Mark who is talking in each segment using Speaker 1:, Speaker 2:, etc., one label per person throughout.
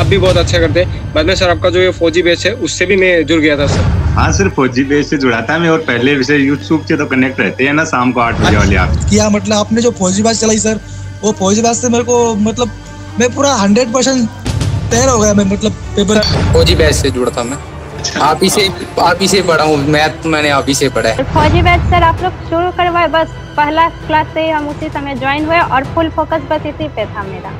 Speaker 1: आप भी बहुत अच्छा करते हैं बाद में सर आपका जो ये फौजी बेच है उससे भी मैं जुड़ गया था सर हाँ सर फौजी बेच से जुड़ा था मैं और पहले विषय यूट्यूब से तो कनेक्ट रहते हैं ना शाम को आठ बजे वाले आप क्या मतलब आपने जो फौजी बात चलाई सर वो फौजी बात से मेरे को मतलब मैं पूरा हंड्रेड परसेंट तैयार हो गया मैं मतलब पेपर फौजी बैच से जुड़ा था मैं अच्छा। आप ही से आप ही से पढ़ा हूँ मैथ तो मैंने आप ही से पढ़ा है फौजी बैच सर आप लोग शुरू करवाए बस पहला क्लास से हम उसी समय ज्वाइन हुए और फुल फोकस बस इसी पे था मेरा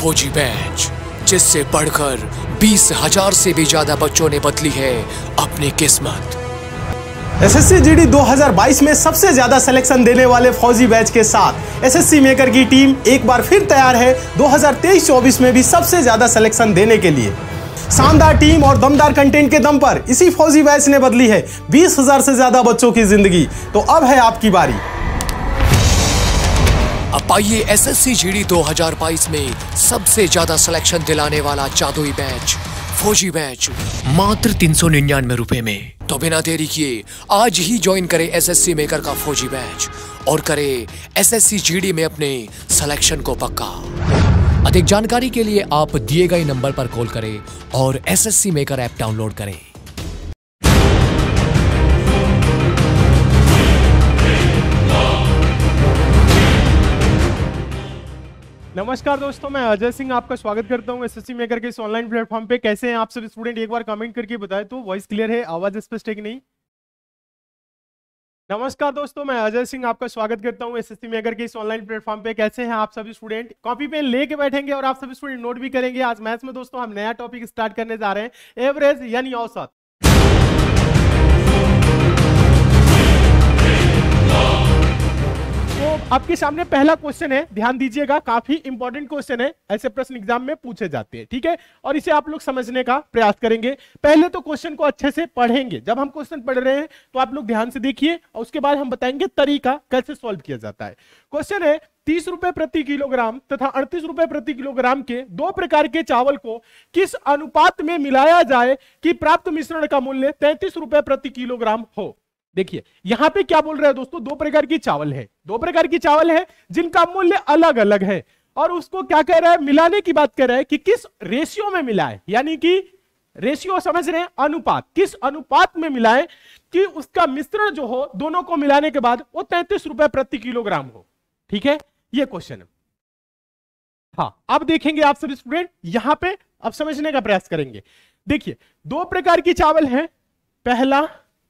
Speaker 2: फौजी बैच जिससे बढ़कर बीस हजार से भी ज्यादा बच्चों ने बदली है अपनी किस्मत
Speaker 1: एस एसएससी जीडी 2022 में सबसे ज्यादा सिलेक्शन देने वाले फौजी बैच के साथ एस एसएससी मेकर की टीम एक बार फिर तैयार है 2023-24 में भी सबसे ज्यादा सिलेक्शन देने के लिए शानदार टीम और दमदार कंटेंट के दम पर इसी फौजी बैच ने बदली है 20,000 से ज्यादा बच्चों की जिंदगी तो अब है आपकी बारी
Speaker 2: अब पाइए दो हजार बाईस में सबसे ज्यादा सिलेक्शन दिलाने वाला जादुई बैच फौजी बैच मात्र तीन सौ निन्यानवे रूपए में तो बिना देरी किए आज ही ज्वाइन करें सी मेकर का फौजी बैच और करें जी डी में अपने सिलेक्शन को पक्का अधिक जानकारी के लिए आप दिए गए नंबर पर कॉल करें और S S C maker app download करें
Speaker 1: नमस्कार दोस्तों मैं अजय सिंह आपका स्वागत करता हूँ एसएससी मेकर के इस ऑनलाइन प्लेटफॉर्म पे कैसे हैं आप सब स्टूडेंट एक बार कमेंट करके बताएं तो वॉइस क्लियर है आवाज स्पष्ट है कि नहीं नमस्कार दोस्तों मैं अजय सिंह आपका स्वागत करता हूँ एसएससी मेकर के इस ऑनलाइन प्लेटफॉर्म पे कैसे हैं आप सभी स्टूडेंट कॉपी पेन लेके बैठेंगे और आप सभी स्टूडेंट नोट भी करेंगे आज मैथ्स में दोस्तों हम नया टॉपिक स्टार्ट करने जा रहे हैं एवरेज यानी औसत आपके सामने पहला क्वेश्चन है ध्यान दीजिएगा काफी इंपॉर्टेंट क्वेश्चन है ऐसे प्रश्न एग्जाम में पूछे जाते हैं ठीक है और इसे आप लोग समझने का प्रयास करेंगे पहले तो क्वेश्चन को अच्छे से पढ़ेंगे जब हम क्वेश्चन पढ़ रहे हैं तो आप लोग ध्यान से देखिए और उसके बाद हम बताएंगे तरीका कैसे सॉल्व किया जाता है क्वेश्चन है तीस रुपए प्रति किलोग्राम तथा अड़तीस रुपए प्रति किलोग्राम के दो प्रकार के चावल को किस अनुपात में मिलाया जाए कि प्राप्त मिश्रण का मूल्य तैतीस रुपए प्रति किलोग्राम हो देखिए यहां पे क्या बोल रहे हैं दोस्तों दो प्रकार की चावल है दो प्रकार की चावल है जिनका मूल्य अलग अलग है और उसको क्या कह रहा है मिलाने की बात कर रहा है कि किस रेशियो में मिलाए यानी कि रेशियो समझ रहे हैं अनुपात किस अनुपात में मिलाए कि उसका मिश्रण जो हो दोनों को मिलाने के बाद वो तैतीस रुपए प्रति किलोग्राम हो ठीक है ये क्वेश्चन है हाँ अब देखेंगे आप सभी स्टूडेंट यहां पे अब समझने का प्रयास करेंगे देखिए दो प्रकार की चावल है पहला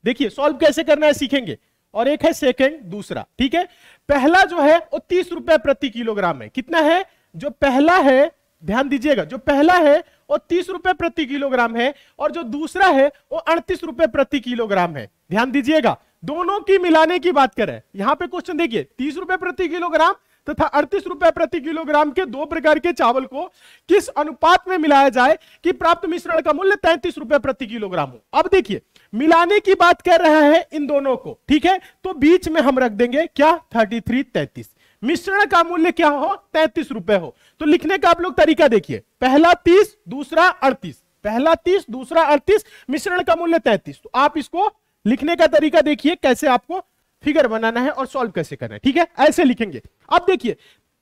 Speaker 1: देखिए सॉल्व कैसे करना है सीखेंगे और एक है सेकेंड दूसरा ठीक है पहला जो है वो तीस रुपए प्रति किलोग्राम है कितना है जो पहला है ध्यान दीजिएगा जो पहला है वो तीस रुपए प्रति किलोग्राम है और जो दूसरा है वो अड़तीस रुपए प्रति किलोग्राम है ध्यान दीजिएगा दोनों की मिलाने की बात करें यहां पे क्वेश्चन देखिए तीस रुपए प्रति किलोग्राम तथा तो अड़तीस रुपए प्रति किलोग्राम के दो प्रकार के चावल को किस अनुपात में मिलाया जाए कि प्राप्त मिश्रण का मूल्य तैंतीस रुपए प्रति किलोग्राम हो अब देखिए मिलाने की बात कर रहा है इन दोनों को ठीक है तो बीच में हम रख देंगे क्या थर्टी थ्री तैतीस मिश्रण का मूल्य क्या हो तैतीस रुपए हो तो लिखने का आप लोग तरीका देखिए पहला तीस दूसरा अड़तीस पहला तीस दूसरा अड़तीस मिश्रण का मूल्य तैतीस तो आप इसको लिखने का तरीका देखिए कैसे आपको फिगर बनाना है और सॉल्व कैसे करना है ठीक है ऐसे लिखेंगे अब देखिए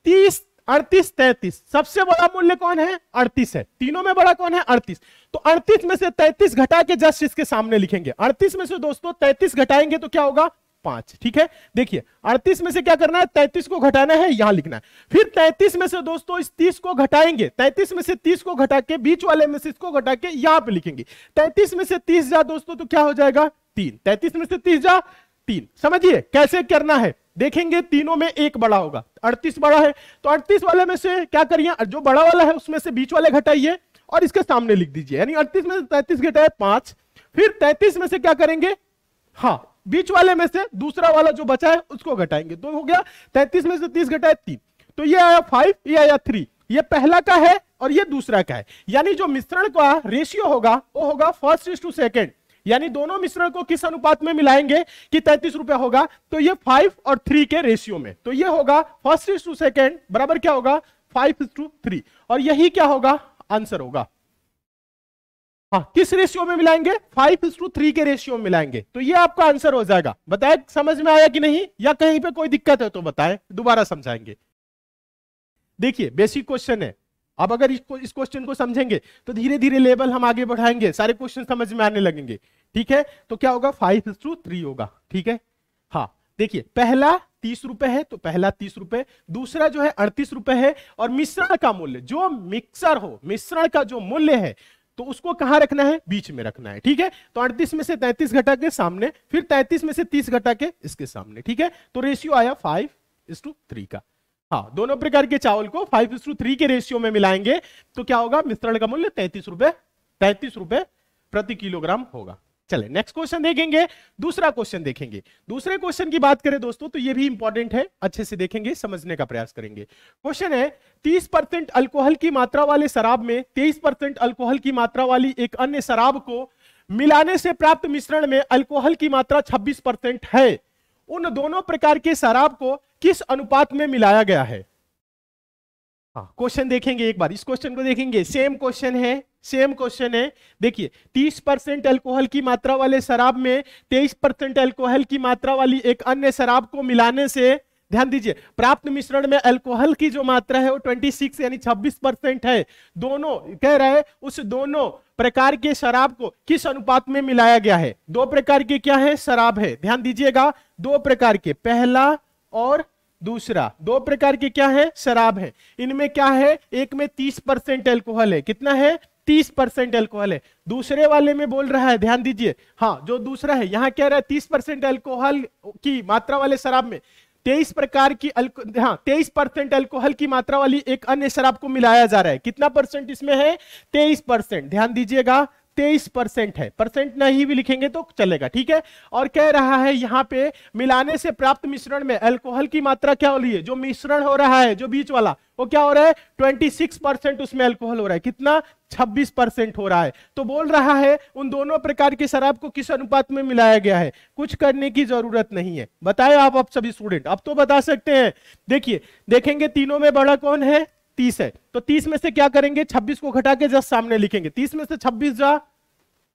Speaker 1: तीस अड़तीस तैतीस सबसे बड़ा मूल्य कौन है अड़तीस है तीनों में बड़ा कौन है अड़तीस तो अड़तीस में से तैतीस घटा के जस्ट इसके सामने लिखेंगे अड़तीस में से दोस्तों तैतीस घटाएंगे तो क्या होगा पांच ठीक है देखिए अड़तीस में से क्या करना है तैतीस को घटाना है यहां लिखना है फिर तैतीस में से दोस्तों इस 30 को घटाएंगे तैतीस में से तीस को घटा के बीच वाले में से इसको घटा के यहां पर लिखेंगे तैतीस में से तीस जा दोस्तों तो क्या हो जाएगा तीन तैतीस में से तीस जा तीन समझिए कैसे करना है देखेंगे तीनों में एक बड़ा होगा अड़तीस बड़ा है तो अड़तीस वाले में से क्या करिए जो बड़ा वाला है उसमें से बीच वाले घटाइए और इसके सामने लिख दीजिए यानी अड़तीस में से तैतीस घटा है पांच फिर तैतीस में से क्या करेंगे हाँ बीच वाले में से दूसरा वाला जो बचा है उसको घटाएंगे तो हो गया तैतीस में से तीस घटा है तीन तो ये आया फाइव ये आया थ्री ये पहला का है और ये दूसरा का है यानी जो मिश्रण का रेशियो होगा वो होगा फर्स्ट इज टू सेकेंड यानी दोनों मिश्रण को किस अनुपात में मिलाएंगे कि तैतीस रुपया होगा तो ये फाइव और थ्री के रेशियो में तो ये होगा फर्स्ट इज टू सेकेंड बराबर क्या होगा फाइव इज टू थ्री और यही क्या होगा आंसर होगा हाँ किस रेशियो में मिलाएंगे फाइव इज टू थ्री के रेशियो में मिलाएंगे तो ये आपका आंसर हो जाएगा बताए समझ में आया कि नहीं या कहीं पे कोई दिक्कत है तो बताएं दोबारा समझाएंगे देखिए बेसिक क्वेश्चन है अब अगर इसको इस क्वेश्चन को समझेंगे तो धीरे धीरे लेवल हम आगे बढ़ाएंगे सारे क्वेश्चन समझ में आने लगेंगे ठीक है तो क्या होगा फाइव टू थ्री होगा ठीक है हाँ देखिए पहला तीस रुपए है तो पहला तीस रुपए दूसरा जो है अड़तीस रुपए है और मिश्रण का मूल्य जो मिक्सर हो मिश्रण का जो मूल्य है तो उसको कहां रखना है बीच में रखना है ठीक है तो अड़तीस में से तैतीस घटा के सामने फिर तैतीस में से तीस घटा के इसके सामने ठीक है तो रेशियो आया फाइव थ्री का हाँ दोनों प्रकार के चावल को फाइव इस थ्री के रेशियो में मिलाएंगे तो क्या होगा मिश्रण का मूल्य तैतीस रुपए तैतीस रुपए प्रति किलोग्राम होगा चले नेक्स्ट क्वेश्चन देखेंगे दूसरा क्वेश्चन देखेंगे दूसरे क्वेश्चन की बात करें दोस्तों तो ये भी इंपॉर्टेंट है अच्छे से देखेंगे समझने का प्रयास करेंगे क्वेश्चन है 30 परसेंट अल्कोहल की मात्रा वाले शराब में 23 परसेंट अल्कोहल की मात्रा वाली एक अन्य शराब को मिलाने से प्राप्त मिश्रण में अल्कोहल की मात्रा छब्बीस है उन दोनों प्रकार के शराब को किस अनुपात में मिलाया गया है क्वेश्चन हाँ, देखेंगे एक बार इस क्वेश्चन को देखेंगे सेम क्वेश्चन है सेम क्वेश्चन है देखिए 30 परसेंट एल्कोहल की मात्रा वाले शराब में 23 परसेंट एल्कोहल की मात्रा वाली एक अन्य शराब को मिलाने से ध्यान दीजिए प्राप्त मिश्रण में अल्कोहल की जो मात्रा है वो 26 यानी 26 परसेंट है दोनों कह रहे उस दोनों प्रकार के शराब को किस अनुपात में मिलाया गया है दो प्रकार के क्या है शराब है ध्यान दीजिएगा दो प्रकार के पहला और दूसरा दो प्रकार के क्या है शराब है इनमें क्या है एक में तीस परसेंट एल्कोहल है कितना है तीस परसेंट एल्कोहल है दूसरे वाले में बोल रहा है ध्यान दीजिए हाँ जो दूसरा है यहाँ कह रहा है तीस परसेंट एल्कोहल की मात्रा वाले शराब में तेईस प्रकार की हाँ तेईस परसेंट एल्कोहल की मात्रा वाली एक अन्य शराब को मिलाया जा रहा है कितना परसेंट इसमें है तेईस परसेंट ध्यान दीजिएगा तेईस परसेंट है परसेंट नहीं भी लिखेंगे तो चलेगा ठीक है और कह रहा है यहाँ पे मिलाने से प्राप्त मिश्रण में अल्कोहल की मात्रा क्या हो रही है जो मिश्रण हो रहा है जो बीच वाला वो क्या हो रहा है 26 परसेंट उसमें अल्कोहल हो रहा है कितना 26 परसेंट हो रहा है तो बोल रहा है उन दोनों प्रकार की शराब को किस अनुपात में मिलाया गया है कुछ करने की जरूरत नहीं है बताए आप आप सभी स्टूडेंट अब तो बता सकते हैं देखिए देखेंगे तीनों में बड़ा कौन है तीस है तो तीस में से क्या करेंगे छब्बीस को घटा के जस्ट सामने लिखेंगे तीस में से छब्बीस जा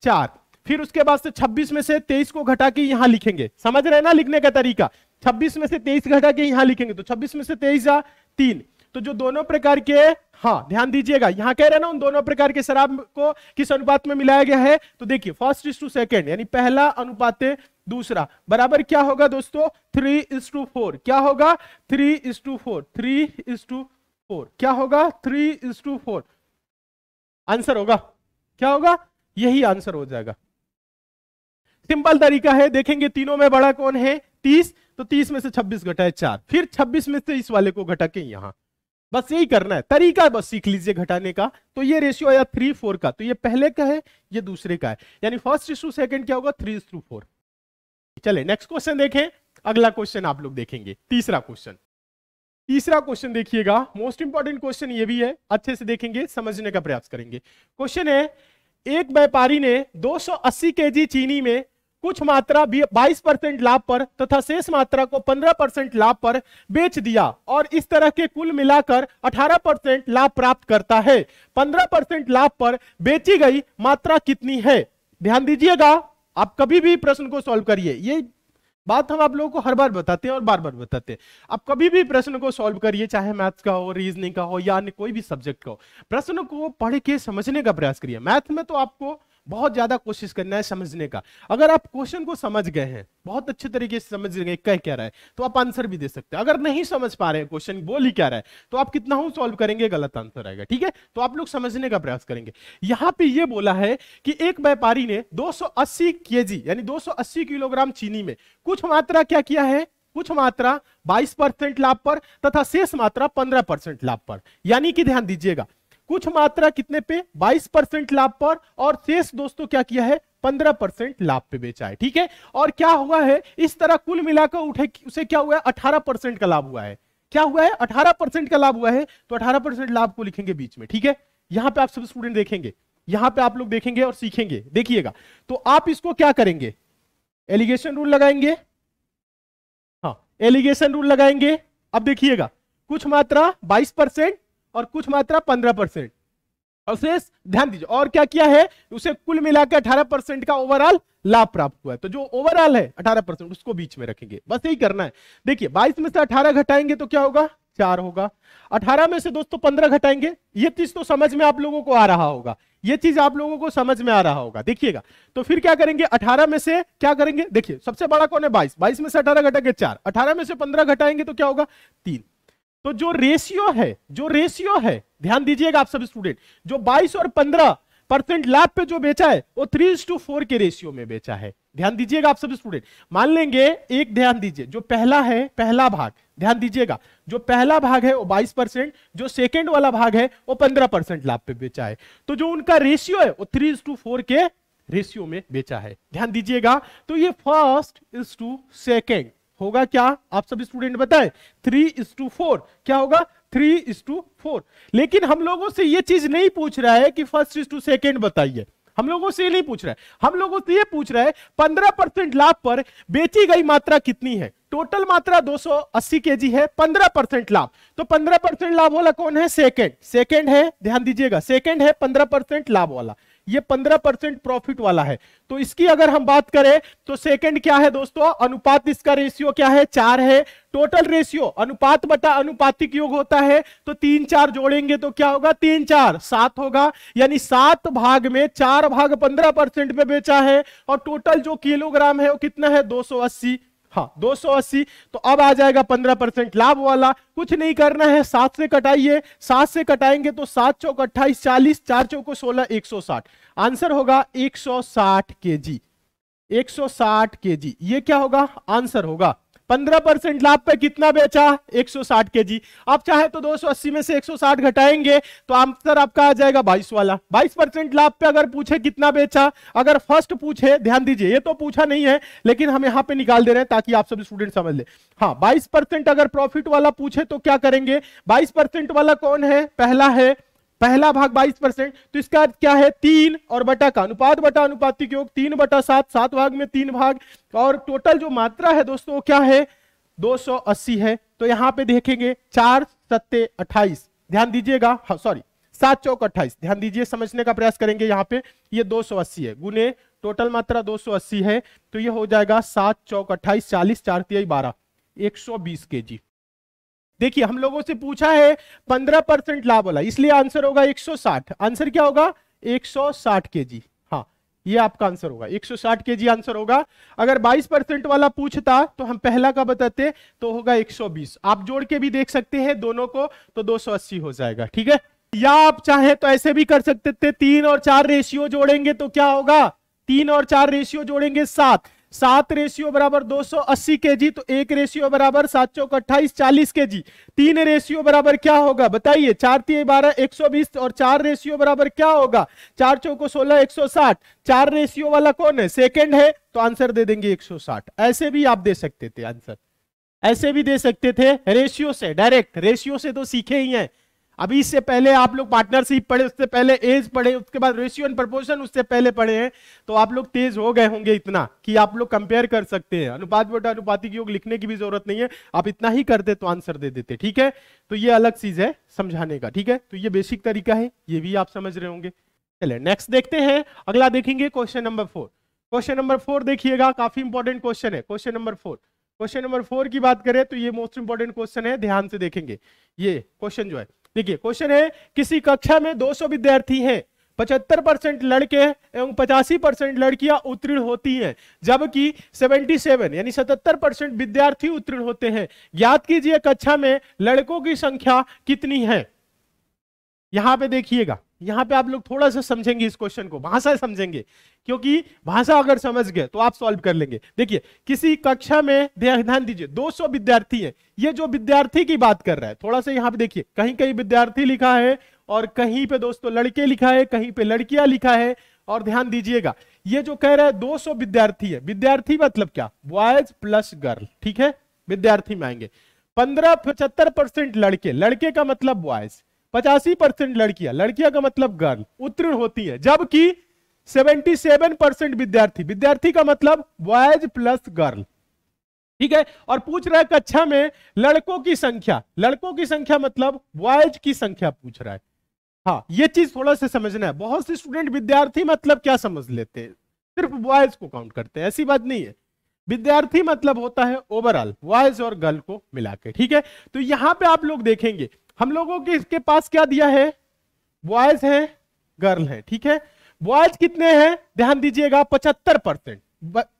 Speaker 1: चार फिर उसके बाद से 26 में से 23 को घटा के यहां लिखेंगे समझ रहे ना लिखने का तरीका 26 में से 23 घटा के यहां लिखेंगे तो 26 में से 23 या तीन तो जो दोनों प्रकार के हाँ ध्यान दीजिएगा यहां कह रहे ना उन दोनों प्रकार के शराब को किस अनुपात में मिलाया गया है तो देखिए फर्स्ट इज टू सेकेंड यानी पहला अनुपात दूसरा बराबर क्या होगा दोस्तों थ्री इज टू फोर क्या होगा three is to four three is to four क्या होगा three is to four answer होगा क्या होगा यही आंसर हो जाएगा सिंपल तरीका है देखेंगे तीनों में बड़ा कौन है तीस तो तीस में से छब्बीस घटाए चार फिर छब्बीस में से इस वाले को घटा के यहां बस यही करना है तरीका बस सीख लीजिए घटाने का तो ये रेशियो आया थ्री फोर का तो ये पहले का है ये दूसरे का है यानी फर्स्ट इशू सेकंड क्या होगा थ्री थ्रू फोर चले नेक्स्ट क्वेश्चन देखें अगला क्वेश्चन आप लोग देखेंगे तीसरा क्वेश्चन तीसरा क्वेश्चन देखिएगा मोस्ट इंपॉर्टेंट क्वेश्चन ये भी है अच्छे से देखेंगे समझने का प्रयास करेंगे क्वेश्चन है एक व्यापारी ने 280 केजी चीनी में कुछ मात्रा भी 22 परसेंट लाभ पर तथा शेष मात्रा को 15 परसेंट लाभ पर बेच दिया और इस तरह के कुल मिलाकर 18 परसेंट लाभ प्राप्त करता है 15 परसेंट लाभ पर बेची गई मात्रा कितनी है ध्यान दीजिएगा आप कभी भी प्रश्न को सॉल्व करिए ये बात हम आप लोगों को हर बार बताते हैं और बार बार बताते हैं आप कभी भी प्रश्न को सॉल्व करिए चाहे मैथ्स का हो रीजनिंग का हो या कोई भी सब्जेक्ट का हो प्रश्न को पढ़ के समझने का प्रयास करिए मैथ में तो आपको बहुत ज़्यादा कोशिश करना है समझने का अगर आप क्वेश्चन को समझ गए हैं बहुत अच्छे तरीके से समझ गए कह क्या रहा है तो आप आंसर भी दे सकते हैं अगर नहीं समझ पा रहे हैं क्वेश्चन बोल ही क्या रहा है तो आप कितना हूं सॉल्व करेंगे गलत आंसर आएगा ठीक है तो आप लोग समझने का प्रयास करेंगे यहां पर यह बोला है कि एक व्यापारी ने दो सौ यानी दो किलोग्राम चीनी में कुछ मात्रा क्या किया है कुछ मात्रा 22 परसेंट लाभ पर तथा शेष मात्रा 15 परसेंट लाभ पर यानी कि ध्यान दीजिएगा कुछ मात्रा कितने पे 22 परसेंट लाभ पर और शेष दोस्तों क्या किया है 15 परसेंट लाभ पे बेचा है ठीक है और क्या हुआ है इस तरह कुल मिलाकर उठे उसे क्या हुआ है अठारह परसेंट का लाभ हुआ है क्या हुआ है अठारह परसेंट का लाभ हुआ है तो अठारह परसेंट लाभ को लिखेंगे बीच में ठीक है यहां पे आप सब स्टूडेंट देखेंगे यहां पे आप लोग देखेंगे और सीखेंगे देखिएगा तो आप इसको क्या करेंगे एलिगेशन रूल लगाएंगे हाँ एलिगेशन रूल लगाएंगे अब देखिएगा कुछ मात्रा 22 परसेंट और कुछ मात्रा पंद्रह परसेंट और शेष ध्यान दीजिए और क्या किया है उसे कुल मिलाकर अठारह परसेंट का ओवरऑल लाभ प्राप्त हुआ है तो जो ओवरऑल है अठारह परसेंट उसको बीच में रखेंगे बस यही करना है देखिए बाईस में से अठारह घटाएंगे तो क्या होगा चार होगा अठारह में से दोस्तों पंद्रह घटाएंगे ये चीज तो समझ में आप लोगों को आ रहा होगा ये चीज आप लोगों को समझ में आ रहा होगा देखिएगा तो फिर क्या करेंगे अठारह में से क्या करेंगे देखिए सबसे बड़ा कौन है बाईस बाईस में से अठारह घटाएंगे चार अठारह में से पंद्रह घटाएंगे तो क्या होगा तीन तो जो रेशियो है जो रेशियो है ध्यान दीजिएगा आप सब स्टूडेंट जो 22 और 15 परसेंट लाभ पे जो बेचा है वो थ्री टू फोर के रेशियो में बेचा है ध्यान दीजिएगा आप सब स्टूडेंट मान लेंगे एक ध्यान दीजिए जो पहला है पहला भाग ध्यान दीजिएगा जो पहला भाग है वो 22 परसेंट जो सेकेंड वाला भाग है वो पंद्रह परसेंट लाभ पे बेचा है तो जो उनका रेशियो है वो थ्री टू फोर के रेशियो में बेचा है ध्यान दीजिएगा तो ये फर्स्ट इज टू सेकेंड होगा क्या आप सब स्टूडेंट बताएं थ्री इज टू फोर क्या होगा थ्री इज टू फोर लेकिन हम लोगों से ये चीज नहीं पूछ रहा है कि फर्स्ट इज टू सेकेंड बताइए हम लोगों से ये नहीं पूछ रहा है हम लोगों से ये पूछ रहा है पंद्रह परसेंट लाभ पर बेची गई मात्रा कितनी है टोटल मात्रा 280 सौ केजी है पंद्रह परसेंट लाभ तो पंद्रह परसेंट लाभ वाला कौन है सेकेंड सेकेंड है ध्यान दीजिएगा सेकेंड है पंद्रह परसेंट लाभ वाला ये 15 परसेंट प्रॉफिट वाला है तो इसकी अगर हम बात करें तो सेकंड क्या है दोस्तों अनुपात इसका रेशियो क्या है चार है टोटल रेशियो अनुपात बटा अनुपातिक योग होता है तो तीन चार जोड़ेंगे तो क्या होगा तीन चार सात होगा यानी सात भाग में चार भाग पंद्रह परसेंट में बेचा है और टोटल जो किलोग्राम है वो कितना है दो सौ अस्सी हाँ दो तो अब आ जाएगा 15 परसेंट लाभ वाला कुछ नहीं करना है सात से कटाइए सात से कटाएंगे तो सात चौक अट्ठाईस चालीस चार चौको सोलह एक सौ साठ आंसर होगा एक सौ साठ के जी एक सौ साठ के जी ये क्या होगा आंसर होगा पंद्रह परसेंट लाभ पे कितना बेचा 160 केजी आप चाहे तो 280 में से 160 घटाएंगे तो आंसर आपका आ जाएगा 22 वाला 22 परसेंट लाभ पे अगर पूछे कितना बेचा अगर फर्स्ट पूछे ध्यान दीजिए ये तो पूछा नहीं है लेकिन हम यहाँ पे निकाल दे रहे हैं ताकि आप सब स्टूडेंट समझ ले हाँ बाईस अगर प्रॉफिट वाला पूछे तो क्या करेंगे बाईस वाला कौन है पहला है पहला भाग 22 परसेंट तो इसका क्या है तीन और बटा का अनुपात बटा अनुपातिक योग तीन बटा सात सात भाग में तीन भाग और टोटल जो मात्रा है दोस्तों क्या है 280 है तो यहाँ पे देखेंगे चार सत्ते अट्ठाईस ध्यान दीजिएगा हाँ, सॉरी सात चौक अट्ठाईस ध्यान दीजिए समझने का प्रयास करेंगे यहाँ पे ये दो सौ अस्सी है गुने टोटल मात्रा दो सौ अस्सी है तो ये हो जाएगा सात चौक अट्ठाईस चालीस चार तिहाई बारह एक सौ बीस के जी देखिए हम लोगों से पूछा है 15 परसेंट लाभ वाला इसलिए आंसर होगा 160 आंसर क्या होगा 160 केजी हाँ ये आपका आंसर होगा 160 केजी आंसर होगा अगर 22 परसेंट वाला पूछता तो हम पहला का बताते तो होगा 120 आप जोड़ के भी देख सकते हैं दोनों को तो 280 हो जाएगा ठीक है या आप चाहे तो ऐसे भी कर सकते थे तीन और चार रेशियो जोड़ेंगे तो क्या होगा तीन और चार रेशियो जोड़ेंगे सात सात रेशियो बराबर 280 केजी तो एक रेशियो बराबर सात सौ अट्ठाईस चालीस के जी तीन रेशियो बराबर क्या होगा बताइए चार तीन बारह एक सौ बीस और चार रेशियो बराबर क्या होगा चार चौको सोलह एक सौ साठ चार रेशियो वाला कौन है सेकेंड है तो आंसर दे देंगे एक सौ साठ ऐसे भी आप दे सकते थे आंसर ऐसे भी दे सकते थे रेशियो से डायरेक्ट रेशियो से तो सीखे ही हैं अभी इससे पहले आप लोग पार्टनरशिप पढ़े उससे पहले एज पढ़े उसके बाद रेशियो एंड प्रपोर्शन उससे पहले पढ़े हैं तो आप लोग तेज हो गए होंगे इतना कि आप लोग कंपेयर कर सकते हैं अनुपात बोटा अनुपातिक योग लिखने की भी जरूरत नहीं है आप इतना ही करते तो आंसर दे देते ठीक है तो ये अलग चीज है समझाने का ठीक है तो ये बेसिक तरीका है ये भी आप समझ रहे होंगे चले नेक्स्ट देखते हैं अगला देखेंगे question number four question number four देखिएगा काफी इंपॉर्टेंट क्वेश्चन है question number four question number four की बात करें तो ये मोस्ट इंपॉर्टेंट क्वेश्चन है ध्यान से देखेंगे ये क्वेश्चन जो है देखिए क्वेश्चन है किसी कक्षा में 200 विद्यार्थी हैं पचहत्तर परसेंट लड़के एवं पचासी परसेंट लड़कियां उत्तीर्ण होती हैं जबकि 77 यानी 77 परसेंट विद्यार्थी उत्तीर्ण होते हैं ज्ञात कीजिए कक्षा में लड़कों की संख्या कितनी है यहां पे देखिएगा यहां पे आप लोग थोड़ा सा समझेंगे इस क्वेश्चन को भाषा समझेंगे क्योंकि भाषा अगर समझ गए तो आप सॉल्व कर लेंगे देखिए किसी कक्षा में ध्यान दीजिए 200 विद्यार्थी हैं ये जो विद्यार्थी की बात कर रहा है थोड़ा सा यहाँ पे देखिए कहीं कहीं विद्यार्थी लिखा है और कहीं पे दोस्तों लड़के लिखा है कहीं पे लड़कियां लिखा है और ध्यान दीजिएगा ये जो कह रहा है दो विद्यार्थी है विद्यार्थी मतलब क्या बॉयज प्लस गर्ल ठीक है विद्यार्थी में आएंगे पंद्रह पचहत्तर परसेंट लड़के लड़के का मतलब बॉयज पचासी परसेंट लड़कियां लड़कियां का मतलब गर्ल उत्तीर्ण होती है जबकि 77 परसेंट विद्यार्थी विद्यार्थी का मतलब बॉयज प्लस गर्ल ठीक है और पूछ रहा है कक्षा में लड़कों की संख्या लड़कों की संख्या मतलब बॉयज की संख्या पूछ रहा है हाँ ये चीज थोड़ा सा समझना है बहुत से स्टूडेंट विद्यार्थी मतलब क्या समझ लेते हैं सिर्फ बॉयज को काउंट करते हैं ऐसी बात नहीं है विद्यार्थी मतलब होता है ओवरऑल बॉयज और गर्ल को मिला के ठीक है तो यहां पे आप लोग देखेंगे हम लोगों के इसके पास क्या दिया है बॉयज है गर्ल है ठीक है बॉयज कितने हैं ध्यान दीजिएगा पचहत्तर परसेंट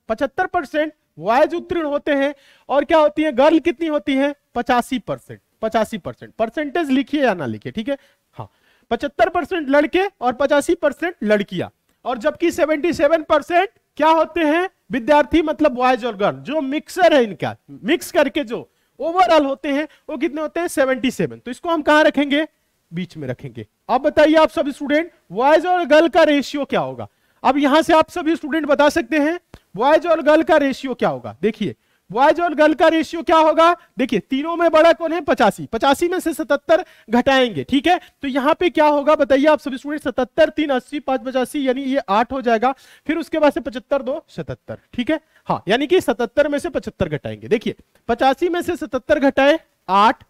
Speaker 1: पचहत्तर परसेंट बॉयज उत्तीर्ण होते हैं और क्या होती है गर्ल कितनी होती है पचासी परसेंट पचासी परसेंट परसेंटेज लिखिए या ना लिखिए ठीक है हाँ पचहत्तर परसेंट लड़के और पचासी परसेंट लड़कियां और जबकि सेवेंटी सेवन परसेंट क्या होते हैं विद्यार्थी मतलब बॉयज और गर्ल जो मिक्सर है इनका मिक्स करके जो ओवरऑल होते हैं वो कितने होते हैं सेवेंटी सेवन तो इसको हम कहा रखेंगे बीच में रखेंगे अब बताइए आप सभी स्टूडेंट बॉयज और गर्ल का रेशियो क्या होगा अब यहां से आप सभी स्टूडेंट बता सकते हैं बॉयज और गर्ल का रेशियो क्या होगा देखिए बॉयज और गर्ल का रेशियो क्या होगा देखिए तीनों में बड़ा कौन है पचासी पचासी में से सतहत्तर घटाएंगे ठीक है तो यहाँ पे क्या होगा बताइए आप सभी स्टूडेंट सतहत्तर तीन अस्सी पांच पचासी यानी ये आठ हो जाएगा फिर उसके बाद से पचहत्तर दो सतहत्तर ठीक है हाँ यानी कि सतहत्तर में से पचहत्तर घटाएंगे देखिए पचासी में से सतहत्तर घटाए आठ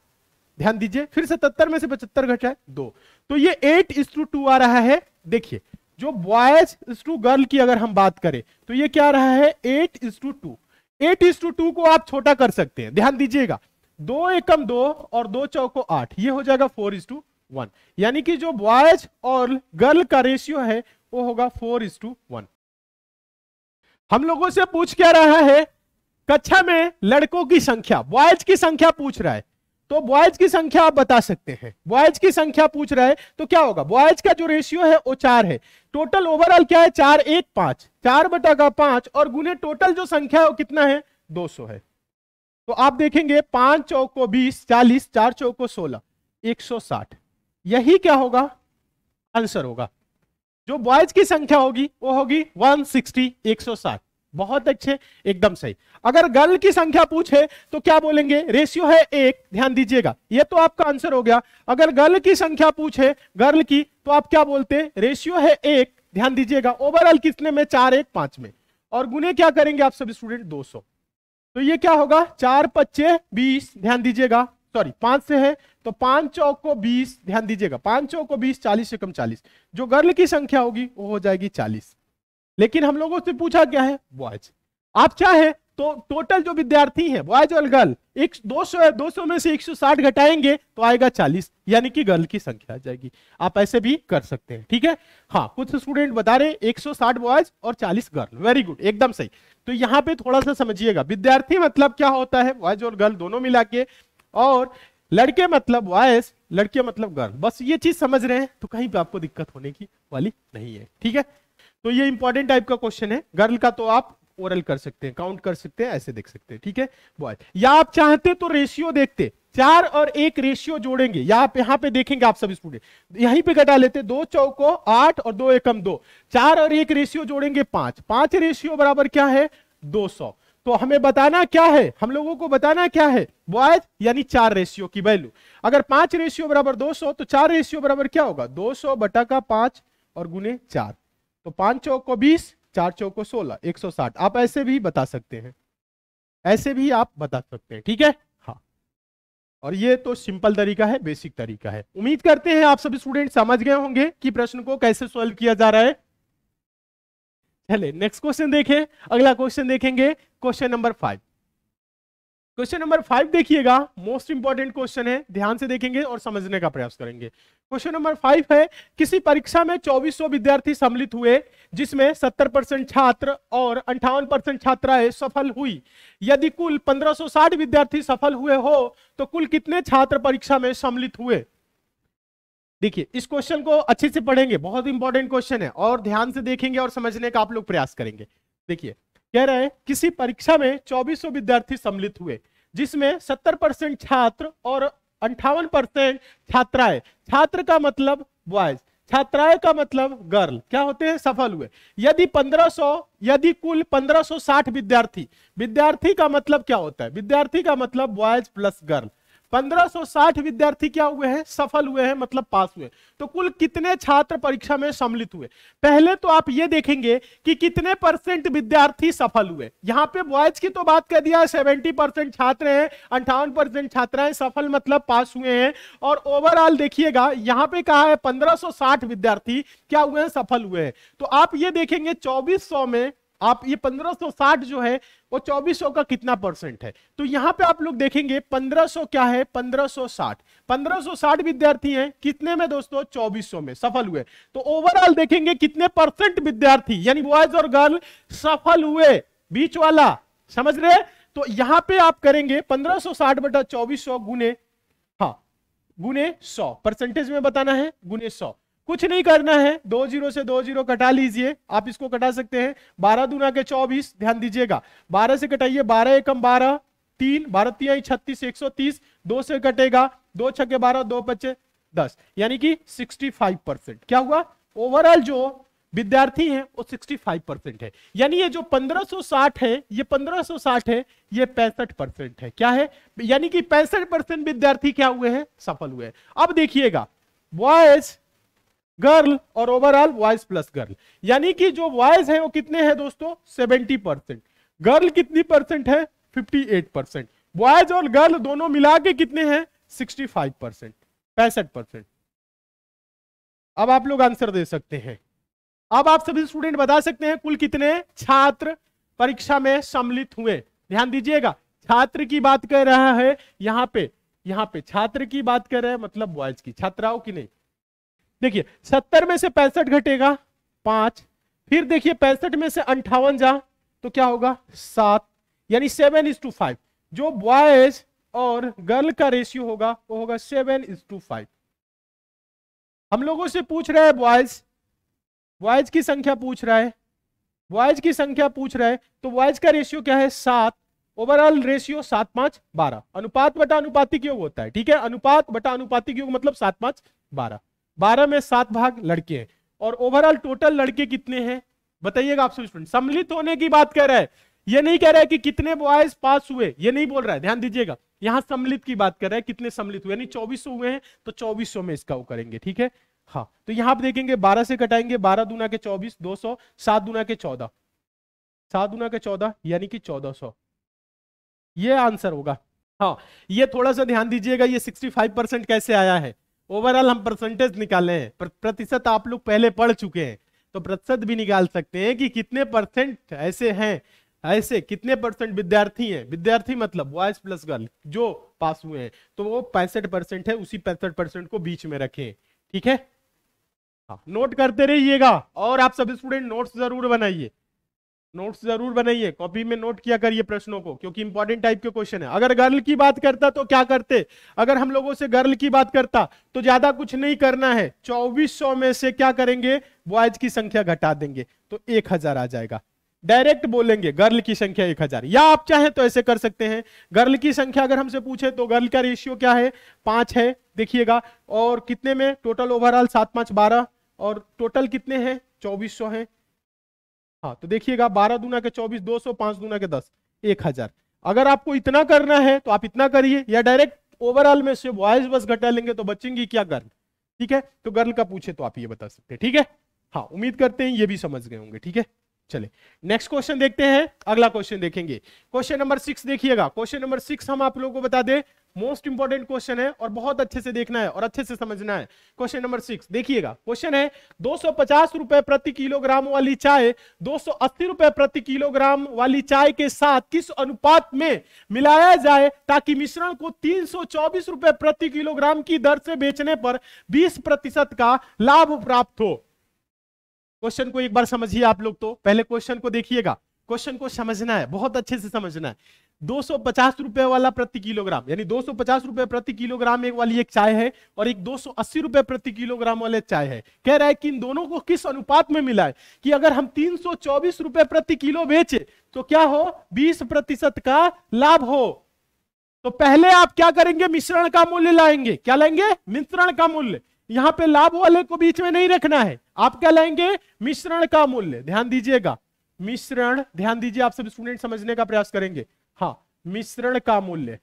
Speaker 1: ध्यान दीजिए फिर सतहत्तर में से पचहत्तर घटाए दो तो ये एट इस टू टू आ रहा है देखिए जो बॉयज इस टू गर्ल की अगर हम बात करें तो ये क्या रहा है eight is to two two is to to two आप छोटा कर सकते हैं ध्यान दीजिएगा दो एकम दो और दो चौको आठ ये हो जाएगा फोर इज टू वन यानी कि जो बॉयज और गर्ल का रेशियो है वो होगा फोर इज टू वन हम लोगों से पूछ क्या रहा है कक्षा में लड़कों की संख्या बॉयज की संख्या पूछ रहा है तो बॉयज की संख्या आप बता सकते हैं बॉयज की संख्या पूछ रहा है तो क्या होगा बॉयज का जो रेशियो है वो चार है टोटल ओवरऑल क्या है चार एक पांच चार बटा का पांच और गुने टोटल जो संख्या है वो कितना है दो सौ है तो आप देखेंगे पांच चौको बीस चालीस चार चौको सोलह एक सौ साठ यही क्या होगा आंसर होगा जो बॉयज की संख्या होगी वो होगी वन सिक्सटी एक सौ साठ बहुत अच्छे एकदम सही अगर गर्ल की संख्या पूछे तो क्या बोलेंगे रेशियो है एक ध्यान दीजिएगा ये तो आपका आंसर हो गया अगर गर्ल की संख्या पूछे गर्ल की तो आप क्या बोलते हैं रेशियो है एक ध्यान दीजिएगा ओवरऑल कितने में चार एक पांच में और गुने क्या करेंगे आप सभी स्टूडेंट दो सौ तो ये क्या होगा चार पच्चे बीस ध्यान दीजिएगा सॉरी पांच से है तो पांच चौक को बीस ध्यान दीजिएगा पांच चौक को बीस चालीस से कम चालीस जो गर्ल की संख्या होगी वो हो जाएगी चालीस लेकिन हम लोगों से पूछा गया है बॉयज आप चाहे तो टोटल जो विद्यार्थी हैं बॉयज और गर्ल एक दो सौ है सौ में से 160 घटाएंगे तो आएगा 40 यानी कि गर्ल की संख्या आ जाएगी आप ऐसे भी कर सकते हैं ठीक है हाँ कुछ स्टूडेंट बता रहे हैं 160 बॉयज और 40 गर्ल वेरी गुड एकदम सही तो यहाँ पे थोड़ा सा समझिएगा विद्यार्थी मतलब क्या होता है बॉयज और गर्ल दोनों मिला के और लड़के मतलब बॉयज लड़के मतलब गर्ल बस ये चीज समझ रहे हैं तो कहीं पर आपको दिक्कत होने की वाली नहीं है ठीक है तो ये इंपॉर्टेंट टाइप का क्वेश्चन है गर्ल का तो आप ओरल कर सकते हैं काउंट कर सकते हैं ऐसे देख सकते हैं ठीक है बॉय या आप चाहते तो रेशियो देखते चार और एक रेशियो जोड़ेंगे या आप यहां पे देखेंगे आप सब स्टूडेंट यहीं पे घटा लेते दो चौको आठ और दो एकम दो चार और एक रेशियो जोड़ेंगे पांच पांच रेशियो बराबर क्या है दो सौ तो हमें बताना क्या है हम लोगों को बताना क्या है बॉयज यानी चार रेशियो की वैल्यू अगर पांच रेशियो बराबर दो सौ तो चार रेशियो बराबर क्या होगा दो सौ बटा का पांच और गुने चार तो पांच चौक को बीस चार चौक को सोलह एक सौ साठ आप ऐसे भी बता सकते हैं ऐसे भी आप बता सकते हैं ठीक है हाँ और ये तो सिंपल तरीका है बेसिक तरीका है उम्मीद करते हैं आप सभी स्टूडेंट समझ गए होंगे कि प्रश्न को कैसे सॉल्व किया जा रहा है चले नेक्स्ट क्वेश्चन देखें अगला क्वेश्चन देखेंगे question number five question number five देखिएगा मोस्ट इंपॉर्टेंट क्वेश्चन है ध्यान से देखेंगे और समझने का प्रयास करेंगे क्वेश्चन नंबर फाइव है किसी परीक्षा में 2400 विद्यार्थी सम्मिलित हुए जिसमें 70 परसेंट छात्र और अंठावन परसेंट छात्राएं सफल हुई यदि कुल 1560 विद्यार्थी सफल हुए हो तो कुल कितने छात्र परीक्षा में सम्मिलित हुए देखिए इस क्वेश्चन को अच्छे से पढ़ेंगे बहुत इंपॉर्टेंट क्वेश्चन है और ध्यान से देखेंगे और समझने का आप लोग प्रयास करेंगे देखिए कह रहे हैं किसी परीक्षा में 2400 विद्यार्थी सम्मिलित हुए जिसमें 70 परसेंट छात्र और अंठावन परसेंट छात्राएं छात्र का मतलब बॉयज छात्राएं का मतलब गर्ल क्या होते हैं सफल हुए यदि 1500 यदि कुल 1560 विद्यार्थी विद्यार्थी का मतलब क्या होता है विद्यार्थी का मतलब बॉयज प्लस गर्ल 1560 विद्यार्थी क्या हुए हैं सफल हुए हैं मतलब पास हुए तो कुल कितने छात्र परीक्षा में सम्मिलित हुए पहले तो आप ये देखेंगे कि कितने परसेंट विद्यार्थी सफल हुए यहाँ पे बॉयज की तो बात कर दिया 70 परसेंट छात्र हैं अंठावन परसेंट छात्राएं सफल मतलब पास हुए हैं और ओवरऑल देखिएगा यहाँ पे कहा है पंद्रह विद्यार्थी क्या हुए हैं सफल हुए हैं तो आप ये देखेंगे चौबीस में आप ये 1560 जो है वो 2400 का कितना परसेंट है तो यहाँ पे आप लोग देखेंगे 1500 क्या है 1560 1560 विद्यार्थी हैं कितने में दोस्तों 2400 में सफल हुए तो ओवरऑल देखेंगे कितने परसेंट विद्यार्थी यानी बॉयज और गर्ल सफल हुए बीच वाला समझ रहे तो यहाँ पे आप करेंगे 1560 बटा चौबीस सौ गुने हाँ गुने सौ परसेंटेज में बताना है गुने सौ कुछ नहीं करना है दो जीरो से दो जीरो कटा लीजिए आप इसको कटा सकते हैं बारह दुना के चौबीस ध्यान दीजिएगा बारह से कटाइए बारह एकम बारह तीन भारतीय छत्तीस एक सौ तीस दो से कटेगा दो छके बारह दो पच्चे दस यानी कि सिक्सटी फाइव परसेंट क्या हुआ ओवरऑल जो विद्यार्थी है वो सिक्सटी फाइव परसेंट है यानी ये जो पंद्रह साठ है ये पंद्रह साठ है ये पैंसठ परसेंट है क्या है यानी कि पैंसठ परसेंट विद्यार्थी क्या हुए हैं सफल हुए हैं अब देखिएगा बॉयज गर्ल और ओवरऑल बॉयज प्लस गर्ल यानी कि जो बॉयज है वो कितने हैं दोस्तों सेवेंटी परसेंट गर्ल कितनी परसेंट है फिफ्टी एट परसेंट बॉयज और गर्ल दोनों मिला के कितने हैं सिक्सटी फाइव परसेंट पैंसठ परसेंट अब आप लोग आंसर दे सकते हैं अब आप सभी स्टूडेंट बता सकते हैं कुल कितने छात्र परीक्षा में सम्मिलित हुए ध्यान दीजिएगा छात्र की बात कर रहा है यहाँ पे यहाँ पे छात्र की बात कर रहे हैं मतलब बॉयज की छात्राओं की नहीं देखिए सत्तर में से पैंसठ घटेगा पांच फिर देखिए पैंसठ में से अंठावन जा तो क्या होगा सात यानी सेवन इज टू फाइव जो बॉयज और गर्ल का रेशियो होगा वो होगा सेवन इज टू फाइव हम लोगों से पूछ रहा है बॉयज बॉयज की संख्या पूछ रहा है बॉयज की संख्या पूछ रहा है तो बॉयज का रेशियो क्या है सात ओवरऑल रेशियो सात पांच बारह अनुपात बटा अनुपातिक योग होता है ठीक है अनुपात बटा अनुपातिक योग मतलब सात पांच बारह बारह में सात भाग लड़के हैं और ओवरऑल टोटल लड़के कितने हैं बताइएगा आपसे स्टूडेंट सम्मिलित होने की बात कर रहा है ये नहीं कह रहा है कि कितने बॉयज पास हुए ये नहीं बोल रहा है ध्यान दीजिएगा यहाँ सम्मिलित की बात कर रहा है कितने सम्मिलित हुए यानी चौबीस हुए हैं तो चौबीस में इसका वो करेंगे ठीक है हाँ तो यहाँ आप देखेंगे बारह से कटाएंगे बारह दुना के चौबीस दो सौ सात दुना के चौदह सात दुना के चौदह यानी कि चौदह सौ ये आंसर होगा हाँ ये थोड़ा सा ध्यान दीजिएगा ये सिक्सटी फाइव परसेंट कैसे आया है ओवरऑल हम परसेंटेज निकाले हैं प्रतिशत आप लोग पहले पढ़ चुके हैं तो प्रतिशत भी निकाल सकते हैं कि कितने परसेंट ऐसे हैं ऐसे कितने परसेंट विद्यार्थी हैं विद्यार्थी मतलब बॉयज प्लस गर्ल जो पास हुए हैं तो वो पैंसठ परसेंट है उसी पैंसठ परसेंट को बीच में रखें ठीक है हाँ नोट करते रहिएगा और आप सब स्टूडेंट नोट्स जरूर बनाइए नोट्स जरूर बनाइए कॉपी में नोट किया करिए प्रश्नों को क्योंकि इंपॉर्टेंट टाइप के क्वेश्चन है अगर गर्ल की बात करता तो क्या करते अगर हम लोगों से गर्ल की बात करता तो ज्यादा कुछ नहीं करना है 2400 में से क्या करेंगे बॉयज की संख्या घटा देंगे तो 1000 आ जाएगा डायरेक्ट बोलेंगे गर्ल की संख्या एक हजार या आप चाहें तो ऐसे कर सकते हैं गर्ल की संख्या अगर हमसे पूछे तो गर्ल का रेशियो क्या है पांच है देखिएगा और कितने में टोटल ओवरऑल सात पांच बारह और टोटल कितने हैं चौबीस सौ है हाँ तो देखिएगा बारह दूना के चौबीस दो सौ पांच दूना के दस एक हजार अगर आपको इतना करना है तो आप इतना करिए या डायरेक्ट ओवरऑल में से वॉइस बस घटा लेंगे तो बचेंगी क्या गर्ल ठीक है तो गर्ल का पूछे तो आप ये बता सकते हैं ठीक है हाँ उम्मीद करते हैं ये भी समझ गए होंगे ठीक है चले नेक्स्ट क्वेश्चन देखते हैं अगला क्वेश्चन देखेंगे क्वेश्चन नंबर सिक्स देखिएगा क्वेश्चन नंबर सिक्स हम आप लोगों को बता दें मोस्ट इंपॉर्टेंट क्वेश्चन है और बहुत अच्छे से देखना है और अच्छे से समझना है क्वेश्चन नंबर सिक्स देखिएगा क्वेश्चन है दो रुपए प्रति किलोग्राम वाली चाय दो रुपए प्रति किलोग्राम वाली चाय के साथ किस अनुपात में मिलाया जाए ताकि मिश्रण को तीन रुपए प्रति किलोग्राम की दर से बेचने पर बीस प्रतिशत का लाभ प्राप्त हो क्वेश्चन को एक बार समझिए आप लोग तो पहले क्वेश्चन को देखिएगा क्वेश्चन को समझना है बहुत अच्छे से समझना है दो रुपए वाला प्रति किलोग्राम यानी दो रुपए प्रति किलोग्राम एक वाली एक चाय है और एक दो रुपए प्रति किलोग्राम वाले चाय है कह रहा है कि इन दोनों को किस अनुपात में मिला है कि अगर हम तीन रुपए प्रति किलो बेचे तो क्या हो 20 प्रतिशत का लाभ हो तो पहले आप क्या करेंगे मिश्रण का मूल्य लाएंगे क्या लाएंगे मिश्रण का मूल्य यहां पे लाभ वाले को बीच में नहीं रखना है आप क्या लाएंगे मिश्रण का मूल्य ध्यान दीजिएगा मिश्रण ध्यान दीजिए आप सब स्टूडेंट समझने का प्रयास करेंगे मिश्रण का मूल्य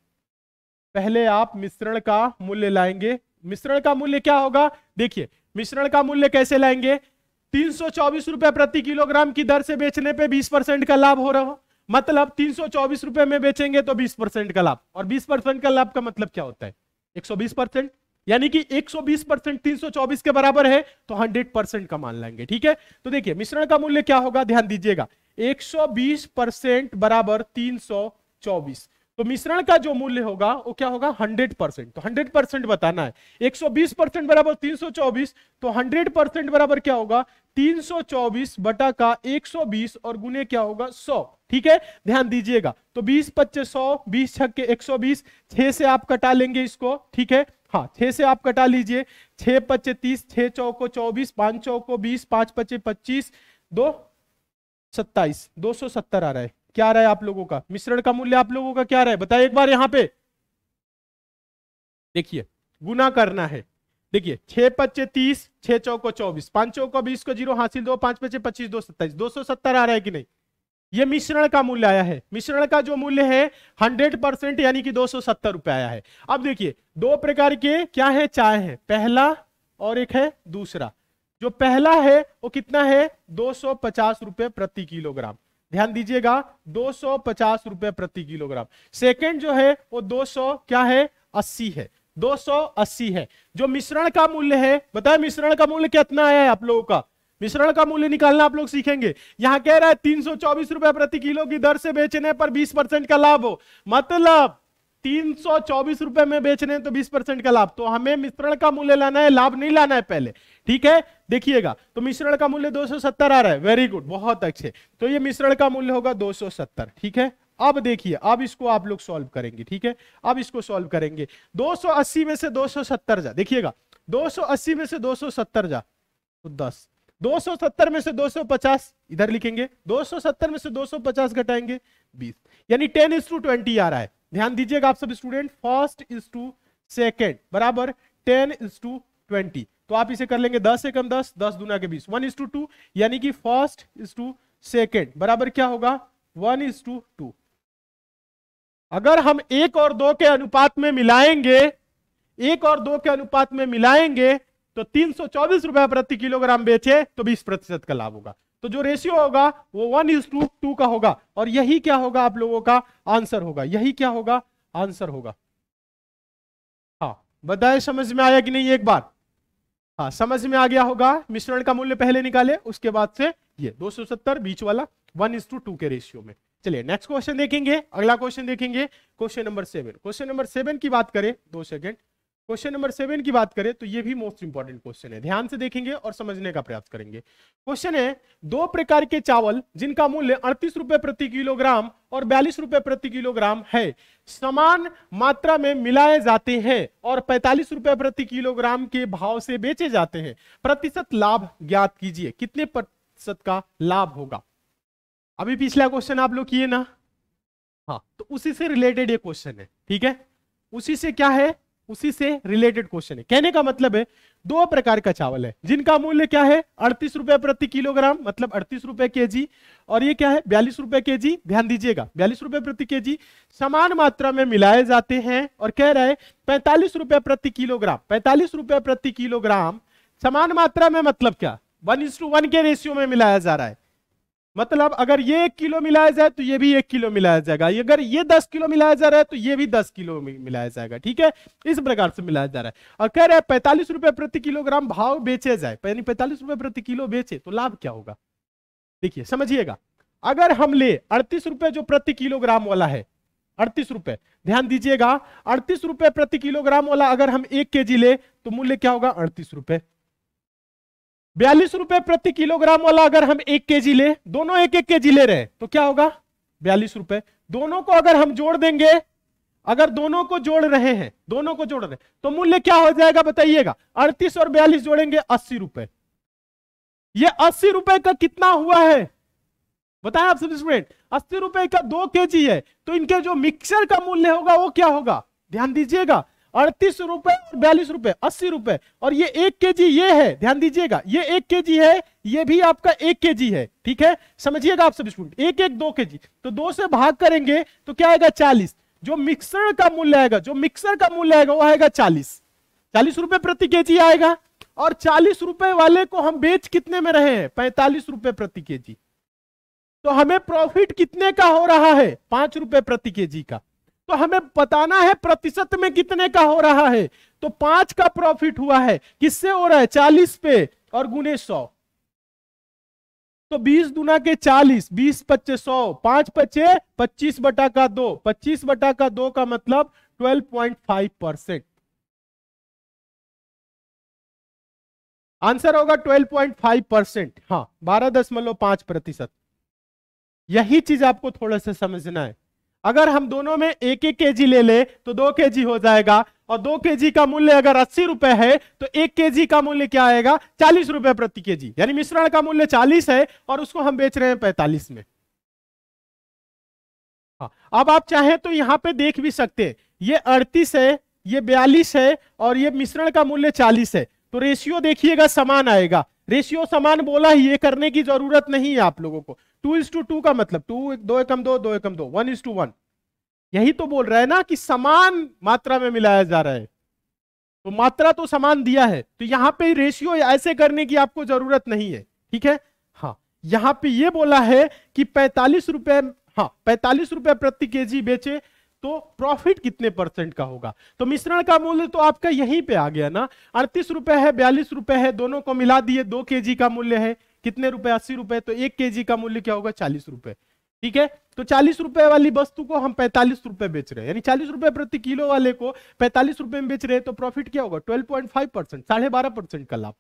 Speaker 1: पहले आप मिश्रण का मूल्य लाएंगे मिश्रण का मूल्य क्या होगा देखिए मिश्रण का मूल्य कैसे लाएंगे तीन रुपए प्रति किलोग्राम की दर से बेचने पे 20 परसेंट का लाभ हो रहा हो मतलब तीन रुपए में बेचेंगे तो 20 परसेंट का लाभ और 20 परसेंट का लाभ का मतलब क्या होता है 120 परसेंट यानी कि 120 परसेंट तीन के बराबर है तो 100 परसेंट का मान लाएंगे ठीक है तो देखिए मिश्रण का मूल्य क्या होगा ध्यान दीजिएगा एक परसेंट बराबर तीन सौ चौबीस तो मिश्रण का जो मूल्य होगा वो क्या होगा 100 परसेंट तो 100 परसेंट बताना है 120 परसेंट बराबर 324 तो 100 परसेंट बराबर क्या होगा 324 बटा का 120 और गुने क्या होगा 100 ठीक है ध्यान दीजिएगा तो 20 पच्चीस 100 20 छक्के 120 6 से आप कटा लेंगे इसको ठीक है हाँ छह से आप कटा लीजिए छह पच्चे तीस छह चौको चौबीस पांच चौको बीस पांच पच्चे पच्चीस दो सत्ताईस दो सौ सत्तर आ रहा है क्या रहा है आप लोगों का मिश्रण का मूल्य आप लोगों का क्या रहा है बताइए एक बार यहां पे देखिए गुना करना है देखिए छह पच्चे तीस छह चौको चौबीस पांच चौको बीस को जीरो हासिल दो पांच पच्चे पच्चीस दो सत्ताईस दो सौ सत्तर आ रहा है कि नहीं ये मिश्रण का मूल्य आया है मिश्रण का जो मूल्य है हंड्रेड परसेंट यानी कि दो सौ सत्तर रुपए आया है अब देखिए दो प्रकार के क्या है चाय है पहला और एक है दूसरा जो पहला है वो कितना है दो सौ पचास रुपए प्रति किलोग्राम ध्यान दीजिएगा दो सौ पचास रुपए प्रति किलोग्राम सेकेंड जो है वो दो सौ क्या है अस्सी है दो सौ अस्सी है जो मिश्रण का मूल्य है बताए मिश्रण का मूल्य कितना आया है आप लोगों का मिश्रण का मूल्य निकालना आप लोग सीखेंगे यहां कह रहा है तीन सौ चौबीस रुपए प्रति किलो की दर से बेचने पर बीस परसेंट का लाभ हो मतलब तीन सौ चौबीस रुपए में बेचने तो बीस परसेंट का लाभ तो हमें मिश्रण का मूल्य लाना है लाभ नहीं लाना है पहले ठीक है देखिएगा तो मिश्रण का मूल्य 270 आ रहा है वेरी गुड बहुत अच्छे तो ये मिश्रण का मूल्य होगा 270 ठीक है अब देखिए अब इसको आप लोग सॉल्व करेंगे ठीक है अब इसको सॉल्व करेंगे 280 में से 270 जा देखिएगा 280 में से 270 जा तो 10 270 में से 250 इधर लिखेंगे 270 में से 250 घटाएंगे 20 यानी 10 इज टू ट्वेंटी आ रहा है ध्यान दीजिएगा आप सब student first is to second बराबर 10 इज टू ट्वेंटी तो आप इसे कर लेंगे दस से कम दस दस दुना के बीस वन इज टू टू यानी कि फर्स्ट इज टू सेकेंड बराबर क्या होगा वन इज टू टू अगर हम एक और दो के अनुपात में मिलाएंगे एक और दो के अनुपात में मिलाएंगे तो तीन सौ चौबीस रुपए प्रति किलोग्राम बेचे तो बीस प्रतिशत का लाभ होगा तो जो रेशियो होगा वो वन इज टू टू का होगा और यही क्या होगा आप लोगों का आंसर होगा यही क्या होगा आंसर होगा हाँ बताए समझ में आया कि नहीं एक बार हाँ समझ में आ गया होगा मिश्रण का मूल्य पहले निकाले उसके बाद से ये 270 बीच वाला वन इंस टू टू के रेशियो में चलिए नेक्स्ट क्वेश्चन देखेंगे अगला क्वेश्चन देखेंगे question number seven question number seven की बात करें दो सेकेंड क्वेश्चन नंबर सेवन की बात करें तो ये भी मोस्ट इंपॉर्टेंट क्वेश्चन है ध्यान से देखेंगे और समझने का प्रयास करेंगे क्वेश्चन है दो प्रकार के चावल जिनका मूल्य अड़तीस रुपए प्रति किलोग्राम और बयालीस रुपए प्रति किलोग्राम है समान मात्रा में मिलाए जाते हैं और पैंतालीस रुपए प्रति किलोग्राम के भाव से बेचे जाते हैं प्रतिशत लाभ ज्ञात कीजिए कितने प्रतिशत का लाभ होगा अभी पिछला क्वेश्चन आप लोग किए ना हाँ तो उसी से रिलेटेड ये क्वेश्चन है ठीक है उसी से क्या है उसी से रिलेटेड क्वेश्चन है कहने का मतलब है दो प्रकार का चावल है जिनका मूल्य क्या है अड़तीस रुपए प्रति किलोग्राम मतलब अड़तीस रुपए के जी और ये क्या है बयालीस रुपए के जी ध्यान दीजिएगा बयालीस रुपए प्रति के जी समान मात्रा में मिलाए जाते हैं और कह रहे हैं पैंतालीस रुपए प्रति किलोग्राम पैंतालीस रुपए प्रति किलोग्राम समान मात्रा में मतलब क्या वन इंस के रेशियो में मिलाया जा रहा है मतलब अगर ये एक किलो मिलाया जाए तो ये भी एक किलो मिलाया जाएगा अगर ये दस किलो मिलाया जा रहा है तो ये भी दस किलो मिलाया जाएगा ठीक है इस प्रकार से मिलाया जा रहा है और कह रहे हैं पैंतालीस रुपए प्रति किलोग्राम भाव बेचे जाए यानी पैंतालीस रुपए प्रति किलो बेचे तो लाभ क्या होगा देखिए समझिएगा अगर हम ले अड़तीस रुपए जो प्रति किलोग्राम वाला है अड़तीस रुपए ध्यान दीजिएगा अड़तीस रुपए प्रति किलोग्राम वाला अगर हम एक के ले तो मूल्य क्या होगा अड़तीस रुपए बयालीस रुपए प्रति किलोग्राम वाला अगर हम एक के जी ले दोनों एक एक के जी ले रहे तो क्या होगा बयालीस रुपए दोनों को अगर हम जोड़ देंगे अगर दोनों को जोड़ रहे हैं दोनों को जोड़ रहे तो मूल्य क्या हो जाएगा बताइएगा अड़तीस और बयालीस जोड़ेंगे अस्सी रुपए ये अस्सी रुपए का कितना हुआ है बताएं आप सभी स्टूडेंट अस्सी रुपए का दो केजी है तो इनके जो मिक्सर का मूल्य होगा वो क्या होगा ध्यान दीजिएगा अड़तीस रुपए बयालीस रुपए अस्सी रुपए और ये एक के जी ये है ध्यान दीजिएगा ये एक के जी है ये भी आपका एक के जी है ठीक है समझिएगा आप सब स्टूडेंट एक एक दो के जी तो दो से भाग करेंगे तो क्या आएगा चालीस जो मिक्सर का मूल्य आएगा जो मिक्सर का मूल्य आएगा वो आएगा चालीस चालीस रुपए प्रति के जी आएगा और चालीस रुपए वाले को हम बेच कितने में रहे हैं पैंतालीस रुपए प्रति के जी तो हमें प्रॉफिट कितने का हो रहा है पांच रुपए प्रति के जी का तो हमें बताना है प्रतिशत में कितने का हो रहा है तो पांच का प्रॉफिट हुआ है किससे हो रहा है चालीस पे और गुने सौ तो बीस दुना के चालीस बीस पच्चे सौ पांच पच्चे पच्चीस बटा का दो पच्चीस बटा का दो का मतलब twelve point five percent answer होगा ट्वेल्व पॉइंट फाइव परसेंट हाँ बारह दशमलव पांच प्रतिशत यही चीज आपको थोड़ा सा समझना है अगर हम दोनों में एक एक के ले ले तो दो के हो जाएगा और दो के का मूल्य अगर अस्सी रुपए है तो एक के का मूल्य क्या आएगा चालीस रुपए प्रति के यानी मिश्रण का मूल्य चालीस है और उसको हम बेच रहे हैं पैंतालीस में हाँ, अब आप चाहें तो यहां पे देख भी सकते हैं ये अड़तीस है ये बयालीस है और ये मिश्रण का मूल्य चालीस है तो रेशियो देखिएगा समान आएगा रेशियो समान बोला ये करने की जरूरत नहीं है आप लोगों को टू इज टू टू का मतलब टू दो एकम दो दो एकम दो वन इज टू वन यही तो बोल रहा है ना कि समान मात्रा में मिलाया जा रहा है तो मात्रा तो समान दिया है तो यहाँ पे रेशियो ऐसे करने की आपको जरूरत नहीं है ठीक है हाँ यहाँ पे ये बोला है कि पैंतालीस रुपए हाँ पैंतालीस रुपए प्रति केजी बेचे तो प्रॉफिट कितने परसेंट का होगा तो मिश्रण का मूल्य तो आपका यहीं पे आ गया ना अड़तीस रुपए है बयालीस रुपए है दोनों को मिला दिए दो के का मूल्य है कितने रुपए अस्सी रुपए तो एक के का मूल्य क्या होगा चालीस रुपए ठीक है तो चालीस रुपए वाली वस्तु को हम पैंतालीस रुपए बेच रहे हैं यानी चालीस रुपए प्रति किलो वाले को पैंतालीस रुपए में बेच रहे हैं तो प्रॉफिट क्या होगा ट्वेल्व पॉइंट फाइव परसेंट साढ़े बारह परसेंट का लाभ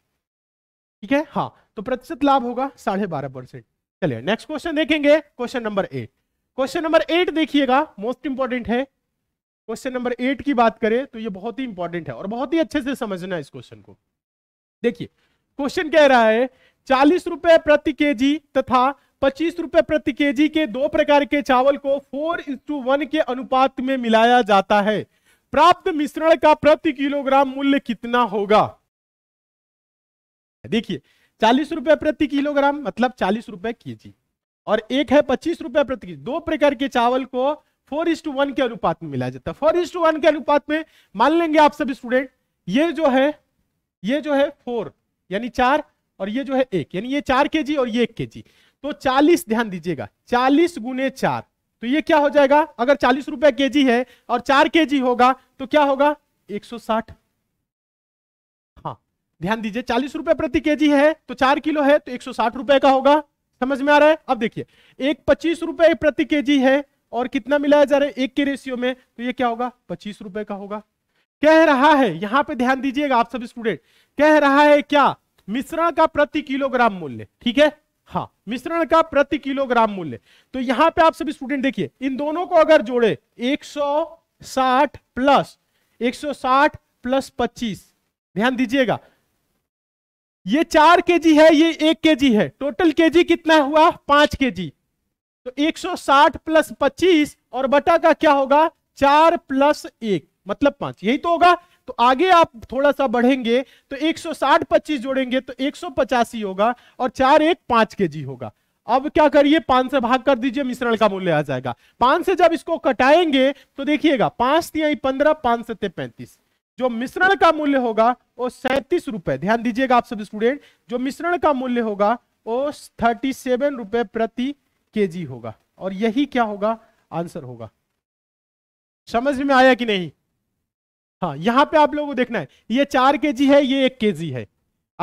Speaker 1: ठीक है हाँ तो प्रतिशत लाभ होगा साढ़े बारह परसेंट चलिए नेक्स्ट क्वेश्चन देखेंगे question number eight question number eight देखिएगा मोस्ट इंपॉर्टेंट है क्वेश्चन नंबर एट की बात करें तो ये बहुत ही इंपॉर्टेंट है और बहुत ही अच्छे से समझना है इस क्वेश्चन को देखिए क्वेश्चन कह रहा है चालीस रुपए प्रति केजी तथा पच्चीस रुपए प्रति केजी के दो प्रकार के चावल को फोर इंटू वन के अनुपात में मिलाया जाता है प्राप्त मिश्रण का प्रति किलोग्राम मूल्य कितना होगा देखिए चालीस रुपए प्रति किलोग्राम मतलब चालीस रुपए के जी और एक है पच्चीस रुपया प्रति के दो प्रकार के चावल को फोर इज टू वन के अनुपात में मिला जाता है फोर इज टू वन के अनुपात में मान लेंगे आप सब स्टूडेंट ये जो है ये जो है फोर यानी चार और ये जो है एक यानी ये चार के जी और ये एक के जी तो चालीस ध्यान दीजिएगा चालीस गुने चार तो ये क्या हो जाएगा अगर चालीस रुपया के जी है और चार के जी होगा तो क्या होगा एक सौ साठ हाँ ध्यान दीजिए चालीस रुपए प्रति के जी है तो चार किलो है तो एक सौ साठ रुपए का होगा समझ में आ रहा है अब देखिए एक पच्चीस रुपए प्रति केजी है और कितना मिलाया जा रहा है एक के रेशियो में तो ये क्या होगा पच्चीस रुपए का होगा कह रहा है यहां पे ध्यान दीजिएगा आप सब स्टूडेंट कह रहा है क्या मिश्रण का प्रति किलोग्राम मूल्य ठीक है हाँ मिश्रण का प्रति किलोग्राम मूल्य तो यहां पे आप सभी स्टूडेंट देखिए इन दोनों को अगर जोड़े 160 प्लस 160 प्लस 25 ध्यान दीजिएगा ये चार के जी है ये एक के जी है टोटल के जी कितना हुआ पांच के जी तो 160 प्लस 25 और बटा का क्या होगा चार प्लस एक मतलब पांच यही तो होगा तो आगे आप थोड़ा सा बढ़ेंगे तो 160 25 जोड़ेंगे तो एक होगा और चार एक पांच के जी होगा अब क्या करिए पांच से भाग कर दीजिए मिश्रण का मूल्य आ जाएगा पांच से जब इसको कटाएंगे तो देखिएगा पांच तिहाई पंद्रह पांच सत्य पैंतीस जो मिश्रण का मूल्य होगा वो सैंतीस रुपए ध्यान दीजिएगा आप सब स्टूडेंट जो मिश्रण का मूल्य होगा वो थर्टी सेवन रुपए प्रति केजी होगा और यही क्या होगा आंसर होगा समझ में आया कि नहीं हाँ यहां पे आप लोगों को देखना है ये चार के जी है ये एक के जी है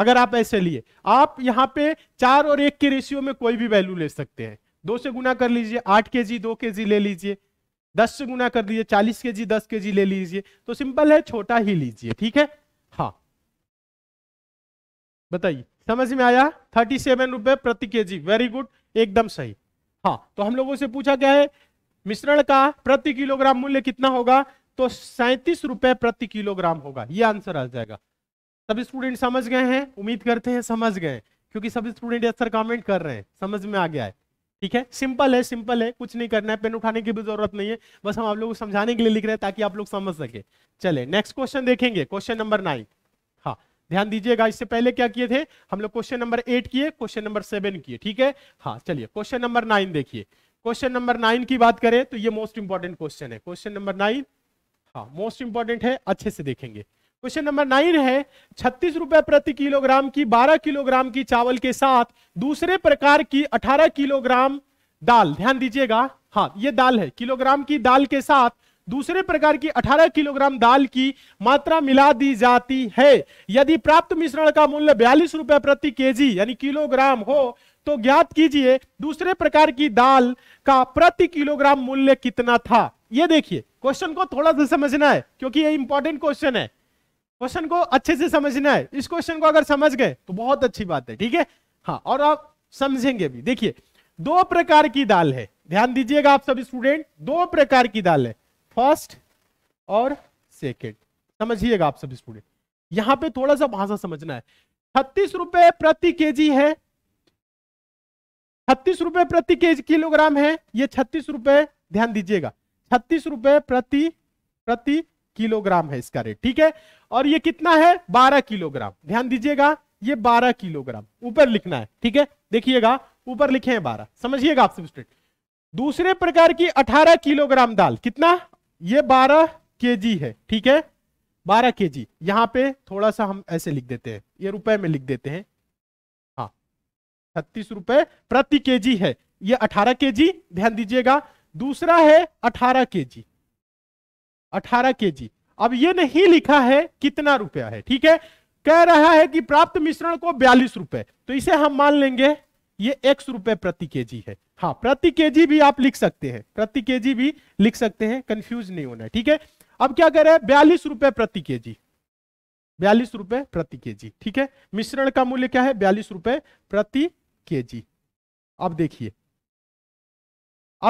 Speaker 1: अगर आप ऐसे लिए आप यहाँ पे चार और एक के रेशियो में कोई भी वैल्यू ले सकते हैं दो से गुना कर लीजिए आठ के जी दो के जी ले लीजिए दस से गुना कर दीजिए चालीस के जी दस के जी ले लीजिए तो सिंपल है छोटा ही लीजिए ठीक है बताइए समझ में आया थर्टी सेवन रुपए प्रति के जी वेरी गुड एकदम सही हाँ तो हम लोगों से पूछा गया है मिश्रण का प्रति किलोग्राम मूल्य कितना होगा तो सैंतीस रुपए प्रति किलोग्राम होगा ये आंसर आ जाएगा सब स्टूडेंट समझ गए हैं उम्मीद करते हैं समझ गए क्योंकि सब स्टूडेंट अक्सर कमेंट कर रहे हैं समझ में आ गया है ठीक है सिंपल है सिंपल है कुछ नहीं करना है पेन उठाने की भी जरूरत नहीं है बस हम आप लोगों को समझाने के लिए लिख रहे हैं ताकि आप लोग समझ सके चले नेक्स्ट क्वेश्चन देखेंगे क्वेश्चन नंबर नाइन ध्यान दीजिएगा इससे पहले क्या किए थे हम लोग क्वेश्चन नंबर एट किए क्वेश्चन नंबर सेवन किए ठीक है हाँ चलिए क्वेश्चन नंबर नाइन देखिए क्वेश्चन नंबर नाइन की बात करें तो ये मोस्ट इंपॉर्टेंट क्वेश्चन है क्वेश्चन नंबर नाइन हाँ मोस्ट इंपॉर्टेंट है अच्छे से देखेंगे क्वेश्चन नंबर नाइन है छत्तीस रुपए प्रति किलोग्राम की बारह किलोग्राम की चावल के साथ दूसरे प्रकार की अठारह किलोग्राम दाल ध्यान दीजिएगा हाँ ये दाल है किलोग्राम की दाल के साथ दूसरे प्रकार की 18 किलोग्राम दाल की मात्रा मिला दी जाती है यदि प्राप्त मिश्रण का मूल्य बयालीस रुपए प्रति केजी यानी किलोग्राम हो तो ज्ञात कीजिए दूसरे प्रकार की दाल का प्रति किलोग्राम मूल्य कितना था यह देखिए क्वेश्चन को थोड़ा सा समझना है क्योंकि ये इंपॉर्टेंट क्वेश्चन है क्वेश्चन को अच्छे से समझना है इस क्वेश्चन को अगर समझ गए तो बहुत अच्छी बात है ठीक है हाँ और आप समझेंगे भी देखिए दो प्रकार की दाल है ध्यान दीजिएगा आप सभी स्टूडेंट दो प्रकार की दाल है फर्स्ट और सेकेंड समझिएगा आप सब स्टूडेंट यहां पे थोड़ा सा भाषा समझना है छत्तीस रुपए प्रति केजी है छत्तीस रुपए प्रति किलोग्राम है ये छत्तीस रुपए ध्यान दीजिएगा छत्तीस रुपए प्रति प्रति किलोग्राम है इसका रेट ठीक है और ये कितना है बारह किलोग्राम ध्यान दीजिएगा ये बारह किलोग्राम ऊपर लिखना है ठीक है देखिएगा ऊपर लिखे हैं बारह समझिएगा आप सब स्टूडेंट दूसरे प्रकार की अठारह किलोग्राम दाल कितना ये 12 जी है ठीक है 12 जी यहाँ पे थोड़ा सा हम ऐसे लिख देते हैं ये रुपए में लिख देते हैं हाँ छत्तीस रुपए प्रति जी है ये 18 जी ध्यान दीजिएगा दूसरा है 18 अठारह 18 जी अब ये नहीं लिखा है कितना रुपया है ठीक है कह रहा है कि प्राप्त मिश्रण को बयालीस रुपए तो इसे हम मान लेंगे ये एक्स रुपए प्रति जी है हाँ प्रति केजी भी आप लिख सकते हैं प्रति केजी भी लिख सकते हैं कंफ्यूज नहीं होना है ठीक है अब क्या कह रहे हैं बयालीस रुपए प्रति के जी बयालीस रुपए प्रति के जी ठीक है मिश्रण का मूल्य क्या है बयालीस रुपए प्रति के जी अब देखिए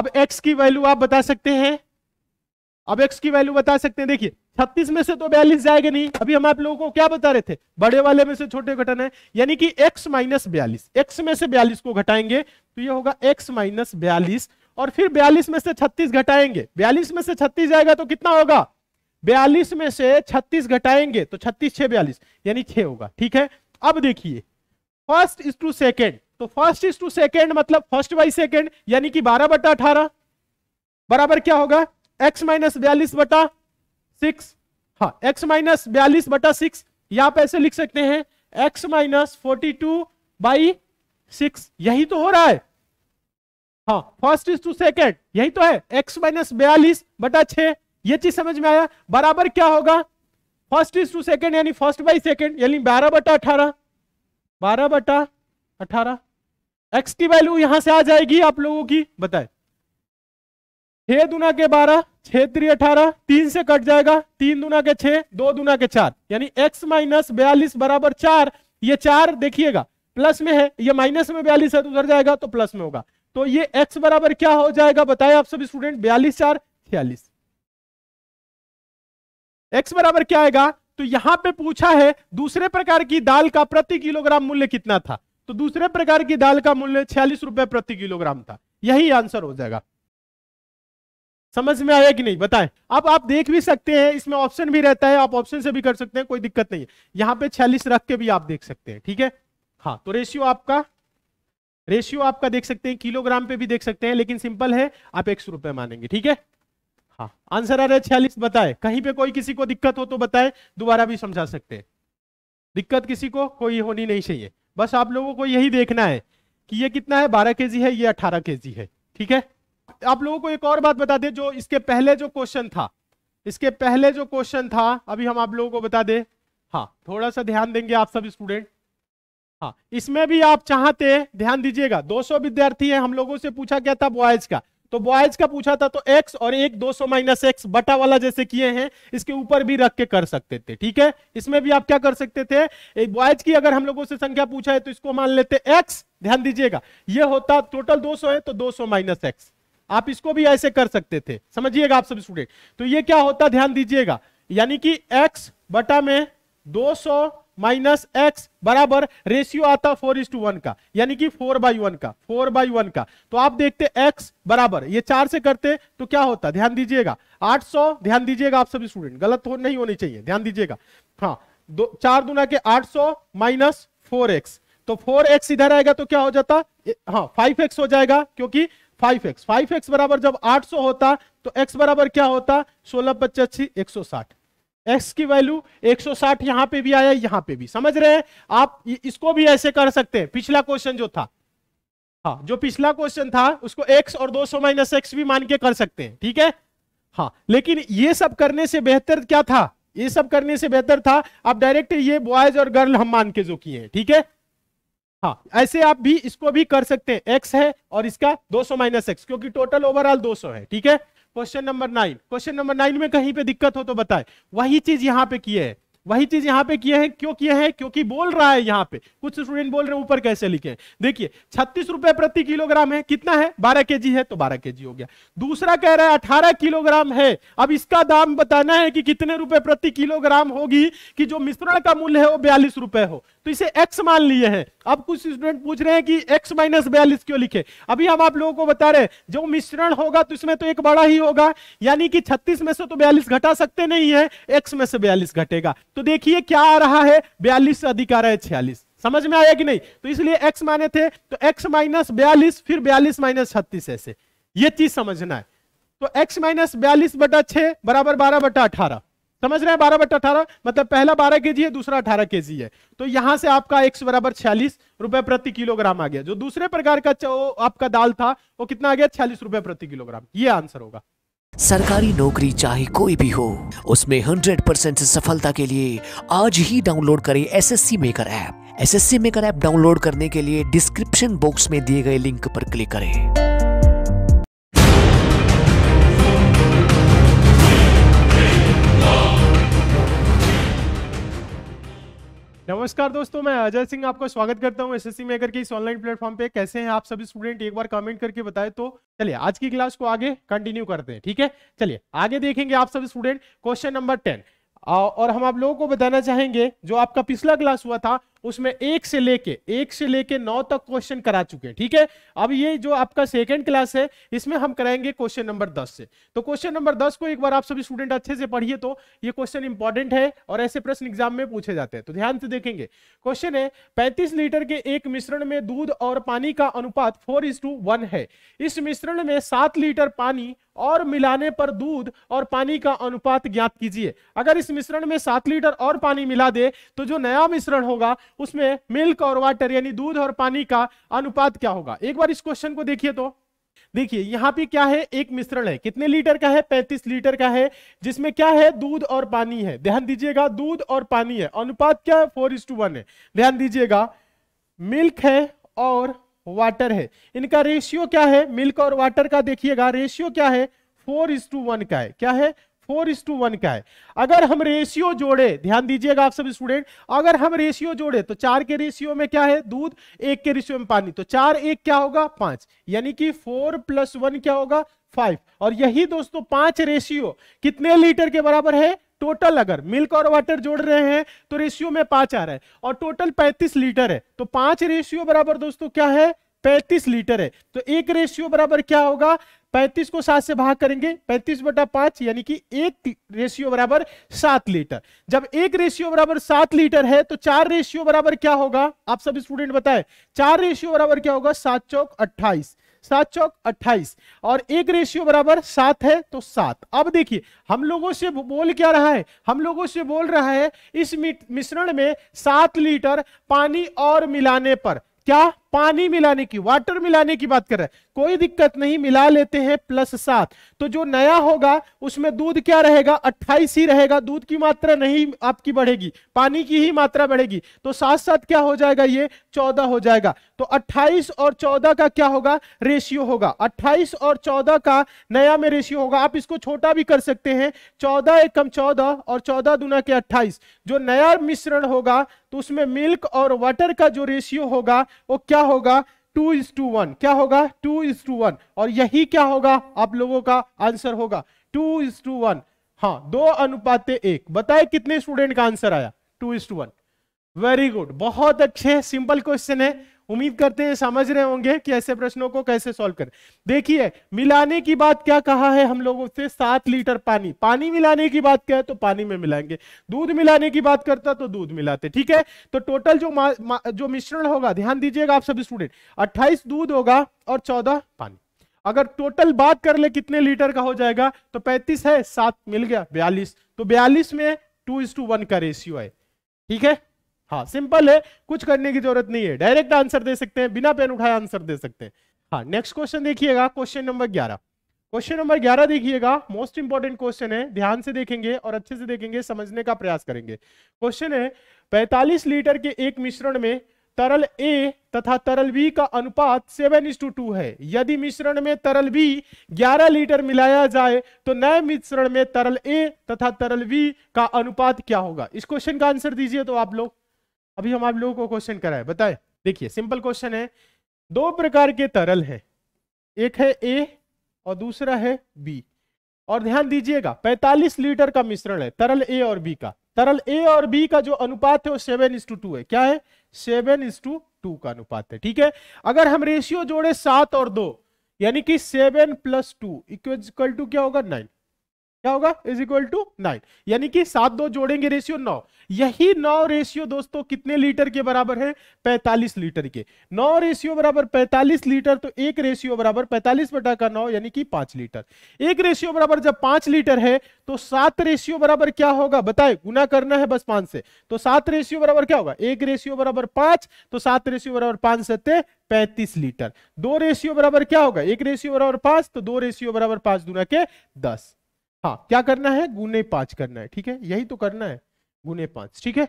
Speaker 1: अब x की वैल्यू आप बता सकते हैं अब x की वैल्यू बता सकते हैं देखिए छत्तीस में से तो बयालीस जाएगा नहीं अभी हम आप लोगों को क्या बता रहे थे बड़े वाले में से छोटे घटन है यानी कि x माइनस बयालीस एक्स में से बयालीस को घटाएंगे तो ये होगा x माइनस बयालीस और फिर बयालीस में से छत्तीस घटाएंगे बयालीस में से छत्तीस जाएगा तो कितना होगा बयालीस में से छत्तीस घटाएंगे तो छत्तीस छह बयालीस यानी छह होगा ठीक है अब देखिए फर्स्ट इज टू सेकेंड तो फर्स्ट इज टू सेकेंड मतलब फर्स्ट बाई सेकेंड यानी कि बारह बटा अठारह बराबर क्या होगा एक्स माइनस बयालीस बटा सिक्स हाँ एक्स माइनस बयालीस बटा सिक्स या आप ऐसे लिख सकते हैं x minus forty two by six यही तो हो रहा है हाँ फर्स्ट इज टू सेकेंड यही तो है एक्स माइनस बयालीस बटा छ ये चीज समझ में आया बराबर क्या होगा फर्स्ट इज टू सेकेंड यानी फर्स्ट बाई सेकेंड यानी बारह बटा अठारह बारह बटा अठारह एक्स की वैल्यू यहां से आ जाएगी आप लोगों की बताए छह दुना के बारह छह त्री अठारह तीन से कट जाएगा तीन दुना के छह दो दुना के चार यानी एक्स माइनस बयालीस बराबर चार ये चार देखिएगा प्लस में है ये माइनस में बयालीस है तो उधर जाएगा तो प्लस में होगा तो ये एक्स बराबर क्या हो जाएगा बताए आप सब स्टूडेंट बयालीस चार छियालीस एक्स बराबर क्या आएगा तो यहां पे पूछा है दूसरे प्रकार की दाल का प्रति किलोग्राम मूल्य कितना था तो दूसरे प्रकार की दाल का मूल्य छियालीस रुपए प्रति किलोग्राम था यही आंसर हो जाएगा समझ में आया कि नहीं बताए अब आप देख भी सकते हैं इसमें ऑप्शन भी रहता है आप ऑप्शन से भी कर सकते हैं कोई दिक्कत नहीं है यहाँ पे छियालीस रख के भी आप देख सकते हैं ठीक है हाँ तो रेशियो आपका रेशियो आपका देख सकते हैं किलोग्राम पे भी देख सकते हैं लेकिन सिंपल है आप एक सौ रुपए मानेंगे ठीक है हाँ आंसर आ रहा है छियालीस बताए कहीं पे कोई किसी को दिक्कत हो तो बताए दोबारा भी समझा सकते हैं दिक्कत किसी को कोई होनी नहीं चाहिए बस आप लोगों को यही देखना है कि ये कितना है बारह के है ये अठारह के है ठीक है आप लोगों को एक और बात बता दें जो इसके पहले जो क्वेश्चन था इसके पहले जो क्वेश्चन था अभी हम आप लोगों को बता दें हाँ थोड़ा सा ध्यान देंगे आप सब स्टूडेंट हाँ इसमें भी आप चाहते ध्यान दीजिएगा 200 विद्यार्थी हैं हम लोगों से पूछा गया था बॉयज का तो बॉयज का पूछा था तो एक्स और एक 200 सौ माइनस एक्स बटा वाला जैसे किए हैं इसके ऊपर भी रख के कर सकते थे ठीक है इसमें भी आप क्या कर सकते थे बॉयज की अगर हम लोगों से संख्या पूछा है तो इसको मान लेते एक्स ध्यान दीजिएगा ये होता टोटल दो है तो दो सौ आप इसको भी ऐसे कर सकते थे समझिएगा आप सब स्टूडेंट तो ये क्या होता ध्यान दीजिएगा यानी कि x बटा में 200 सौ माइनस एक्स बराबर रेशियो आता फोर इज टू वन का यानी कि फोर बाई वन का फोर बाई वन का तो आप देखते x बराबर ये चार से करते तो क्या होता ध्यान दीजिएगा 800 ध्यान दीजिएगा आप सभी स्टूडेंट गलत हो नहीं होनी चाहिए ध्यान दीजिएगा हाँ दो चार दुना के 800 सौ माइनस फोर तो 4x इधर आएगा तो क्या हो जाता हाँ 5x हो जाएगा क्योंकि फाइव एक्स फाइव एक्स बराबर जब 800 होता तो x बराबर क्या होता सोलह पच्चे अच्छी एक सौ साठ एक्स की वैल्यू 160 सौ यहां पर भी आया यहां पे भी समझ रहे हैं आप इसको भी ऐसे कर सकते हैं पिछला क्वेश्चन जो था हाँ जो पिछला क्वेश्चन था उसको x और 200 सौ माइनस एक्स भी मान के कर सकते हैं ठीक है हाँ लेकिन ये सब करने से बेहतर क्या था ये सब करने से बेहतर था आप डायरेक्ट ये बॉयज और गर्ल हम मान के जो किए हैं ठीक है थीके? हाँ ऐसे आप भी इसको भी कर सकते हैं एक्स है और इसका 200 सौ माइनस एक्स क्योंकि टोटल ओवरऑल 200 है ठीक है question number nine question number nine में कहीं पे दिक्कत हो तो बताए वही चीज यहाँ पे किए है वही चीज यहाँ पे किए हैं क्यों किए हैं क्योंकि बोल रहा है यहाँ पे कुछ स्टूडेंट बोल रहे हैं ऊपर कैसे लिखे देखिए छत्तीस रुपए प्रति किलोग्राम है कितना है बारह के है तो बारह के हो गया दूसरा कह रहा है अठारह किलोग्राम है अब इसका दाम बताना है कि कितने रुपए प्रति किलोग्राम होगी कि जो मिश्रण का मूल्य है वो बयालीस रुपए हो तो इसे x मान लिए हैं अब कुछ स्टूडेंट पूछ रहे हैं कि x माइनस बयालीस क्यों लिखे अभी हम आप लोगों को बता रहे हैं जो मिश्रण होगा तो इसमें तो एक बड़ा ही होगा यानी कि 36 में से तो बयालीस घटा सकते नहीं है x में से बयालीस घटेगा तो देखिए क्या आ रहा है बयालीस से अधिक आ रहा है छियालीस समझ में आया कि नहीं तो इसलिए एक्स माने थे तो एक्स माइनस बयालीस फिर बयालीस माइनस छत्तीस ऐसे ये चीज समझना है तो एक्स माइनस बयालीस बटा छह बराबर बारह बटा अठारह समझ रहे हैं बारह बट अठारह मतलब पहला बारह के है दूसरा अठारह के है तो यहां से आपका एक्स बराबर छियालीस रुपए प्रति किलोग्राम आ गया जो दूसरे प्रकार का आपका दाल था वो कितना आ गया छियालीस रुपए प्रति किलोग्राम ये आंसर होगा
Speaker 2: सरकारी नौकरी चाहे कोई भी हो उसमें 100 परसेंट सफलता के लिए आज ही डाउनलोड करें SSC maker app SSC maker app download करने के लिए डिस्क्रिप्शन बॉक्स में दिए गए लिंक पर क्लिक करें
Speaker 1: नमस्कार दोस्तों मैं अजय सिंह आपका स्वागत करता हूं एसएससी मेकर के इस ऑनलाइन प्लेटफॉर्म पे कैसे हैं आप सभी स्टूडेंट एक बार कमेंट करके बताएं तो चलिए आज की क्लास को आगे कंटिन्यू करते हैं ठीक है चलिए आगे देखेंगे आप सभी स्टूडेंट क्वेश्चन नंबर टेन और हम आप लोगों को बताना चाहेंगे जो आपका पिछला क्लास हुआ था उसमें एक से लेके एक से लेके नौ तक क्वेश्चन करा चुके हैं ठीक है अब ये जो आपका सेकंड क्लास है इसमें हम कराएंगे क्वेश्चन नंबर दस से तो क्वेश्चन नंबर दस को एक बार आप सभी स्टूडेंट अच्छे से पढ़िए तो ये क्वेश्चन इंपॉर्टेंट है और ऐसे प्रश्न एग्जाम में पूछे जाते हैं तो ध्यान से देखेंगे क्वेश्चन है पैंतीस लीटर के एक मिश्रण में दूध और पानी का अनुपात फोर है इस मिश्रण में सात लीटर पानी और मिलाने पर दूध और पानी का अनुपात ज्ञात कीजिए अगर इस मिश्रण में सात लीटर और पानी मिला दे तो जो नया मिश्रण होगा उसमें मिल्क और वाटर यानी दूध और पानी का अनुपात क्या होगा एक बार इस क्वेश्चन को देखिए तो देखिए यहाँ पे क्या है एक मिश्रण है कितने लीटर का है पैंतीस लीटर का है जिसमें क्या है दूध और पानी है ध्यान दीजिएगा दूध और पानी है अनुपात क्या है फोर है ध्यान दीजिएगा मिल्क है और वाटर है इनका रेशियो क्या है मिल्क और वाटर का देखिएगा रेशियो क्या है फोर इज टू वन का है क्या है फोर इज टू वन का है अगर हम रेशियो जोड़े ध्यान दीजिएगा आप सभी स्टूडेंट अगर हम रेशियो जोड़े तो चार के रेशियो में क्या है दूध एक के रेशियो में पानी तो चार एक क्या होगा पांच यानी कि फोर प्लस वन क्या होगा फाइव और यही दोस्तों पांच रेशियो कितने लीटर के बराबर है टोटल अगर मिल्क और वाटर जोड़ रहे हैं तो रेशियो में पांच आ रहा है और टोटल पैंतीस लीटर है तो पांच रेशियो बराबर दोस्तों क्या है पैंतीस लीटर है तो एक रेशियो बराबर क्या होगा पैंतीस को सात से भाग करेंगे पैंतीस बटा पांच यानी कि एक रेशियो बराबर सात लीटर जब एक रेशियो बराबर सात लीटर है तो चार रेशियो बराबर क्या होगा आप सब स्टूडेंट बताएं चार रेशियो बराबर क्या होगा सात चौक अट्ठाईस सात चौक अट्ठाईस और एक रेशियो बराबर सात है तो सात अब देखिए हम लोगों से बोल क्या रहा है हम लोगों से बोल रहा है इस मिश्रण में सात लीटर पानी और मिलाने पर क्या पानी मिलाने की वाटर मिलाने की बात कर रहा है कोई दिक्कत नहीं मिला लेते हैं प्लस सात तो जो नया होगा उसमें दूध क्या रहेगा अट्ठाईस ही रहेगा दूध की मात्रा नहीं आपकी बढ़ेगी पानी की ही मात्रा बढ़ेगी तो साथ साथ क्या हो जाएगा ये चौदह हो जाएगा तो अट्ठाईस और चौदह का क्या होगा रेशियो होगा अट्ठाईस और चौदह का नया में रेशियो होगा आप इसको छोटा भी कर सकते हैं चौदह एकम चौदह और चौदह दुना के अट्ठाईस जो नया मिश्रण होगा तो उसमें मिल्क और वाटर का जो रेशियो होगा वो क्या क्या होगा टू इज टू वन क्या होगा टू इज टू वन और यही क्या होगा आप लोगों का आंसर होगा टू इज टू वन हाँ दो अनुपात एक बताए कितने स्टूडेंट का आंसर आया two is to one very good बहुत अच्छे सिंपल क्वेश्चन है उम्मीद करते हैं समझ रहे होंगे कि ऐसे प्रश्नों को कैसे सॉल्व करें देखिए मिलाने की बात क्या कहा है हम लोगों से सात लीटर पानी पानी मिलाने की बात क्या है तो पानी में मिलाएंगे दूध मिलाने की बात करता तो दूध मिलाते ठीक है तो टोटल जो मा, मा, जो मिश्रण होगा ध्यान दीजिएगा आप सभी स्टूडेंट अट्ठाईस दूध होगा और चौदह पानी अगर टोटल बात कर ले कितने लीटर का हो जाएगा तो पैंतीस है सात मिल गया बयालीस तो बयालीस में टू इज टू वन का रेशियो है ठीक है हाँ सिंपल है कुछ करने की जरूरत नहीं है डायरेक्ट आंसर दे सकते हैं बिना पेन उठाए आंसर दे सकते हैं हाँ नेक्स्ट क्वेश्चन देखिएगा क्वेश्चन नंबर ग्यारह क्वेश्चन नंबर ग्यारह देखिएगा मोस्ट इंपॉर्टेंट क्वेश्चन है ध्यान से देखेंगे और अच्छे से देखेंगे समझने का प्रयास करेंगे क्वेश्चन है पैंतालीस लीटर के एक मिश्रण में तरल ए तथा तरल बी का अनुपात सेवन इंस टू टू है यदि मिश्रण में तरल बी ग्यारह लीटर मिलाया जाए तो नए मिश्रण में तरल ए तथा तरल बी का अनुपात क्या होगा इस क्वेश्चन का आंसर दीजिए तो आप लोग अभी हम आप लोगों को क्वेश्चन कराए बताए देखिए सिंपल क्वेश्चन है दो प्रकार के तरल है एक है ए और दूसरा है बी और ध्यान दीजिएगा 45 लीटर का मिश्रण है तरल ए और बी का तरल ए और बी का जो अनुपात है वो सेवन इस टू टू है क्या है सेवन इस टू टू का अनुपात है ठीक है अगर हम रेशियो जोड़े सात और दो यानी कि seven plus two equal to क्या होगा नाइन क्या होगा इज इक्वल टू नाइन यानी कि सात दो जोड़ेंगे रेशियो नौ यही नौ रेशियो दोस्तों कितने लीटर के बराबर है पैंतालीस लीटर के नौ रेशियो बराबर पैंतालीस लीटर तो एक रेशियो बराबर पैंतालीस बटा का नौ यानी कि पांच लीटर एक रेशियो बराबर जब पांच लीटर है तो सात रेशियो बराबर क्या होगा बताए गुना करना है बस पांच से तो सात रेशियो बराबर क्या होगा एक रेशियो बराबर पांच तो सात रेशियो बराबर पांच सत्य पैंतीस लीटर दो रेशियो बराबर क्या होगा एक रेशियो बराबर पांच तो दो रेशियो बराबर पांच दुना के दस हाँ क्या करना है गुने पांच करना है ठीक है यही तो करना है गुने पांच ठीक है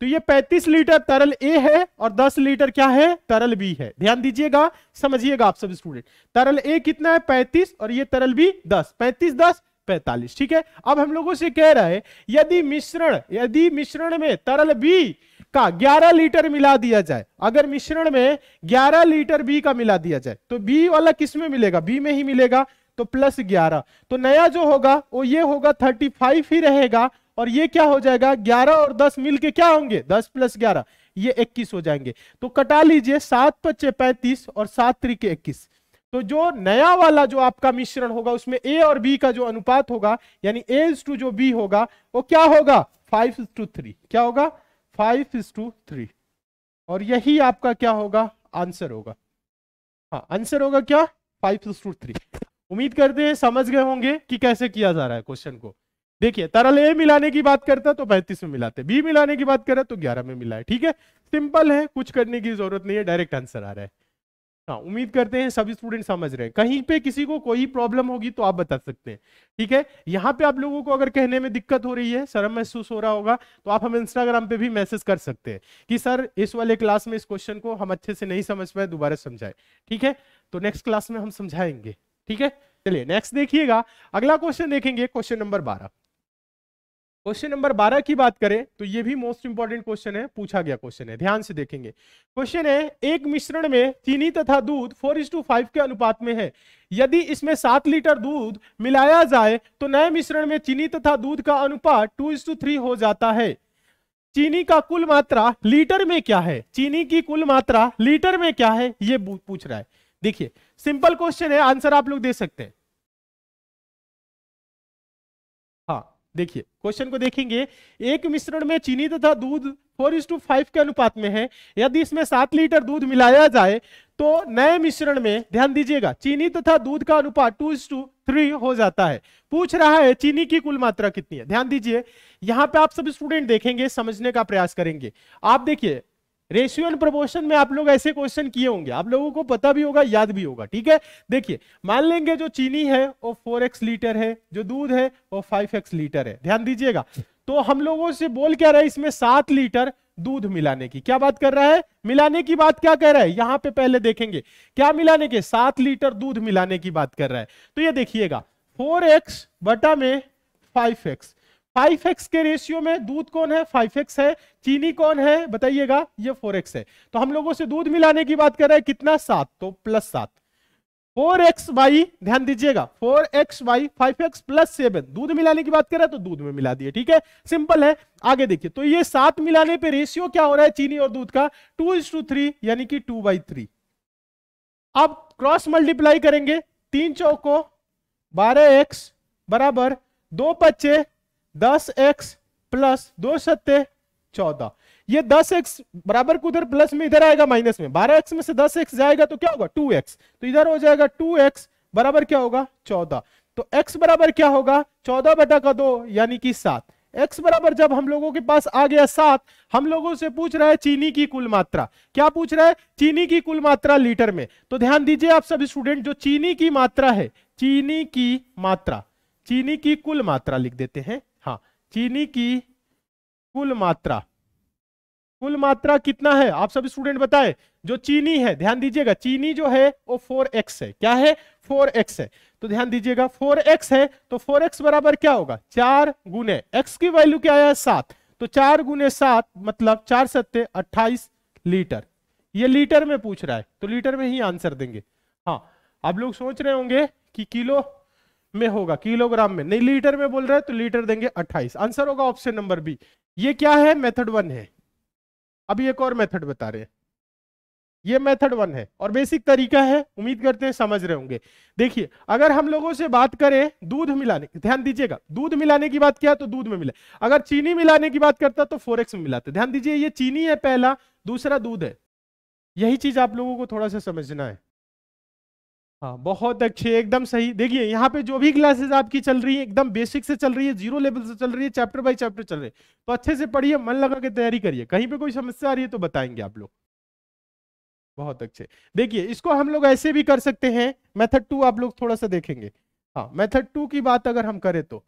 Speaker 1: तो ये 35 लीटर तरल ए है और 10 लीटर क्या है तरल बी है ध्यान दीजिएगा समझिएगा आप सब स्टूडेंट तरल ए कितना है 35 और ये तरल बी 10 35 10 45 ठीक है अब हम लोगों से कह रहा है यदि मिश्रण यदि मिश्रण में तरल बी का 11 लीटर मिला दिया जाए अगर मिश्रण में 11 लीटर बी का मिला दिया जाए तो बी वाला किसमें मिलेगा बी में ही मिलेगा तो प्लस ग्यारह तो नया जो होगा वो ये होगा थर्टी फाइव ही रहेगा और ये क्या हो जाएगा ग्यारह और दस मिलके क्या होंगे दस प्लस ग्यारह ये इक्कीस हो जाएंगे तो कटा लीजिए सात पच्चे पैंतीस और सात त्रिके इक्कीस तो जो नया वाला जो आपका मिश्रण होगा उसमें ए और बी का जो अनुपात होगा यानी ए टू जो बी होगा वो क्या होगा फाइव टू थ्री क्या होगा फाइव टू थ्री और यही आपका क्या होगा आंसर होगा हाँ आंसर होगा क्या फाइव टू थ्री उम्मीद करते हैं समझ गए होंगे कि कैसे किया जा रहा है क्वेश्चन को देखिए तरल ए मिलाने की बात करता तो पैंतीस में मिलाते बी मिलाने की बात करें तो ग्यारह में मिला है ठीक है सिंपल है कुछ करने की जरूरत नहीं है डायरेक्ट आंसर आ रहा है हाँ उम्मीद करते हैं सभी स्टूडेंट समझ रहे हैं कहीं पे किसी को कोई प्रॉब्लम होगी तो आप बता सकते हैं ठीक है यहाँ पे आप लोगों को अगर कहने में दिक्कत हो रही है शर्म महसूस हो रहा होगा तो आप हम इंस्टाग्राम पे भी मैसेज कर सकते हैं कि सर इस वाले क्लास में इस क्वेश्चन को हम अच्छे से नहीं समझ पाए दोबारा समझाए ठीक है तो नेक्स्ट क्लास में हम समझाएंगे ठीक है चलिए नेक्स्ट देखिएगा अगला क्वेश्चन देखेंगे क्वेश्चन नंबर बारह क्वेश्चन नंबर बारह की बात करें तो ये भी मोस्ट इंपॉर्टेंट क्वेश्चन है पूछा गया क्वेश्चन है ध्यान से देखेंगे क्वेश्चन है एक मिश्रण में चीनी तथा दूध फोर इज टू फाइव के अनुपात में है यदि इसमें सात लीटर दूध मिलाया जाए तो नए मिश्रण में चीनी तथा दूध का अनुपात टू इज टू थ्री हो जाता है चीनी का कुल मात्रा लीटर में क्या है चीनी की कुल मात्रा लीटर में क्या है ये पूछ रहा है देखिए सिंपल क्वेश्चन है आंसर आप लोग दे सकते हैं हाँ देखिए क्वेश्चन को देखेंगे एक मिश्रण में चीनी तथा दूध फोर इज टू फाइव के अनुपात में है यदि इसमें सात लीटर दूध मिलाया जाए तो नए मिश्रण में ध्यान दीजिएगा चीनी तथा दूध का अनुपात टू इज टू थ्री हो जाता है पूछ रहा है चीनी की कुल मात्रा कितनी है ध्यान दीजिए यहाँ पे आप सब स्टूडेंट देखेंगे समझने का प्रयास करेंगे आप देखिए रेशियो एंड प्रोपोर्शन में आप लोग ऐसे क्वेश्चन किए होंगे आप लोगों को पता भी होगा याद भी होगा ठीक है देखिए मान लेंगे जो चीनी है वो फोर एक्स लीटर है जो दूध है वो फाइव एक्स लीटर है ध्यान दीजिएगा तो हम लोगों से बोल क्या रहा है इसमें सात लीटर दूध मिलाने की क्या बात कर रहा है मिलाने की बात क्या कह रहा है यहां पे पहले देखेंगे क्या मिलाने के सात लीटर दूध मिलाने की बात कर रहा है तो ये देखिएगा फोर एक्स बटा में फाइव एक्स फाइव एक्स के रेशियो में दूध कौन है फाइव एक्स है चीनी कौन है बताइएगा ये फोर एक्स है तो हम लोगों से दूध मिलाने की बात कर रहे हैं कितना सात तो प्लस सात फोर एक्स वाई ध्यान दीजिएगा four x y five x plus seven दूध मिलाने की बात कर रहे हैं तो दूध में मिला दिए ठीक है सिंपल है आगे देखिए तो ये सात मिलाने पर रेशियो क्या हो रहा है चीनी और दूध का टू इज टू थ्री यानी कि टू बाई थ्री अब क्रॉस मल्टीप्लाई करेंगे तीन चौको बारह एक्स बराबर दो पच्चे दस एक्स प्लस दो सत्य चौदह ये दस एक्स बराबर को उधर प्लस में इधर आएगा माइनस में बारह एक्स में से दस एक्स जाएगा तो क्या होगा टू एक्स तो इधर हो जाएगा टू एक्स बराबर क्या होगा चौदह तो एक्स बराबर क्या होगा चौदह बटा का दो यानी कि सात एक्स बराबर जब हम लोगों के पास आ गया सात हम लोगों से पूछ रहा है चीनी की कुल मात्रा क्या पूछ रहा है चीनी की कुल मात्रा लीटर में तो ध्यान दीजिए आप सभी स्टूडेंट जो चीनी की मात्रा है चीनी की मात्रा चीनी की कुल मात्रा लिख देते हैं चीनी की कुल मात्रा कुल मात्रा कितना है आप सब स्टूडेंट बताएं जो चीनी है ध्यान दीजिएगा चीनी जो है वो फोर एक्स है क्या है फोर एक्स है तो ध्यान दीजिएगा फोर एक्स है तो फोर एक्स बराबर क्या होगा चार गुने एक्स की वैल्यू क्या है सात तो चार गुने सात मतलब चार सत्य अट्ठाईस लीटर ये लीटर में पूछ रहा है तो लीटर में ही आंसर देंगे हाँ आप लोग सोच रहे होंगे कि किलो में होगा किलोग्राम में नहीं लीटर में बोल रहा है तो लीटर देंगे अट्ठाईस आंसर होगा ऑप्शन नंबर बी ये क्या है मेथड वन है अभी एक और मेथड बता रहे हैं ये मेथड वन है और बेसिक तरीका है उम्मीद करते हैं समझ रहे होंगे देखिए अगर हम लोगों से बात करें दूध मिलाने ध्यान दीजिएगा दूध मिलाने की बात किया तो दूध में मिला अगर चीनी मिलाने की बात करता तो फोरेक्स में मिलाते ध्यान दीजिए ये चीनी है पहला दूसरा दूध है यही चीज आप लोगों को थोड़ा सा समझना है हाँ बहुत अच्छे एकदम सही देखिए यहाँ पे जो भी क्लासेस आपकी चल रही है एकदम बेसिक से चल रही है जीरो लेवल से चल रही है चैप्टर बाय चैप्टर चल रही है तो अच्छे से पढ़िए मन लगा के तैयारी करिए कहीं पे कोई समस्या आ रही है तो बताएंगे आप लोग बहुत अच्छे देखिए इसको हम लोग ऐसे भी कर सकते हैं मैथड टू आप लोग थोड़ा सा देखेंगे हाँ मैथड टू की बात अगर हम करें तो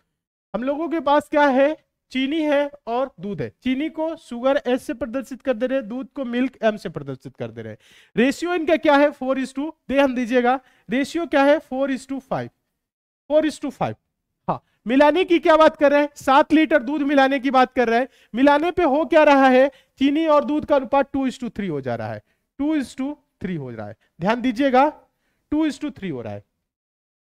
Speaker 1: हम लोगों के पास क्या है चीनी है और दूध है चीनी को शुगर एस से प्रदर्शित कर दे रहे दूध को मिल्क एम से प्रदर्शित कर दे रहे रेशियो इनका क्या है फोर इज टू ध्यान दीजिएगा रेशियो क्या है four is to five four is to five हाँ मिलाने की क्या बात कर रहे हैं सात लीटर दूध मिलाने की बात कर रहे हैं मिलाने पे हो क्या रहा है चीनी और दूध का अनुपात टू इज टू थ्री हो जा रहा है टू इज टू थ्री हो रहा है ध्यान दीजिएगा टू इज टू थ्री हो रहा है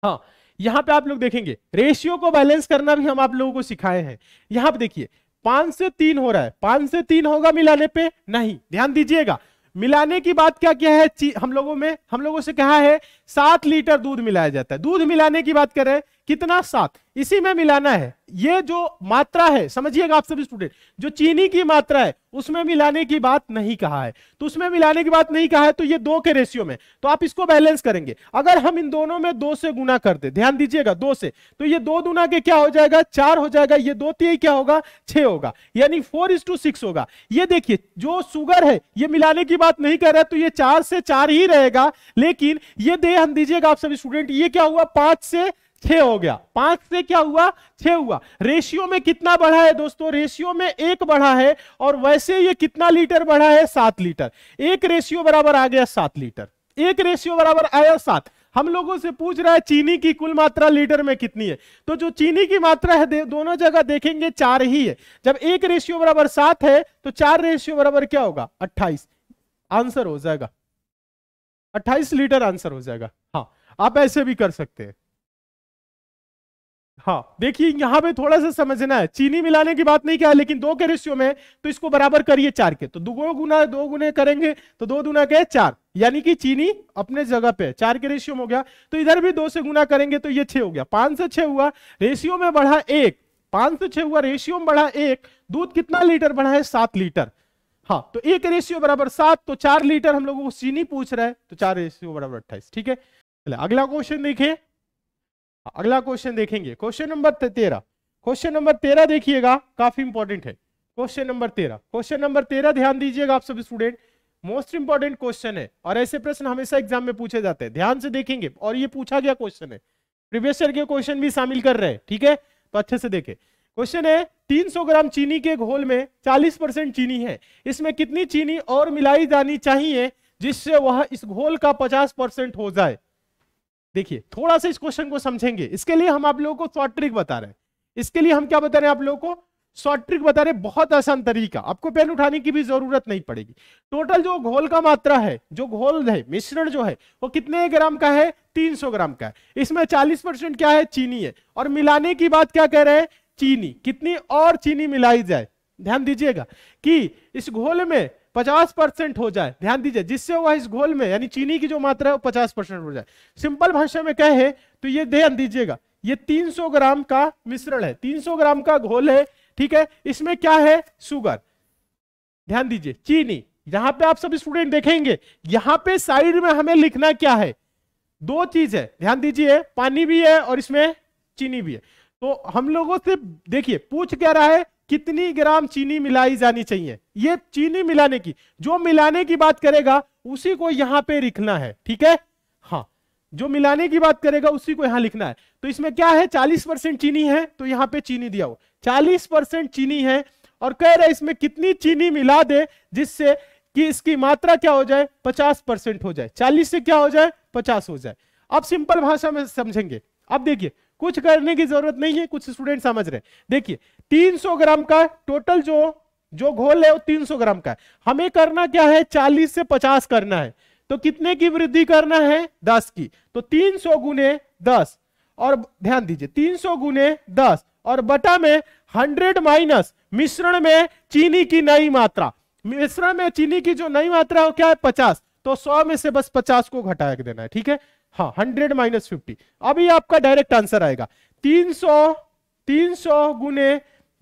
Speaker 1: हाँ यहां पे आप लोग देखेंगे रेशियो को बैलेंस करना भी हम आप लोगों को सिखाए हैं यहां पे देखिए पांच से तीन हो रहा है पांच से तीन होगा मिलाने पे नहीं ध्यान दीजिएगा मिलाने की बात क्या क्या है हम लोगों में हम लोगों से कहा है सात लीटर दूध मिलाया जाता है दूध मिलाने की बात करें कितना सात इसी में मिलाना है ये जो मात्रा है समझिएगा आप सभी स्टूडेंट जो चीनी की मात्रा है उसमें मिलाने की बात नहीं कहा है तो उसमें मिलाने की बात नहीं कहा है तो ये दो के रेशियो में तो आप इसको बैलेंस करेंगे अगर हम इन दोनों में दो से गुना कर दे ध्यान दीजिएगा दो से तो ये दो गुना के क्या हो जाएगा चार हो जाएगा ये दो तीन क्या होगा छह होगा यानी फोर होगा ये देखिए जो सुगर है ये मिलाने की बात नहीं कर रहा तो ये चार से चार ही रहेगा लेकिन ये देह ध्यान दीजिएगा आप सभी स्टूडेंट ये क्या हुआ पांच से छह हो गया पांच से क्या हुआ छह हुआ रेशियो में कितना बढ़ा है दोस्तों रेशियो में एक बढ़ा है और वैसे ये कितना लीटर बढ़ा है सात लीटर एक रेशियो बराबर आ गया सात लीटर एक रेशियो बराबर आया सात हम लोगों से पूछ रहा है चीनी की कुल मात्रा लीटर में कितनी है तो जो चीनी की मात्रा है दोनों जगह देखेंगे चार ही है जब एक रेशियो बराबर सात है तो चार रेशियो बराबर क्या होगा अट्ठाईस आंसर हो जाएगा अट्ठाईस लीटर आंसर हो जाएगा हाँ आप ऐसे भी कर सकते हैं हाँ देखिए यहां पे थोड़ा सा समझना है चीनी मिलाने की बात नहीं क्या है लेकिन दो के रेशियो में तो इसको बराबर करिए चार के तो दो गुना दो गुने करेंगे तो दो दुना के चार यानी कि चीनी अपने जगह पे चार के रेशियो में हो गया तो इधर भी दो से गुना करेंगे तो ये छे हो गया पांच से छे हुआ रेशियो में बढ़ा एक पांच से छे हुआ रेशियो में बढ़ा एक दूध कितना लीटर बढ़ा है सात लीटर हाँ तो एक रेशियो बराबर सात तो चार लीटर हम लोगों को चीनी पूछ रहा है तो चार रेशियो बराबर अट्ठाईस ठीक है चले अगला क्वेश्चन देखिए अगला क्वेश्चन देखेंगे क्वेश्चन नंबर तेरह क्वेश्चन नंबर तेरह देखिएगा काफी इंपॉर्टेंट है क्वेश्चन नंबर तेरह क्वेश्चन नंबर तेरह ध्यान दीजिएगा आप सब स्टूडेंट मोस्ट इंपॉर्टेंट क्वेश्चन है और ऐसे प्रश्न हमेशा एग्जाम में पूछे जाते हैं ध्यान से देखेंगे और ये पूछा गया क्वेश्चन है प्रीवियस ईयर के क्वेश्चन भी शामिल कर रहे हैं ठीक है तो अच्छे से देखें क्वेश्चन है 300 ग्राम चीनी के घोल में 40 परसेंट चीनी है इसमें कितनी चीनी और मिलाई जानी चाहिए जिससे वह इस घोल का 50 परसेंट हो जाए देखिए थोड़ा सा इस क्वेश्चन को समझेंगे इसके लिए हम आप लोगों को शॉर्ट ट्रिक बता रहे हैं इसके लिए हम क्या बता रहे हैं आप लोगों को शॉर्ट ट्रिक बता रहे बहुत आसान तरीका आपको पेन उठाने की भी जरूरत नहीं पड़ेगी टोटल जो घोल का मात्रा है जो घोल है मिश्रण जो है वो कितने ग्राम का है 300 ग्राम का है इसमें 40 परसेंट क्या है चीनी है और मिलाने की बात क्या कह रहे हैं चीनी कितनी और चीनी मिलाई जाए ध्यान दीजिएगा कि इस घोल में 50 परसेंट हो जाए ध्यान दीजिए जिससे वह इस घोल में यानी चीनी की जो मात्रा है वो 50 परसेंट हो जाए सिंपल भाषा में कहे तो ये ध्यान दीजिएगा ये 300 ग्राम का मिश्रण है 300 ग्राम का घोल है ठीक है इसमें क्या है सुगर ध्यान दीजिए चीनी यहां पे आप सब स्टूडेंट देखेंगे यहां पे साइड में हमें लिखना क्या है दो चीज है ध्यान दीजिए पानी भी है और इसमें चीनी भी है तो हम लोगों से देखिए पूछ क्या रहा है कितनी ग्राम चीनी मिलाई जानी चाहिए ये चीनी मिलाने की जो मिलाने की बात करेगा उसी को यहां पे लिखना है ठीक है हाँ जो मिलाने की बात करेगा उसी को यहां लिखना है तो इसमें क्या है चालीस परसेंट चीनी है तो यहां पे चीनी दिया हो चालीस परसेंट चीनी है और कह रहे इसमें कितनी चीनी मिला दे जिससे कि इसकी मात्रा क्या हो जाए पचास परसेंट हो जाए चालीस से क्या हो जाए पचास हो जाए अब सिंपल भाषा में समझेंगे अब देखिए कुछ करने की जरूरत नहीं है कुछ स्टूडेंट समझ रहे हैं देखिए 300 ग्राम का टोटल जो जो घोल है वो 300 ग्राम का है हमें करना क्या है 40 से 50 करना है तो कितने की वृद्धि करना है 10 की तो 300 सौ गुने दस और ध्यान दीजिए 300 सौ गुने दस और बटा में 100 माइनस मिश्रण में चीनी की नई मात्रा मिश्रण में चीनी की जो नई मात्रा हो क्या है पचास तो सौ में से बस पचास को घटा देना है ठीक है हाँ हंड्रेड माइनस फिफ्टी अभी आपका डायरेक्ट आंसर आएगा तीन सौ तीन सौ गुने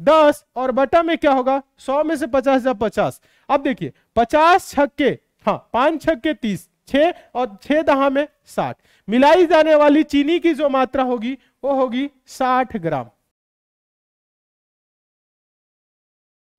Speaker 1: दस और बटा में क्या होगा सौ में से पचास या पचास अब देखिए पचास छक्के हाँ पांच छक्के तीस छह और छह दहा में साठ मिलाई जाने वाली चीनी की जो मात्रा होगी वो होगी साठ ग्राम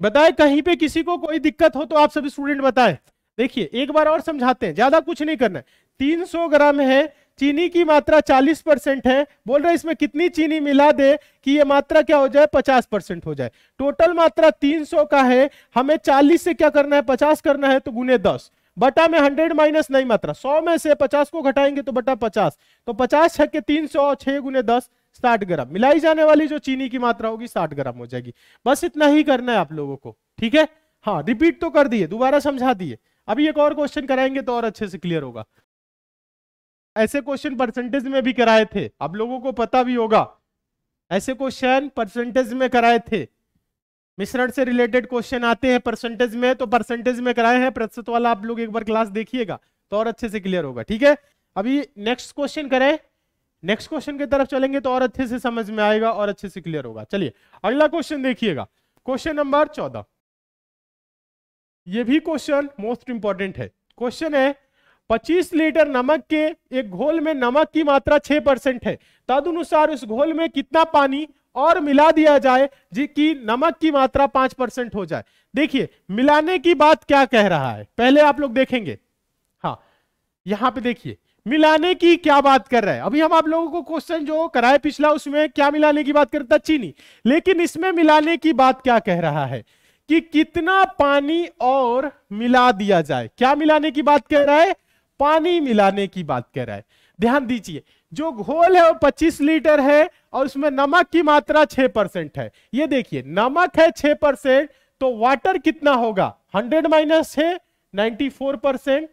Speaker 1: बताए कहीं पे किसी को कोई दिक्कत हो तो आप सभी स्टूडेंट बताएं देखिए एक बार और समझाते हैं ज्यादा कुछ नहीं करना है 300 ग्राम है चीनी की मात्रा 40 परसेंट है बोल रहा है इसमें कितनी चीनी मिला दे कि ये मात्रा क्या हो जाए 50 परसेंट हो जाए टोटल मात्रा 300 का है हमें 40 से क्या करना है 50 करना है तो गुने 10 बटा में 100 माइनस नई मात्रा 100 में से 50 को घटाएंगे तो बटा 50 तो 50 छक्के 300 और छह गुने दस साठ ग्राम मिलाई जाने वाली जो चीनी की मात्रा होगी साठ ग्राम हो जाएगी बस इतना ही करना है आप लोगों को ठीक है हाँ रिपीट तो कर दिए दोबारा समझा दिए अभी एक और क्वेश्चन कराएंगे तो और अच्छे से क्लियर होगा ऐसे क्वेश्चन परसेंटेज में भी कराए थे आप लोगों को पता भी होगा ऐसे क्वेश्चन परसेंटेज में कराए थे मिश्रण से रिलेटेड क्वेश्चन आते हैं परसेंटेज में तो परसेंटेज में कराए हैं प्रतिशत वाला आप लोग एक बार क्लास देखिएगा तो और अच्छे से क्लियर होगा ठीक है अभी नेक्स्ट क्वेश्चन करें नेक्स्ट क्वेश्चन की तरफ चलेंगे तो और अच्छे से समझ में आएगा और अच्छे से क्लियर होगा चलिए अगला क्वेश्चन देखिएगा क्वेश्चन नंबर चौदह ये भी क्वेश्चन मोस्ट इंपॉर्टेंट है क्वेश्चन है 25 लीटर नमक के एक घोल में नमक की मात्रा 6 परसेंट है तदनुसार उस घोल में कितना पानी और मिला दिया जाए जी नमक की मात्रा 5 परसेंट हो जाए देखिए मिलाने की बात क्या कह रहा है पहले आप लोग देखेंगे हाँ यहां पे देखिए मिलाने की क्या बात कर रहा है अभी हम आप लोगों को क्वेश्चन जो कराए पिछला उसमें क्या मिलाने की बात करता चीनी लेकिन इसमें मिलाने की बात क्या कह रहा है कि कितना पानी और मिला दिया जाए क्या मिलाने की बात कह रहा है पानी मिलाने की बात कर रहा है ध्यान दीजिए जो घोल है वो 25 लीटर है और उसमें नमक की मात्रा 6 परसेंट है ये देखिए नमक है 6 परसेंट तो वाटर कितना होगा 100 माइनस है 94 परसेंट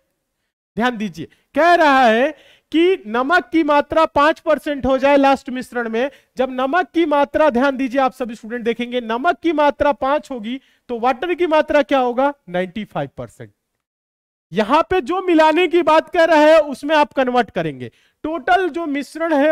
Speaker 1: ध्यान दीजिए कह रहा है कि नमक की मात्रा पांच परसेंट हो जाए लास्ट मिश्रण में जब नमक की मात्रा ध्यान दीजिए आप सभी स्टूडेंट देखेंगे नमक की मात्रा पांच होगी तो वाटर की मात्रा क्या होगा नाइन्टी परसेंट यहां पे जो मिलाने की बात कर रहे हैं उसमें आप कन्वर्ट करेंगे टोटल जो मिश्रण है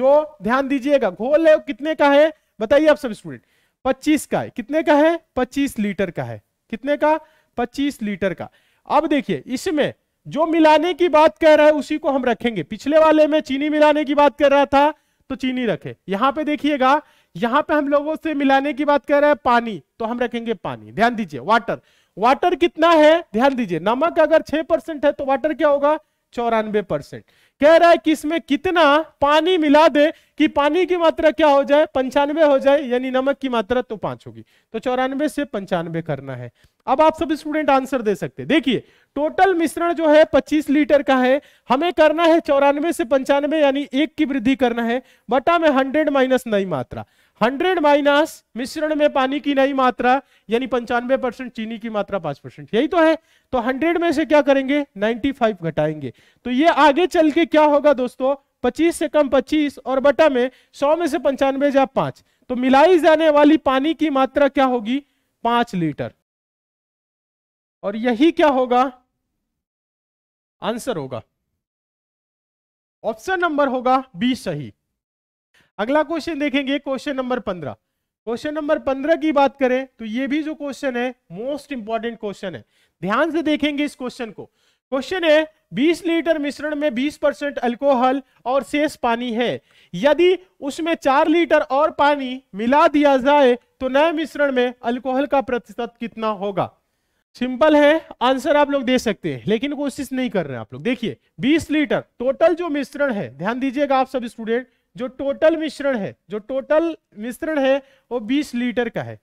Speaker 1: जो ध्यान दीजिएगा घोल है कितने का है बताइए आप सब स्टूडेंट 25 का है कितने का है 25 लीटर का है कितने का 25 लीटर का अब देखिए इसमें जो मिलाने की बात कर रहा है उसी को हम रखेंगे पिछले वाले में चीनी मिलाने की बात कर रहा था तो चीनी रखे यहां पे देखिएगा यहां पे हम लोगों से मिलाने की बात कर रहा है पानी तो हम रखेंगे पानी ध्यान दीजिए वाटर वाटर कितना है ध्यान दीजिए नमक अगर छह परसेंट है तो वाटर क्या होगा चौरानवे परसेंट कह रहा है कि इसमें कितना पानी मिला दे कि पानी की मात्रा क्या हो जाए पंचानवे हो जाए यानी नमक की मात्रा तो पांच होगी तो चौरानवे से पंचानवे करना है अब आप सब स्टूडेंट आंसर दे सकते हैं देखिए टोटल मिश्रण जो है पच्चीस लीटर का है हमें करना है चौरानवे से पंचानवे यानी एक की वृद्धि करना है बटा में हंड्रेड माइनस नई मात्रा 100 माइनस मिश्रण में पानी की नई मात्रा यानी पंचानवे परसेंट चीनी की मात्रा पांच परसेंट यही तो है तो 100 में से क्या करेंगे 95 घटाएंगे तो ये आगे चल के क्या होगा दोस्तों 25 से कम 25 और बटा में 100 में से पंचानवे जा पांच तो मिलाई जाने वाली पानी की मात्रा क्या होगी पांच लीटर और यही क्या होगा आंसर होगा ऑप्शन नंबर होगा बी सही अगला क्वेश्चन देखेंगे क्वेश्चन नंबर पंद्रह क्वेश्चन नंबर पंद्रह की बात करें तो ये भी जो क्वेश्चन है मोस्ट इंपॉर्टेंट क्वेश्चन है ध्यान से देखेंगे इस क्वेश्चन को क्वेश्चन है बीस लीटर मिश्रण में बीस परसेंट अल्कोहल और शेष पानी है यदि उसमें चार लीटर और पानी मिला दिया जाए तो नए मिश्रण में अल्कोहल का प्रतिशत कितना होगा सिंपल है आंसर आप लोग दे सकते हैं लेकिन कोशिश नहीं कर रहे हैं आप लोग देखिए 20 लीटर टोटल जो मिश्रण है ध्यान दीजिएगा आप सब स्टूडेंट जो टोटल मिश्रण है जो टोटल मिश्रण है वो 20 लीटर का है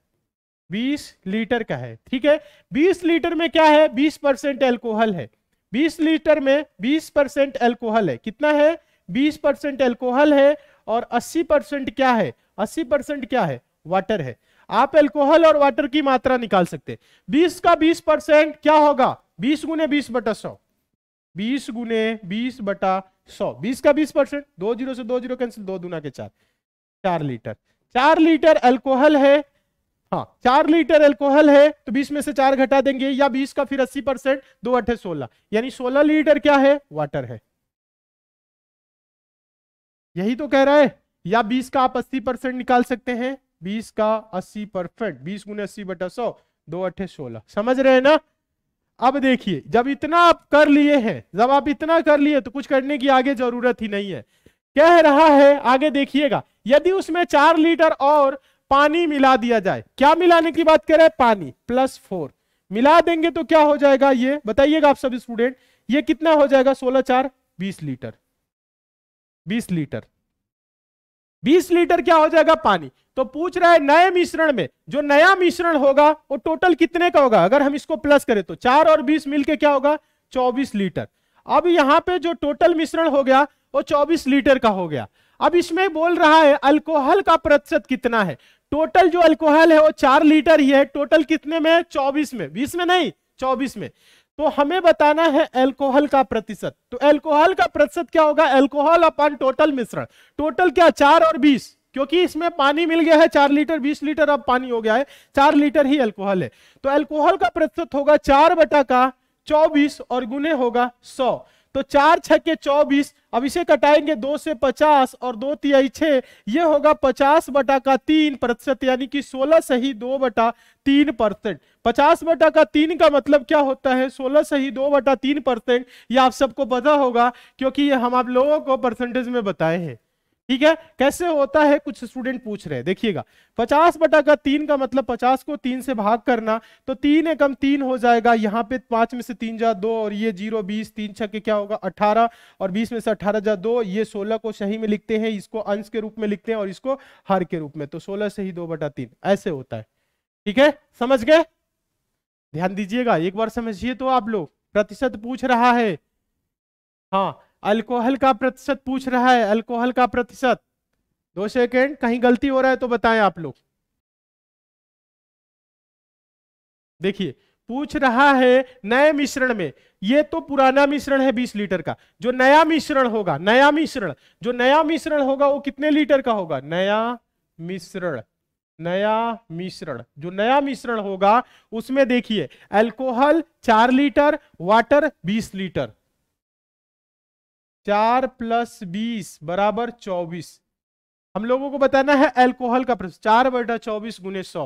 Speaker 1: 20 लीटर का है ठीक है 20 लीटर में क्या है 20 परसेंट एल्कोहल है 20 लीटर में 20 परसेंट एल्कोहल है कितना है 20 परसेंट एल्कोहल है और 80 परसेंट क्या है 80 परसेंट क्या है वाटर है आप एल्कोहल और वाटर की मात्रा निकाल सकते बीस 20 का 20 परसेंट क्या होगा 20 गुने बीस बटा सौ बीस गुने बीस बटा सौ बीस का बीस परसेंट दो जीरो से दो जीरो कैंसिल दो दुना के चार चार लीटर चार लीटर अल्कोहल है हाँ चार लीटर अल्कोहल है तो बीस में से चार घटा देंगे या बीस का फिर अस्सी परसेंट दो अठे सोलह यानी सोलह लीटर क्या है वाटर है यही तो कह रहा है या बीस का आप अस्सी परसेंट निकाल सकते हैं बीस का अस्सी परसेंट बीस गुने अस्सी बटा सौ दो अठे सोलह समझ रहे हैं ना अब देखिए जब इतना आप कर लिए हैं जब आप इतना कर लिए तो कुछ करने की आगे जरूरत ही नहीं है कह रहा है आगे देखिएगा यदि उसमें चार लीटर और पानी मिला दिया जाए क्या मिलाने की बात करें पानी प्लस फोर मिला देंगे तो क्या हो जाएगा ये बताइएगा आप सब स्टूडेंट ये कितना हो जाएगा सोलह चार बीस लीटर बीस लीटर बीस लीटर क्या हो जाएगा पानी तो पूछ रहा है नए मिश्रण में जो नया मिश्रण होगा वो टोटल कितने का होगा अगर हम इसको प्लस करें तो चार और बीस मिलके क्या होगा चौबीस लीटर अब यहाँ पे जो टोटल मिश्रण हो गया वो चौबीस लीटर का हो गया अब इसमें बोल रहा है अल्कोहल का प्रतिशत कितना है टोटल जो अल्कोहल है वो चार लीटर ही है टोटल कितने में चौबीस में बीस में नहीं चौबीस में तो हमें बताना है एल्कोहल का प्रतिशत तो एल्कोहल का प्रतिशत क्या होगा एल्कोहल अपन टोटल मिश्रण टोटल क्या चार और बीस क्योंकि इसमें पानी मिल गया है चार लीटर बीस लीटर अब पानी हो गया है चार लीटर ही एल्कोहल है तो एल्कोहल का प्रतिशत होगा चार बटा का चौबीस और गुने होगा सौ तो चार छक्के चौबीस अब इसे कटाएंगे दो से पचास और दो तिहाई छे ये होगा पचास बटा का तीन प्रतिशत यानी कि सोलह सही दो बटा तीन परसेंट पचास बटा का तीन का मतलब क्या होता है सोलह सही दो बटा तीन परसेंट ये आप सबको पता होगा क्योंकि ये हम आप लोगों को परसेंटेज में बताए हैं ठीक है कैसे होता है कुछ स्टूडेंट पूछ रहे हैं देखिएगा पचास बटा का तीन का मतलब पचास को तीन से भाग करना तो तीन एकम तीन हो जाएगा यहाँ पे पांच में से तीन जा दो और ये जीरो बीस तीन छक्के क्या होगा अठारह और बीस में से अठारह जा दो ये सोलह को सही में लिखते हैं इसको अंश के रूप में लिखते हैं और इसको हर के रूप में तो सोलह से ही दो बटा तीन ऐसे होता है ठीक है समझ गए ध्यान दीजिएगा एक बार समझिए तो आप लोग प्रतिशत पूछ रहा है हाँ अल्कोहल का प्रतिशत पूछ रहा है अल्कोहल का प्रतिशत दो सेकेंड कहीं गलती हो रहा है तो बताएं आप लोग देखिए पूछ रहा है नए मिश्रण में यह तो पुराना मिश्रण है 20 लीटर का जो नया मिश्रण होगा नया मिश्रण जो नया मिश्रण होगा वो कितने लीटर का होगा नया मिश्रण नया मिश्रण जो नया मिश्रण होगा उसमें देखिए अल्कोहल चार लीटर वाटर बीस लीटर चार प्लस बीस बराबर चौबीस हम लोगों को बताना है एल्कोहल का प्रश्न चार बटा चौबीस गुने सौ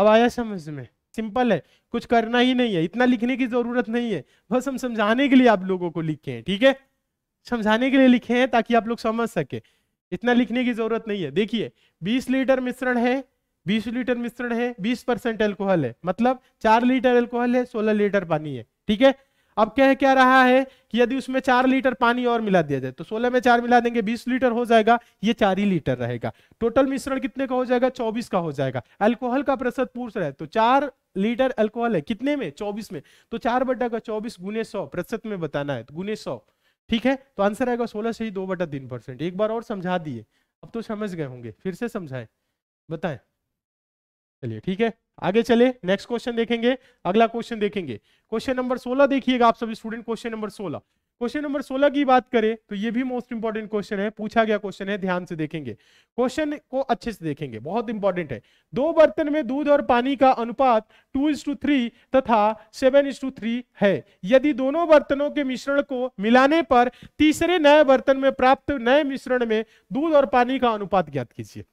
Speaker 1: अब आया समझ में सिंपल है कुछ करना ही नहीं है इतना लिखने की जरूरत नहीं है बस हम समझाने के लिए आप लोगों को लिखे हैं ठीक है समझाने के लिए लिखे हैं ताकि आप लोग समझ सके इतना लिखने की जरूरत नहीं है देखिए 20 लीटर मिश्रण है 20 लीटर मिश्रण है 20 परसेंट एल्कोहल है मतलब 4 लीटर एल्कोहल है 16 लीटर पानी है ठीक है अब कह क्या रहा है कि यदि उसमें चार लीटर पानी और मिला दिया जाए तो सोलह में चार मिला देंगे बीस लीटर हो जाएगा ये चार ही लीटर रहेगा टोटल मिश्रण कितने का हो जाएगा चौबीस का हो जाएगा अल्कोहल का प्रतिशत पूछ रहे तो चार लीटर अल्कोहल है कितने में चौबीस में तो चार बड्डा का चौबीस गुने सौ प्रतिशत में बताना है तो गुने सौ ठीक है तो आंसर आएगा सोलह से ही दो बटा तीन परसेंट एक बार और समझा दिए अब तो समझ गए होंगे फिर से समझाए बताएं चलिए ठीक है आगे चले नेक्स्ट क्वेश्चन देखेंगे अगला क्वेश्चन देखेंगे क्वेश्चन नंबर सोलह देखिएगा आप सभी स्टूडेंट क्वेश्चन नंबर सोलह क्वेश्चन नंबर सोलह की बात करें तो ये भी मोस्ट इंपॉर्टेंट क्वेश्चन है पूछा गया क्वेश्चन है ध्यान से देखेंगे क्वेश्चन को अच्छे से देखेंगे बहुत इंपॉर्टेंट है दो बर्तन में दूध और पानी का अनुपात टू इज टू थ्री तथा सेवन इज टू थ्री है यदि दोनों बर्तनों के मिश्रण को मिलाने पर तीसरे नए बर्तन में प्राप्त नए मिश्रण में दूध और पानी का अनुपात ज्ञात कीजिए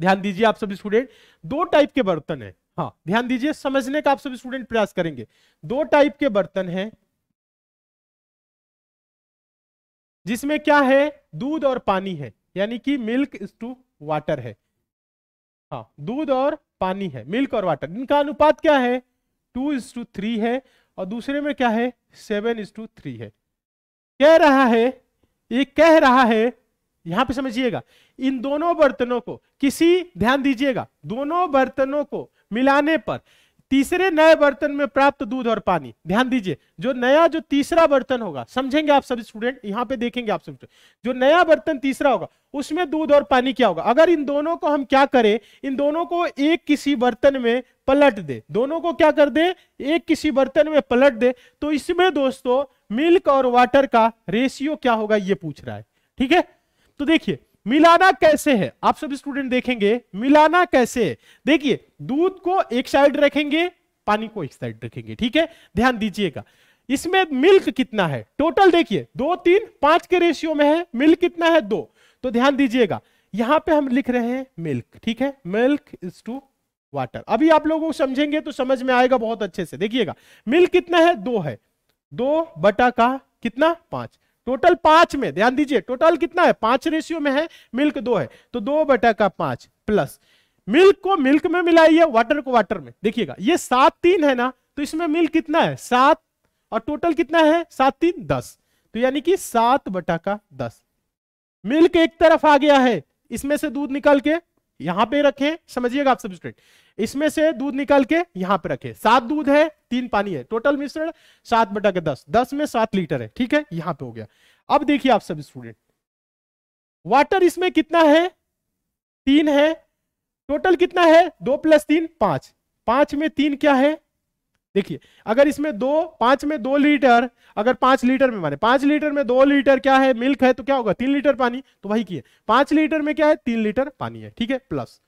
Speaker 1: ध्यान दीजिए आप सभी स्टूडेंट दो टाइप के बर्तन है हाँ ध्यान दीजिए समझने का आप सभी स्टूडेंट प्रयास करेंगे दो टाइप के बर्तन है जिसमें क्या है दूध और पानी है यानी कि मिल्क इज टू वाटर है हाँ दूध और पानी है मिल्क और वाटर इनका अनुपात क्या है टू इज टू थ्री है और दूसरे में क्या है सेवन इज टू थ्री है कह रहा है ये कह रहा है यहां पे समझिएगा इन दोनों बर्तनों को किसी ध्यान दीजिएगा दोनों बर्तनों को मिलाने पर तीसरे नए बर्तन में प्राप्त दूध और पानी ध्यान दीजिए जो नया जो तीसरा बर्तन होगा समझेंगे आप सभी स्टूडेंट यहाँ पे देखेंगे आप सभी जो नया बर्तन तीसरा होगा उसमें दूध और पानी क्या होगा अगर इन दोनों को हम क्या करें इन दोनों को एक किसी बर्तन में पलट दे दोनों को क्या कर दे एक किसी बर्तन में पलट दे तो इसमें दोस्तों मिल्क और वाटर का रेशियो क्या होगा ये पूछ रहा है ठीक है तो देखिए मिलाना कैसे है आप सब स्टूडेंट देखेंगे मिलाना कैसे है देखिए दूध को एक साइड रखेंगे पानी को एक साइड रखेंगे ठीक है ध्यान दीजिएगा इसमें मिल्क कितना है टोटल देखिए दो तीन पांच के रेशियो में है मिल्क कितना है दो तो ध्यान दीजिएगा यहां पे हम लिख रहे हैं मिल्क ठीक है मिल्क इज टू वाटर अभी आप लोगों को समझेंगे तो समझ में आएगा बहुत अच्छे से देखिएगा मिल्क कितना है दो है दो बटा का कितना पांच टोटल पांच में ध्यान दीजिए टोटल कितना है पांच रेशियो में है मिल्क दो है तो दो बटा का पांच प्लस मिल्क को मिल्क में मिलाइए वाटर को वाटर में देखिएगा ये सात तीन है ना तो इसमें मिल्क कितना है सात और टोटल कितना है सात तीन दस तो यानी कि सात बटा का दस मिल्क एक तरफ आ गया है इसमें से दूध निकाल के यहां पे रखें समझिएगा आप स्टूडेंट इसमें से दूध निकाल के यहां पे रखें सात दूध है तीन पानी है टोटल मिश्रण सात बटा के दस दस में सात लीटर है ठीक है यहां पे हो गया अब देखिए आप सब स्टूडेंट वाटर इसमें कितना है तीन है टोटल कितना है दो प्लस तीन पांच पांच में तीन क्या है देखिए अगर इसमें दो पांच में दो लीटर अगर पांच लीटर में माने पांच लीटर में दो लीटर क्या है मिल्क है तो क्या होगा तीन लीटर पानी तो वही की है पांच लीटर में क्या है तीन लीटर पानी है ठीक है प्लस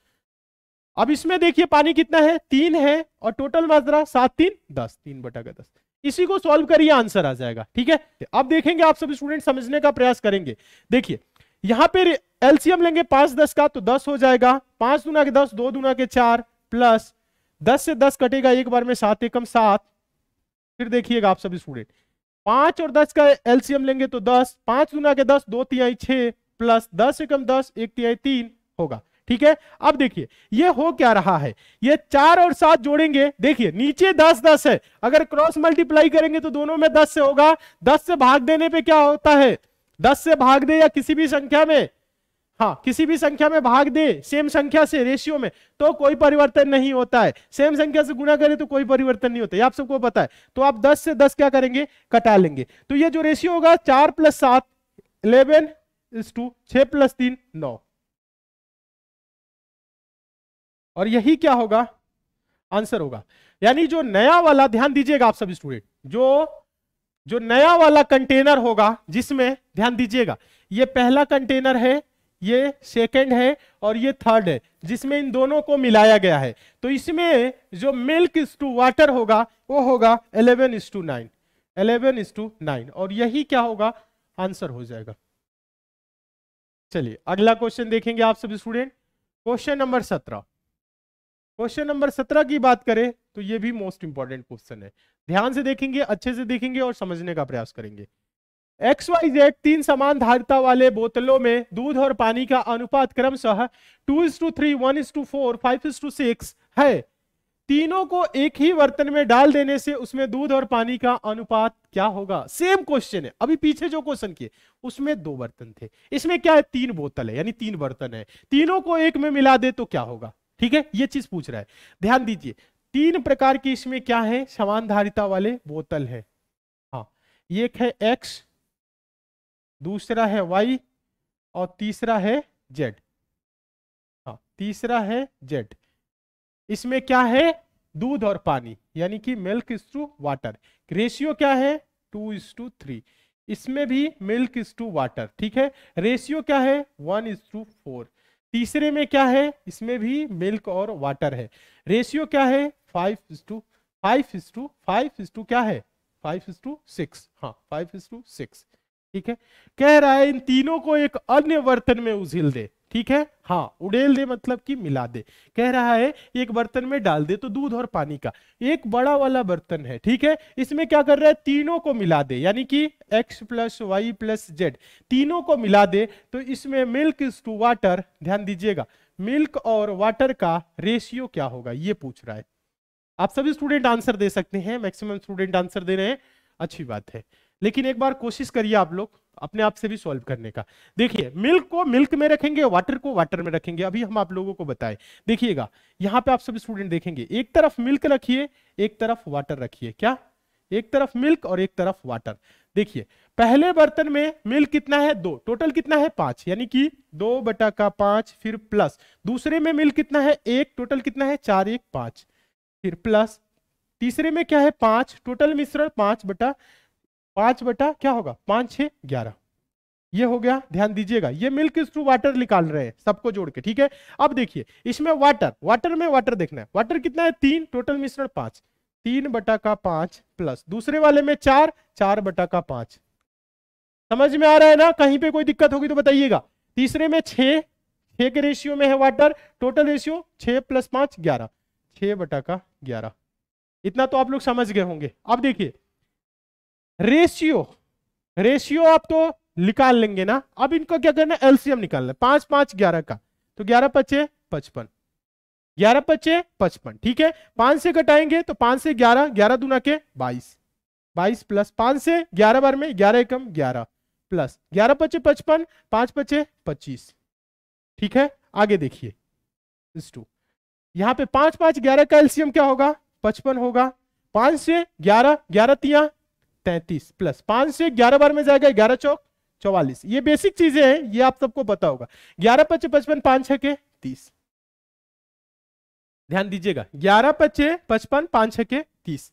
Speaker 1: अब इसमें देखिए पानी कितना है तीन है और टोटल मात्रा सात तीन दस तीन बटा का दस इसी को सॉल्व करिए आंसर आ जाएगा ठीक है अब देखेंगे आप सब स्टूडेंट समझने का प्रयास करेंगे देखिए यहां पर एलसीएम लेंगे पांच दस का तो दस हो जाएगा पांच दुना के दस दो दुना के चार प्लस दस से दस कटेगा एक बार में सात एकम सात फिर देखिएगा आप सभी स्टूडेंट पांच और दस का एलसीएम लेंगे तो दस पांच गुना के दस दो तिहाई छह प्लस दस एकम दस एक तिहाई तीन होगा ठीक है अब देखिए ये हो क्या रहा है ये चार और सात जोड़ेंगे देखिए नीचे दस दस है अगर क्रॉस मल्टीप्लाई करेंगे तो दोनों में दस से होगा दस से भाग देने पे क्या होता है दस से भाग दे या किसी भी संख्या में हाँ किसी भी संख्या में भाग दे सेम संख्या से रेशियो में तो कोई परिवर्तन नहीं होता है सेम संख्या से गुणा करें तो कोई परिवर्तन नहीं होता है आप सबको पता है तो आप 10 से 10 क्या करेंगे कटा लेंगे तो ये जो रेशियो होगा चार प्लस सात इलेवन इज टू छ प्लस तीन नौ और यही क्या होगा आंसर होगा यानी जो नया वाला ध्यान दीजिएगा आप सब स्टूडेंट जो जो नया वाला कंटेनर होगा जिसमें ध्यान दीजिएगा ये पहला कंटेनर है ये सेकेंड है और ये थर्ड है जिसमें इन दोनों को मिलाया गया है तो इसमें जो मिल्क इज टू वाटर होगा वो होगा eleven is to nine eleven is to nine और यही क्या होगा आंसर हो जाएगा चलिए अगला क्वेश्चन देखेंगे आप सभी स्टूडेंट क्वेश्चन नंबर सत्रह क्वेश्चन नंबर सत्रह की बात करें तो ये भी मोस्ट इंपॉर्टेंट क्वेश्चन है ध्यान से देखेंगे अच्छे से देखेंगे और समझने का प्रयास करेंगे एक्स वाई जेड तीन समान धारिता वाले बोतलों में दूध और पानी का अनुपात क्रमशः two is to three one is to four five is to six है तीनों को एक ही बर्तन में डाल देने से उसमें दूध और पानी का अनुपात क्या होगा सेम क्वेश्चन है अभी पीछे जो क्वेश्चन किए उसमें दो बर्तन थे इसमें क्या है तीन बोतल है यानी तीन बर्तन है तीनों को एक में मिला दे तो क्या होगा ठीक है ये चीज पूछ रहा है ध्यान दीजिए तीन प्रकार की इसमें क्या है समान धारिता वाले बोतल है हाँ एक है एक्स दूसरा है वाई और तीसरा है जेड हाँ तीसरा है जेड इसमें क्या है दूध और पानी यानी कि milk is to water ratio क्या है टू इज टू थ्री इसमें भी मिल्क इज टू वाटर ठीक है रेशियो क्या है वन इज टू फोर तीसरे में क्या है इसमें भी मिल्क और वाटर है रेशियो क्या है five is to five is to five is to क्या है फाइव इज टू सिक्स हाँ फाइव इज टू सिक्स ठीक है कह रहा है इन तीनों को एक अन्य बर्तन में उझिल दे ठीक है हाँ उड़ेल दे मतलब कि मिला दे कह रहा है एक बर्तन में डाल दे तो दूध और पानी का एक बड़ा वाला बर्तन है ठीक है इसमें क्या कर रहा है तीनों को मिला दे यानी कि x plus y plus z तीनों को मिला दे तो इसमें मिल्क इज टू वाटर ध्यान दीजिएगा मिल्क और वाटर का रेशियो क्या होगा ये पूछ रहा है आप सभी स्टूडेंट आंसर दे सकते हैं मैक्सिमम स्टूडेंट आंसर दे रहे हैं अच्छी बात है लेकिन एक बार कोशिश करिए आप लोग अपने आप से भी सॉल्व करने का देखिए मिल्क को मिल्क में रखेंगे वाटर को वाटर में रखेंगे अभी हम आप लोगों को बताए देखिएगा यहाँ पे आप सब स्टूडेंट देखेंगे एक तरफ मिल्क रखिए एक तरफ वाटर रखिए क्या एक तरफ मिल्क और एक तरफ वाटर देखिए पहले बर्तन में मिल्क कितना है दो टोटल कितना है पांच यानी कि दो बटा का पांच फिर प्लस दूसरे में मिल्क कितना है एक टोटल कितना है चार एक पांच फिर प्लस तीसरे में क्या है पांच टोटल मिश्रण पांच बटा पांच बटा क्या होगा पांच छह ग्यारह ये हो गया ध्यान दीजिएगा ये मिल्क इस टू वाटर निकाल रहे हैं सबको जोड़ के ठीक है अब देखिए इसमें वाटर वाटर में वाटर देखना है वाटर कितना है तीन टोटल मिश्रण पांच तीन बटा का पांच प्लस दूसरे वाले में चार चार बटा का पांच समझ में आ रहा है ना कहीं पे कोई दिक्कत होगी तो बताइएगा तीसरे में छह छह के रेशियो में है वाटर टोटल रेशियो छ प्लस पांच ग्यारह छह बटा का ग्यारह इतना तो आप लोग समझ गए होंगे अब देखिए रेशियो रेशियो आप तो निकाल लेंगे ना अब इनको क्या करना है एल्सियम निकालना है पांच पांच ग्यारह का तो ग्यारह पच्चे पचपन ग्यारह पच्चे पचपन ठीक है पांच से घटाएंगे तो पांच से ग्यारह ग्यारह दुना के बाईस बाईस प्लस पांच से ग्यारह बार में ग्यारह एकम ग्यारह प्लस ग्यारह पच्चे पचपन पांच पच्चे पच्चीस ठीक है आगे देखिए यहाँ पे पांच पांच ग्यारह का एल्सियम क्या होगा पचपन होगा पांच से ग्यारह ग्यारह तिया तैतीस प्लस पांच से ग्यारह बार में जाएगा ग्यारह चौक चौवालीस ये बेसिक चीजें हैं ये आप सबको पता होगा ग्यारह पच्चे पचपन पांच के तीस ध्यान दीजिएगा ग्यारह पच्चे पचपन पांच के तीस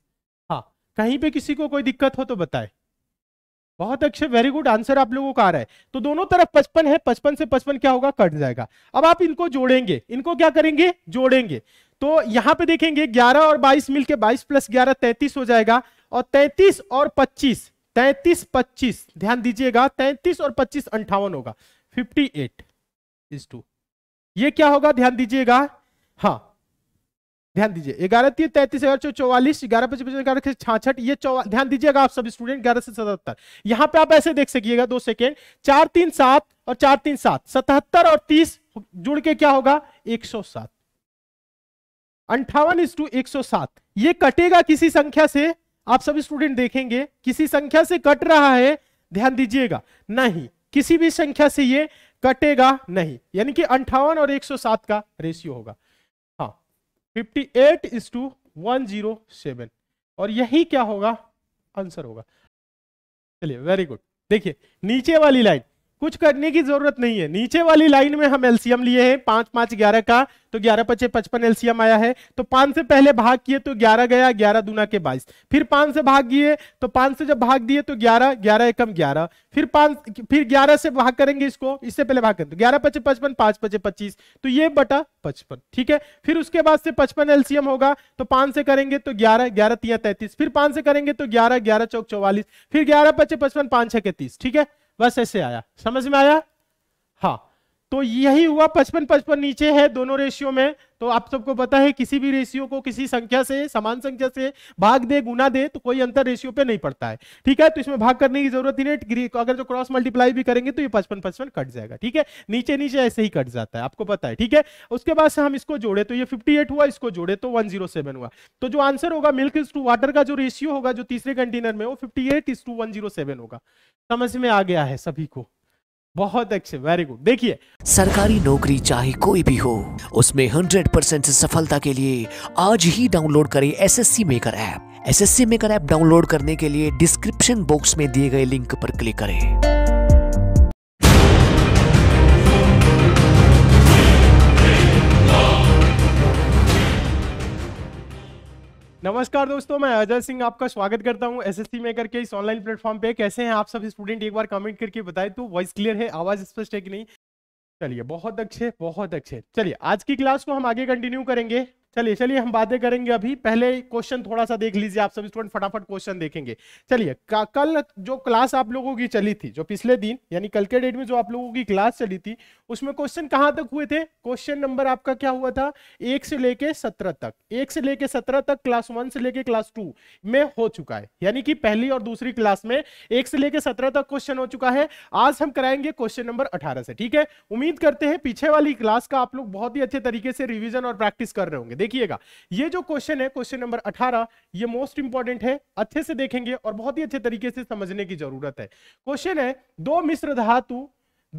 Speaker 1: हाँ कहीं पे किसी को कोई दिक्कत हो तो बताए बहुत अच्छे वेरी गुड आंसर आप लोगों का आ रहा है तो दोनों तरफ पचपन है पचपन से पचपन क्या होगा कट जाएगा अब आप इनको जोड़ेंगे इनको क्या करेंगे जोड़ेंगे तो यहां पे देखेंगे 11 और 22 मिलके 22 प्लस 11 33 हो जाएगा और 33 और 25 33 25 ध्यान दीजिएगा 33 और 25 अंठावन होगा 58 एट इज टू ये क्या होगा ध्यान दीजिएगा हाँ ध्यान दीजिए ग्यारह तीन तैतीस ग्यारह चौवालीस ग्यारह पच्चीस ग्यारह छाछठ ये ध्यान दीजिएगा आप सब स्टूडेंट ग्यारह से सतहत्तर यहाँ पे आप ऐसे देख सकिएगा दो सेकेंड चार तीन सात और चार तीन सात सतहत्तर और तीस जुड़ के क्या होगा एक सौ सात अंठावन इस टू एक सौ सात ये कटेगा किसी संख्या से आप सब स्टूडेंट देखेंगे किसी संख्या से कट रहा है ध्यान दीजिएगा नहीं किसी भी संख्या से ये कटेगा नहीं यानी कि अंठावन और 107 का रेशियो होगा हाँ 58 एट इज टू वन और यही क्या होगा आंसर होगा चलिए वेरी गुड देखिए नीचे वाली लाइन कुछ करने की जरूरत नहीं है नीचे वाली लाइन में हम एलसीएम लिए हैं पांच पांच ग्यारह का तो ग्यारह पचे पचपन एलसीएम आया है तो पांच से पहले भाग किए तो ग्यारह गया ग्यारह दूना के बाईस फिर पांच से भाग दिए तो पांच से जब भाग दिए तो ग्यारह ग्यारह एकम ग्यारह फिर पांच फिर ग्यारह से भाग करेंगे इसको इससे पहले भाग करेंगे तो ग्यारह पचे पचपन पांच पचे पच्चीस तो ये बटा पचपन ठीक है फिर उसके बाद से पचपन एलसीएम होगा तो पांच से करेंगे तो ग्यारह ग्यारह तीन तैतीस फिर पांच से करेंगे तो ग्यारह ग्यारह चौक चौवालीस फिर ग्यारह पचे पचपन पांच छह के तीस ठीक है बस ऐसे आया समझ में आया हाँ तो यही हुआ पचपन पचपन नीचे है दोनों रेशियो में तो आप सबको पता है किसी भी रेशियो को किसी संख्या से समान संख्या से भाग दे गुना दे तो कोई अंतर रेशियो पे नहीं पड़ता है ठीक है तो इसमें भाग करने की जरूरत ही नहीं अगर जो क्रॉस मल्टीप्लाई भी करेंगे तो ये पचपन पचपन कट जाएगा ठीक है नीचे नीचे ऐसे ही कट जाता है आपको पता है ठीक है उसके बाद से हम इसको जोड़े तो ये फिफ्टी हुआ इसको जोड़े तो वन हुआ तो जो आंसर होगा मिल्क इज टू वाटर का जो रेशियो होगा जो तीसरे कंटेनर में वो फिफ्टी एट होगा समझ में आ गया है सभी को
Speaker 2: बहुत अच्छे वेरी गुड देखिए सरकारी नौकरी चाहे कोई भी हो उसमें 100 परसेंट सफलता के लिए आज ही डाउनलोड करें SSC maker app SSC maker app download करने के लिए डिस्क्रिप्शन बॉक्स में दिए गए लिंक पर क्लिक करें
Speaker 1: नमस्कार दोस्तों मैं अजय सिंह आपका स्वागत करता हूं एसएससी मेकर के इस ऑनलाइन प्लेटफॉर्म पे कैसे हैं आप सब स्टूडेंट एक बार कमेंट करके बताएं तो वॉइस क्लियर है आवाज स्पष्ट है कि नहीं चलिए बहुत अच्छे बहुत अच्छे चलिए आज की क्लास को हम आगे कंटिन्यू करेंगे चलिए चलिए हम बातें करेंगे अभी पहले क्वेश्चन थोड़ा सा देख लीजिए आप सब स्टूडेंट फटाफट क्वेश्चन देखेंगे चलिए कल जो क्लास आप लोगों की चली थी जो पिछले दिन यानी कल के डेट में जो आप लोगों की क्लास चली थी उसमें क्वेश्चन कहाँ तक हुए थे क्वेश्चन नंबर आपका क्या हुआ था एक से लेके सत्रह तक एक से लेके सत्रह तक क्लास वन से लेके क्लास टू में हो चुका है यानी कि पहली और दूसरी क्लास में एक से लेके सत्रह तक क्वेश्चन हो चुका है आज हम कराएंगे क्वेश्चन नंबर अठारह से ठीक है उम्मीद करते हैं पीछे वाली क्लास का आप लोग बहुत ही अच्छे तरीके से रिविजन और प्रैक्टिस कर रहे होंगे देखिएगा ये जो क्वेश्चन है क्वेश्चन नंबर 18 ये मोस्ट इंपॉर्टेंट है अच्छे से देखेंगे और बहुत ही अच्छे तरीके से समझने की जरूरत है क्वेश्चन है दो मिश्र धातु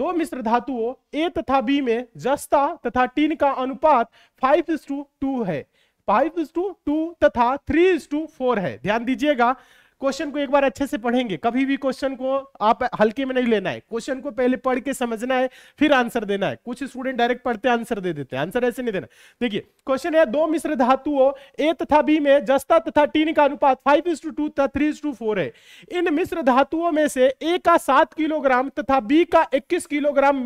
Speaker 1: दो मिश्र धातुओं ए तथा बी में जस्ता तथा टीन का अनुपात फाइव टू टू है फाइव टू टू तथा थ्री टू फोर है ध्यान दीजिएगा क्वेश्चन को एक बार अच्छे से पढ़ेंगे कभी भी क्वेश्चन को आप हल्के में नहीं लेना है क्वेश्चन को पहले पढ़ के समझना है फिर आंसर देना है कुछ स्टूडेंट डायरेक्ट पढ़ते आंसर दे देते हैं आंसर ऐसे नहीं देना देखिए क्वेश्चन है दो मिश्र धातुओं ए तथा बी में जस्ता तथा टीन का अनुपात फाइव इज टू टू तथा थ्री इज टू फोर है इन मिश्र धातुओं में से ए का सात किलोग्राम तथा बी का इक्कीस किलोग्राम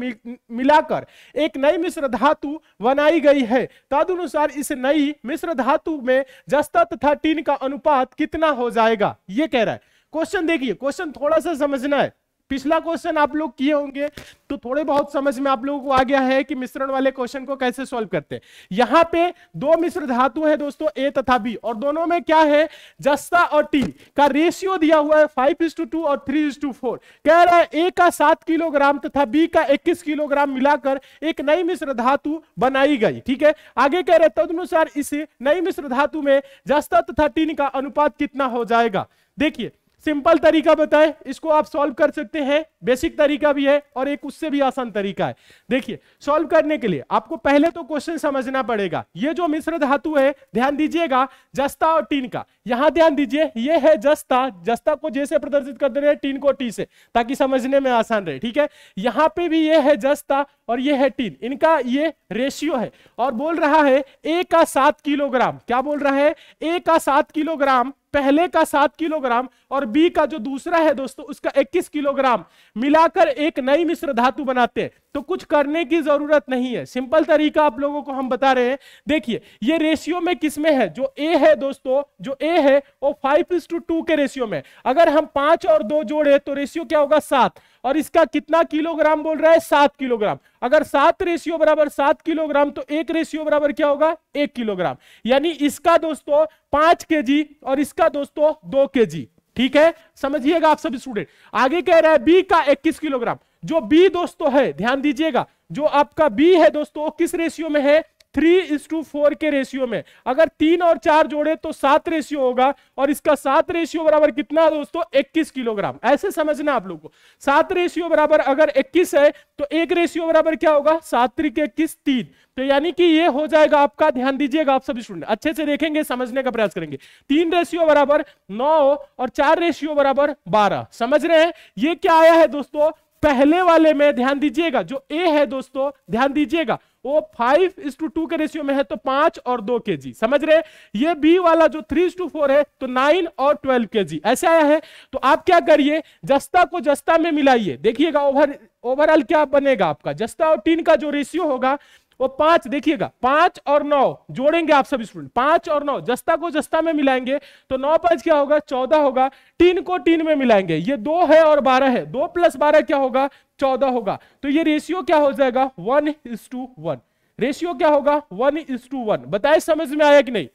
Speaker 1: मिलाकर एक नई मिश्र धातु बनाई गई है तदनुसार इस नई मिश्र धातु में जस्ता तथा टीन का अनुपात कितना हो जाएगा ये कह रहा है क्वेश्चन देखिए क्वेश्चन थोड़ा सा समझना है पिछला क्वेश्चन आप लोग किए होंगे तो थोड़े बहुत समझ में आप लोगों को आ गया है कि मिश्रण वाले क्वेश्चन को कैसे सॉल्व करते हैं यहां पे दो मिश्र धातु है दोस्तों ए तथा बी और दोनों में क्या है जस्ता और टी का रेशियो दिया हुआ है फाइव इज टू टू और थ्री इज टू फोर कह रहा है ए का सात किलोग्राम तथा बी का इक्कीस किलोग्राम मिलाकर एक नई मिश्र धातु बनाई गई ठीक है आगे कह रहे तदनुसार इस नई मिश्र धातु में जस्ता तथा टीन का अनुपात कितना हो जाएगा देखिए सिंपल तरीका बताए इसको आप सॉल्व कर सकते हैं बेसिक तरीका भी है और एक उससे भी आसान तरीका है देखिए सॉल्व करने के लिए आपको पहले तो क्वेश्चन समझना पड़ेगा ये जो मिश्र धातु है ध्यान दीजिएगा जस्ता और टीन का यहां ध्यान दीजिए ये है जस्ता जस्ता को जैसे प्रदर्शित कर दे रहे हैं टीन को टी से ताकि समझने में आसान रहे ठीक है यहां पे भी ये है जस्ता और ये है टीन इनका ये रेशियो है और बोल रहा है ए का सात किलोग्राम क्या बोल रहा है ए का सात किलोग्राम पहले का सात किलोग्राम और बी का जो दूसरा है दोस्तों उसका 21 किलोग्राम मिलाकर एक नई मिश्र धातु बनाते हैं तो कुछ करने की जरूरत नहीं है सिंपल तरीका आप लोगों को हम बता रहे हैं देखिए ये रेशियो में किसमें है जो ए है दोस्तों जो ए है वो फाइव इज टू टू के रेशियो में अगर हम पांच और दो जोड़े तो रेशियो क्या होगा सात और इसका कितना किलोग्राम बोल रहा है सात किलोग्राम अगर सात रेशियो बराबर सात किलोग्राम तो एक रेशियो बराबर क्या होगा एक किलोग्राम यानी इसका दोस्तों पांच के जी और इसका दोस्तों दो के जी ठीक है समझिएगा आप सभी स्टूडेंट आगे कह रहा है बी का 21 किलोग्राम जो बी दोस्तों है ध्यान दीजिएगा जो आपका बी है दोस्तों किस रेशियो में है थ्री इज टू फोर के रेशियो में अगर तीन और चार जोड़े तो सात रेशियो होगा और इसका सात रेशियो बराबर कितना दोस्तों इक्कीस किलोग्राम ऐसे समझना आप लोग को सात रेशियो बराबर अगर इक्कीस है तो एक रेशियो बराबर क्या होगा सात त्रिक इक्कीस तीन तो यानी कि ये हो जाएगा आपका ध्यान दीजिएगा आप सभी स्टूडेंट अच्छे से देखेंगे समझने का प्रयास करेंगे तीन रेशियो बराबर नौ और चार रेशियो बराबर बारह समझ रहे हैं ये क्या आया है दोस्तों पहले वाले में ध्यान दीजिएगा जो ए है दोस्तों ध्यान दीजिएगा वो फाइव इज टू टू के रेशियो में है तो पांच और दो के जी समझ रहे ये बी वाला जो थ्री टू फोर है तो नाइन और ट्वेल्व के जी ऐसे आया है तो आप क्या करिए जस्ता को जस्ता में मिलाइए देखिएगा ओवर ओवरऑल क्या बनेगा आपका जस्ता और टीन का जो रेशियो होगा वो पांच देखिएगा पांच और नौ जोड़ेंगे आप सब स्टूडेंट पांच और नौ जस्ता को जस्ता में मिलाएंगे तो नौ पांच क्या होगा चौदह होगा तीन को तीन में मिलाएंगे ये दो है और बारह है दो प्लस बारह क्या होगा चौदह होगा तो ये रेशियो क्या हो जाएगा one is to one ratio क्या होगा वन इज टू वन बताए समझ में आया कि नहीं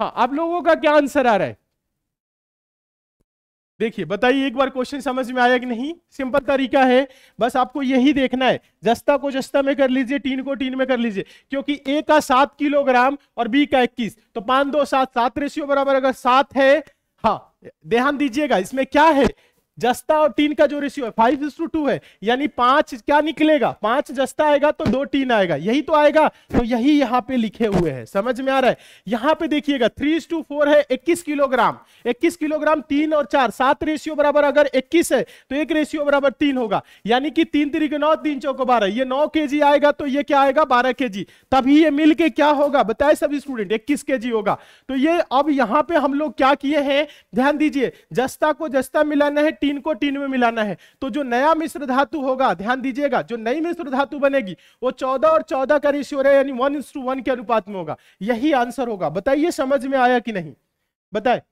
Speaker 1: हाँ आप लोगों का क्या आंसर आ रहा है देखिए बताइए एक बार क्वेश्चन समझ में आया कि नहीं सिंपल तरीका है बस आपको यही देखना है जस्ता को जस्ता में कर लीजिए टीन को टीन में कर लीजिए क्योंकि ए का सात किलोग्राम और बी का इक्कीस तो पांच दो सात सात रेशियो बराबर अगर सात है हाँ ध्यान दीजिएगा इसमें क्या है जस्ता और टीन का जो रेशियो है फाइव इज टू टू है यानी पांच क्या निकलेगा पांच जस्ता आएगा तो दो टीन आएगा यही तो आएगा तो यही यहाँ पे लिखे हुए हैं समझ में आ रहा है यहाँ पे देखिएगा थ्री इज टू फोर है इक्कीस किलोग्राम इक्कीस किलोग्राम तीन और चार सात रेशियो बराबर अगर इक्कीस है तो एक रेशियो बराबर तीन होगा यानी कि तीन तरीके नौ तीन चौक बारह ये नौ के आएगा तो ये क्या आएगा बारह के तभी ये मिल के क्या होगा बताए सभी स्टूडेंट इक्कीस के होगा तो ये अब यहाँ पे हम लोग क्या किए हैं ध्यान दीजिए जस्ता को जस्ता मिलाना है तीन को तीन में मिलाना है तो जो नया मिश्र धातु होगा ध्यान दीजिएगा जो नई मिश्र धातु बनेगी वो चौदह और चौदह का रेशियो रहे यानी वन इंस टू वन के अनुपात में होगा यही आंसर होगा बताइए समझ में आया कि नहीं बताए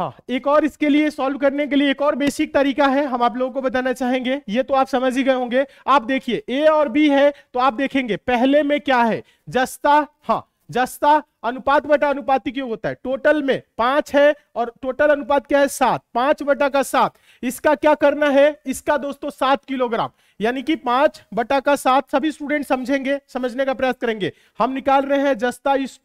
Speaker 1: हाँ एक और इसके लिए सॉल्व करने के लिए एक और बेसिक तरीका है हम आप लोगों को बताना चाहेंगे ये तो आप समझ ही गए होंगे आप देखिए ए और बी है तो आप देखेंगे पहले में क्या है जस्ता हाँ जस्ता अनुपात बटा अनुपात क्यों होता है टोटल में पांच है और टोटल अनुपात क्या है सात पांच बटा का सात इसका क्या करना है इसका दोस्तों सात किलोग्राम यानी कि पांच बटा का सात सभी स्टूडेंट समझेंगे समझने का प्रयास करेंगे हम निकाल रहे हैं जस्ता इस,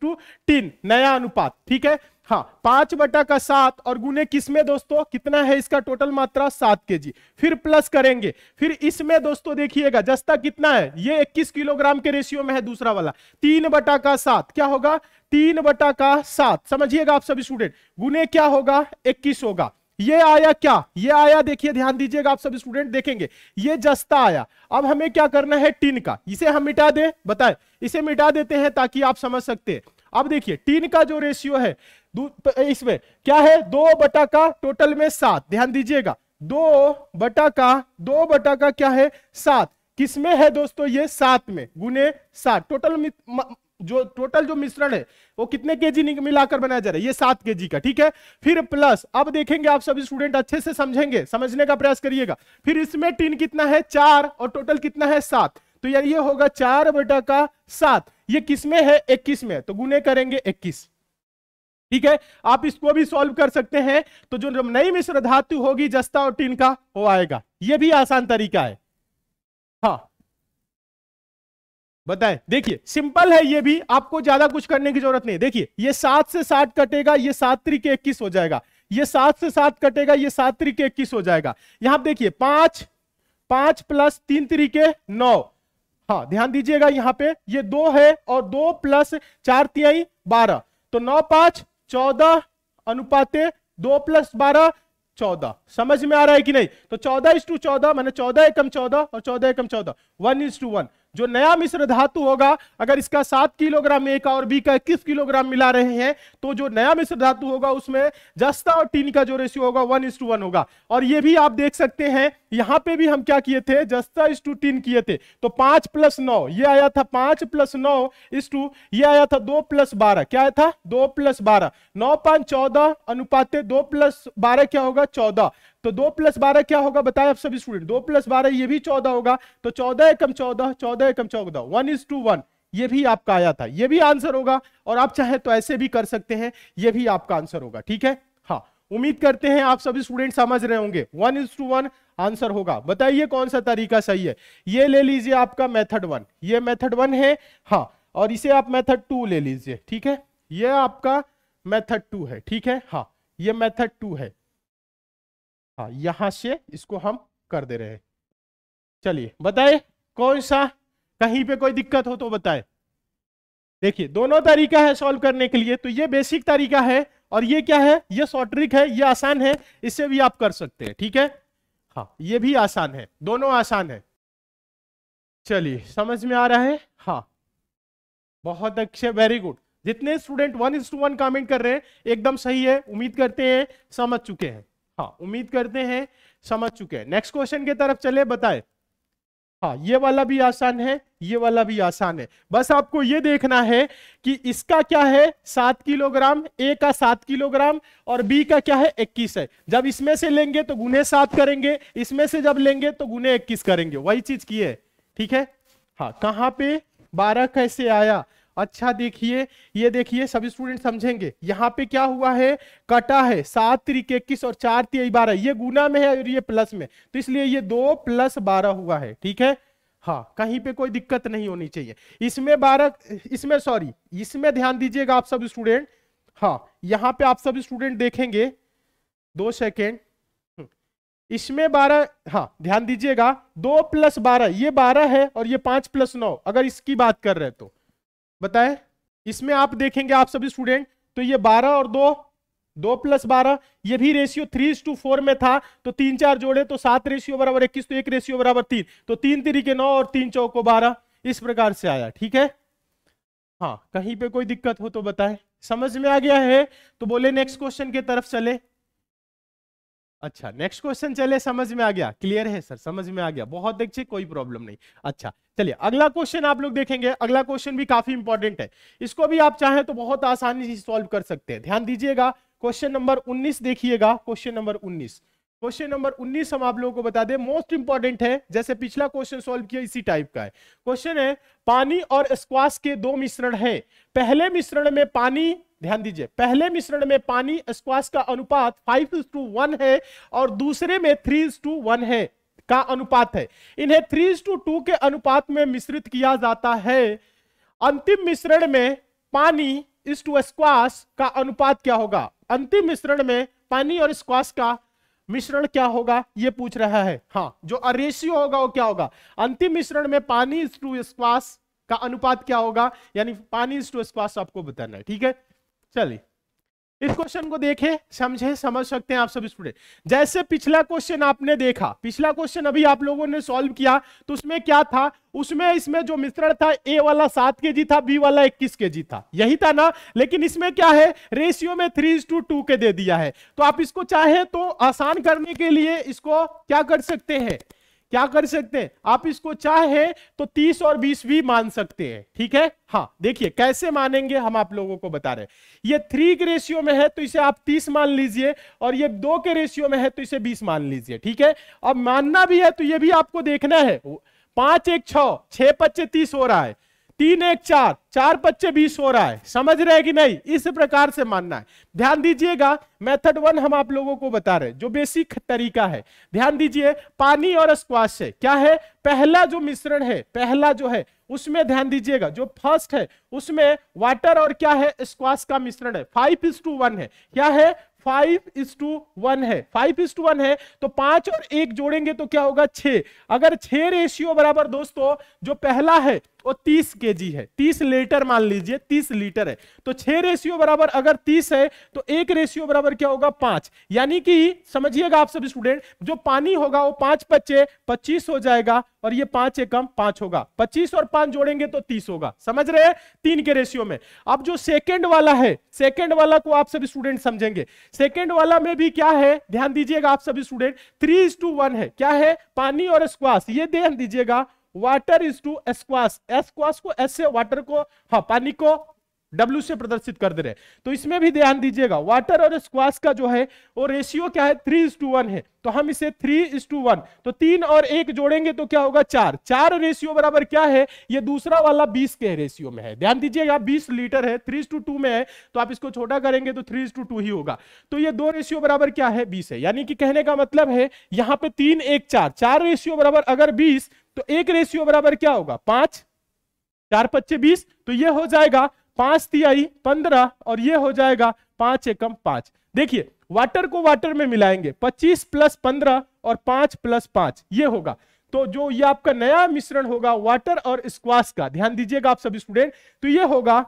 Speaker 1: टू टीन नया अनुपात ठीक है हाँ पांच बटा का सात और गुने किसमें दोस्तों कितना है इसका टोटल मात्रा सात के जी फिर प्लस करेंगे फिर इसमें दोस्तों देखिएगा जस्ता कितना है ये इक्कीस किलोग्राम के रेशियो में है दूसरा वाला तीन बटा का सात क्या होगा तीन बटा का सात समझिएगा आप सभी स्टूडेंट गुने क्या होगा इक्कीस होगा ये आया क्या ये आया देखिए ध्यान दीजिएगा आप सब स्टूडेंट देखेंगे ये जस्ता आया अब हमें क्या करना है टीन का इसे हम मिटा दें बताएं इसे मिटा देते हैं ताकि आप समझ सकते हैं अब देखिए टीन का जो रेशियो है तो, इसमें क्या है दो बटा का टोटल में सात ध्यान दीजिएगा दो बटा का दो बटा का क्या है सात किसमें है दोस्तों ये सात में गुने सात टोटल जो टोटल जो मिश्रण है वो कितने के जी मिलाकर बनाया जा रहा है ये सात जी का ठीक है फिर प्लस अब देखेंगे आप सभी स्टूडेंट अच्छे से समझेंगे समझने का प्रयास करिएगा फिर इसमें टीन कितना है चार और टोटल कितना है सात तो यार ये होगा चार बटा का सात ये किसमें है इक्कीस में तो गुने करेंगे इक्कीस ठीक है आप इसको भी सॉल्व कर सकते हैं तो जो नई मिश्र धातु होगी जस्ता और टीन का वो आएगा यह भी आसान तरीका है हाँ बताएं देखिए सिंपल है ये भी आपको ज्यादा कुछ करने की जरूरत नहीं देखिए ये सात से सात कटेगा ये सात तरीके इक्कीस हो जाएगा ये सात से सात कटेगा ये सात तरीके इक्कीस हो जाएगा यहां देखिए पांच पांच प्लस तीन तरीके नौ हाँ ध्यान दीजिएगा यहाँ पे ये दो है और दो प्लस चार तिहाई बारह तो नौ पांच चौदह अनुपाते दो प्लस बारह चौदह समझ में आ रहा है कि नहीं तो चौदह इस टू चौदह मैंने चौदह एकम चौदह और चौदह एकम चौदह वन इज टू वन जो नया मिश्र धातु होगा अगर इसका सात किलोग्राम ए का और बी का इक्कीस किलोग्राम मिला रहे हैं तो जो नया मिश्र धातु होगा उसमें जस्ता और टीन का जो रेशियो होगा वन इस टू वन होगा और ये भी आप देख सकते हैं यहां पे भी हम क्या किए थे जस्ता इस टू टीन किए थे तो पांच प्लस नौ ये आया था पांच प्लस नौ इस टू ये आया था दो प्लस बारह क्या आया था दो प्लस बारह नौ पांच चौदह अनुपात दो प्लस बारह क्या होगा चौदह तो दो प्लस बारह क्या होगा बताए आप सभी स्टूडेंट दो प्लस बारह ये भी चौदह होगा तो चौदह एकम चौदह चौदह एकम चौदह वन इज टू वन ये भी आपका आया था ये भी आंसर होगा और आप चाहे तो ऐसे भी कर सकते हैं ये भी आपका आंसर होगा ठीक है हाँ उम्मीद करते हैं आप सभी स्टूडेंट समझ रहे होंगे one is to one answer होगा बताइए कौन सा तरीका सही है ये ले लीजिए आपका मेथड वन ये मेथड वन है हाँ और इसे आप मेथड टू ले लीजिए ठीक है ये आपका मेथड टू है ठीक है हाँ ये मेथड टू है हाँ यहां से इसको हम कर दे रहे हैं चलिए बताए कौन सा कहीं पे कोई दिक्कत हो तो बताए देखिए दोनों तरीका है सॉल्व करने के लिए तो ये बेसिक तरीका है और ये क्या है ये शॉर्ट ट्रिक है ये आसान है इससे भी आप कर सकते हैं ठीक है हाँ ये भी आसान है दोनों आसान है चलिए समझ में आ रहा है हाँ बहुत अच्छे वेरी गुड जितने student one is to one comment कर रहे हैं एकदम सही है उम्मीद करते हैं समझ चुके हैं हाँ उम्मीद करते हैं समझ चुके हैं नेक्स्ट क्वेश्चन की तरफ चले बताए हाँ ये वाला भी आसान है ये वाला भी आसान है बस आपको ये देखना है कि इसका क्या है सात किलोग्राम ए का सात किलोग्राम और बी का क्या है इक्कीस है जब इसमें से लेंगे तो गुने सात करेंगे इसमें से जब लेंगे तो गुने इक्कीस करेंगे वही चीज की है ठीक है हाँ कहाँ पे बारह कैसे आया अच्छा देखिए ये देखिए सभी स्टूडेंट समझेंगे यहाँ पे क्या हुआ है कटा है सात त्रिक इक्कीस और चार ती बारह ये गुना में है और ये प्लस में तो इसलिए ये दो प्लस बारह हुआ है ठीक है हाँ कहीं पे कोई दिक्कत नहीं होनी चाहिए इसमें बारह इसमें सॉरी इसमें ध्यान दीजिएगा आप सब स्टूडेंट हाँ यहाँ पे आप सब स्टूडेंट देखेंगे दो सेकेंड हम्म, इसमें बारह हाँ ध्यान दीजिएगा दो प्लस बारह ये बारह है और ये पांच प्लस नौ अगर इसकी बात कर रहे हैं तो बताए इसमें आप देखेंगे आप सभी स्टूडेंट तो ये बारह और दो दो प्लस बारह ये भी रेशियो थ्री टू फोर में था तो तीन चार जोड़े तो सात रेशियो बराबर इक्कीस तो एक रेशियो बराबर तीन तो तीन तरीके नौ और तीन चौको बारह इस प्रकार से आया ठीक है हाँ कहीं पे कोई दिक्कत हो तो बताए समझ में आ गया है तो बोले नेक्स्ट क्वेश्चन की तरफ चले अच्छा नेक्स्ट क्वेश्चन चले समझ में आ गया क्लियर है सर समझ में आ गया बहुत अच्छे कोई प्रॉब्लम नहीं अच्छा चलिए अगला क्वेश्चन आप लोग देखेंगे अगला क्वेश्चन भी काफी इंपॉर्टेंट है इसको भी आप चाहें तो बहुत आसानी से सॉल्व कर सकते हैं ध्यान दीजिएगा क्वेश्चन नंबर उन्नीस देखिएगा क्वेश्चन नंबर उन्नीस क्वेश्चन नंबर उन्नीस हम आप लोगों को बता दें मोस्ट इंपॉर्टेंट है जैसे पिछला क्वेश्चन सॉल्व किया इसी टाइप का है क्वेश्चन है पानी और स्क्वाश के दो मिश्रण है पहले मिश्रण में पानी ध्यान दीजिए पहले मिश्रण में पानी स्क्वास का अनुपात फाइव टू वन है और दूसरे में थ्री टू वन है का अनुपात है इन्हें थ्री टू टू के अनुपात में मिश्रित किया जाता है अंतिम मिश्रण में पानी इस टू स्क्वास का अनुपात क्या होगा अंतिम मिश्रण में पानी और स्क्वास का मिश्रण क्या होगा यह पूछ रहा है हाँ जो अरेशियो होगा वो क्या होगा अंतिम मिश्रण में पानी इस टू स्क्वास का अनुपात क्या होगा यानी पानी इस टू स्क्वास आपको बताना है ठीक है चलिए इस क्वेश्चन को देखें समझे समझ सकते हैं आप सब स्टूडेंट जैसे पिछला क्वेश्चन आपने देखा पिछला क्वेश्चन अभी आप लोगों ने सॉल्व किया तो उसमें क्या था उसमें इसमें जो मिश्रण था ए वाला सात के जी था बी वाला इक्कीस के जी था यही था ना लेकिन इसमें क्या है रेशियो में थ्री टू टू के दे दिया है तो आप इसको चाहे तो आसान करने के लिए इसको क्या कर सकते हैं क्या कर सकते हैं आप इसको चाहे तो 30 और 20 भी मान सकते हैं ठीक है हाँ देखिए कैसे मानेंगे हम आप लोगों को बता रहे हैं ये थ्री के रेशियो में है तो इसे आप 30 मान लीजिए और ये दो के रेशियो में है तो इसे 20 मान लीजिए ठीक है अब मानना भी है तो ये भी आपको देखना है पांच एक छ पच्चे तीस हो रहा है तीन एक चार चार पच्चे बीस हो रहा है समझ रहे हैं कि नहीं इस प्रकार से मानना है ध्यान दीजिएगा मेथड वन हम आप लोगों को बता रहे हैं जो बेसिक तरीका है ध्यान दीजिए पानी और स्क्वाश से क्या है पहला जो मिश्रण है पहला जो है उसमें ध्यान दीजिएगा जो फर्स्ट है उसमें वाटर और क्या है स्क्वाश का मिश्रण है फाइव इज टू वन है क्या है फाइव इज टू वन है फाइव इज टू वन है तो पांच और एक जोड़ेंगे तो क्या होगा छे अगर छे रेशियो बराबर दोस्तों जो पहला है वो 30 के है 30 लीटर मान लीजिए 30 लीटर है तो छह रेशियो बराबर अगर 30 है तो एक रेशियो बराबर क्या होगा पांच यानी कि समझिएगा आप सब स्टूडेंट जो पानी होगा वो पांच पच्चे पच्चीस हो जाएगा और ये पांच एकम पांच होगा पच्चीस और पांच जोड़ेंगे तो तीस होगा समझ रहे हैं तीन के रेशियो में अब जो सेकेंड वाला है सेकेंड वाला को आप सभी स्टूडेंट समझेंगे सेकेंड वाला में भी क्या है ध्यान दीजिएगा आप सभी स्टूडेंट थ्री है क्या है पानी और स्क्वास ये ध्यान दीजिएगा water is to squash squash को ऐसे वाटर को हाँ पानी को डब्ल्यू से प्रदर्शित कर दे रहे तो इसमें भी ध्यान दीजिएगा वाटर और स्क्वास का जो है वो रेशियो क्या है थ्री इज टू वन है तो हम इसे थ्री इज टू वन तो तीन और एक जोड़ेंगे तो क्या होगा चार चार रेशियो बराबर क्या है ये दूसरा वाला बीस के रेशियो में है ध्यान दीजिएगा बीस लीटर है थ्री टू टू में है तो आप इसको छोटा करेंगे तो थ्री टू टू ही होगा तो ये दो रेशियो बराबर क्या है बीस है यानी कि कहने का मतलब है यहां पे तीन एक चार चार रेशियो बराबर अगर बीस तो एक रेशियो बराबर क्या होगा पांच चार पच्चे बीस तो ये हो जाएगा पांच तिहाई पंद्रह और ये हो जाएगा पांच एकम पांच देखिए वाटर को वाटर में मिलाएंगे पच्चीस प्लस पंद्रह और पांच प्लस पांच ये होगा तो जो ये आपका नया मिश्रण होगा वाटर और स्क्वाश का ध्यान दीजिएगा आप सब स्टूडेंट तो ये होगा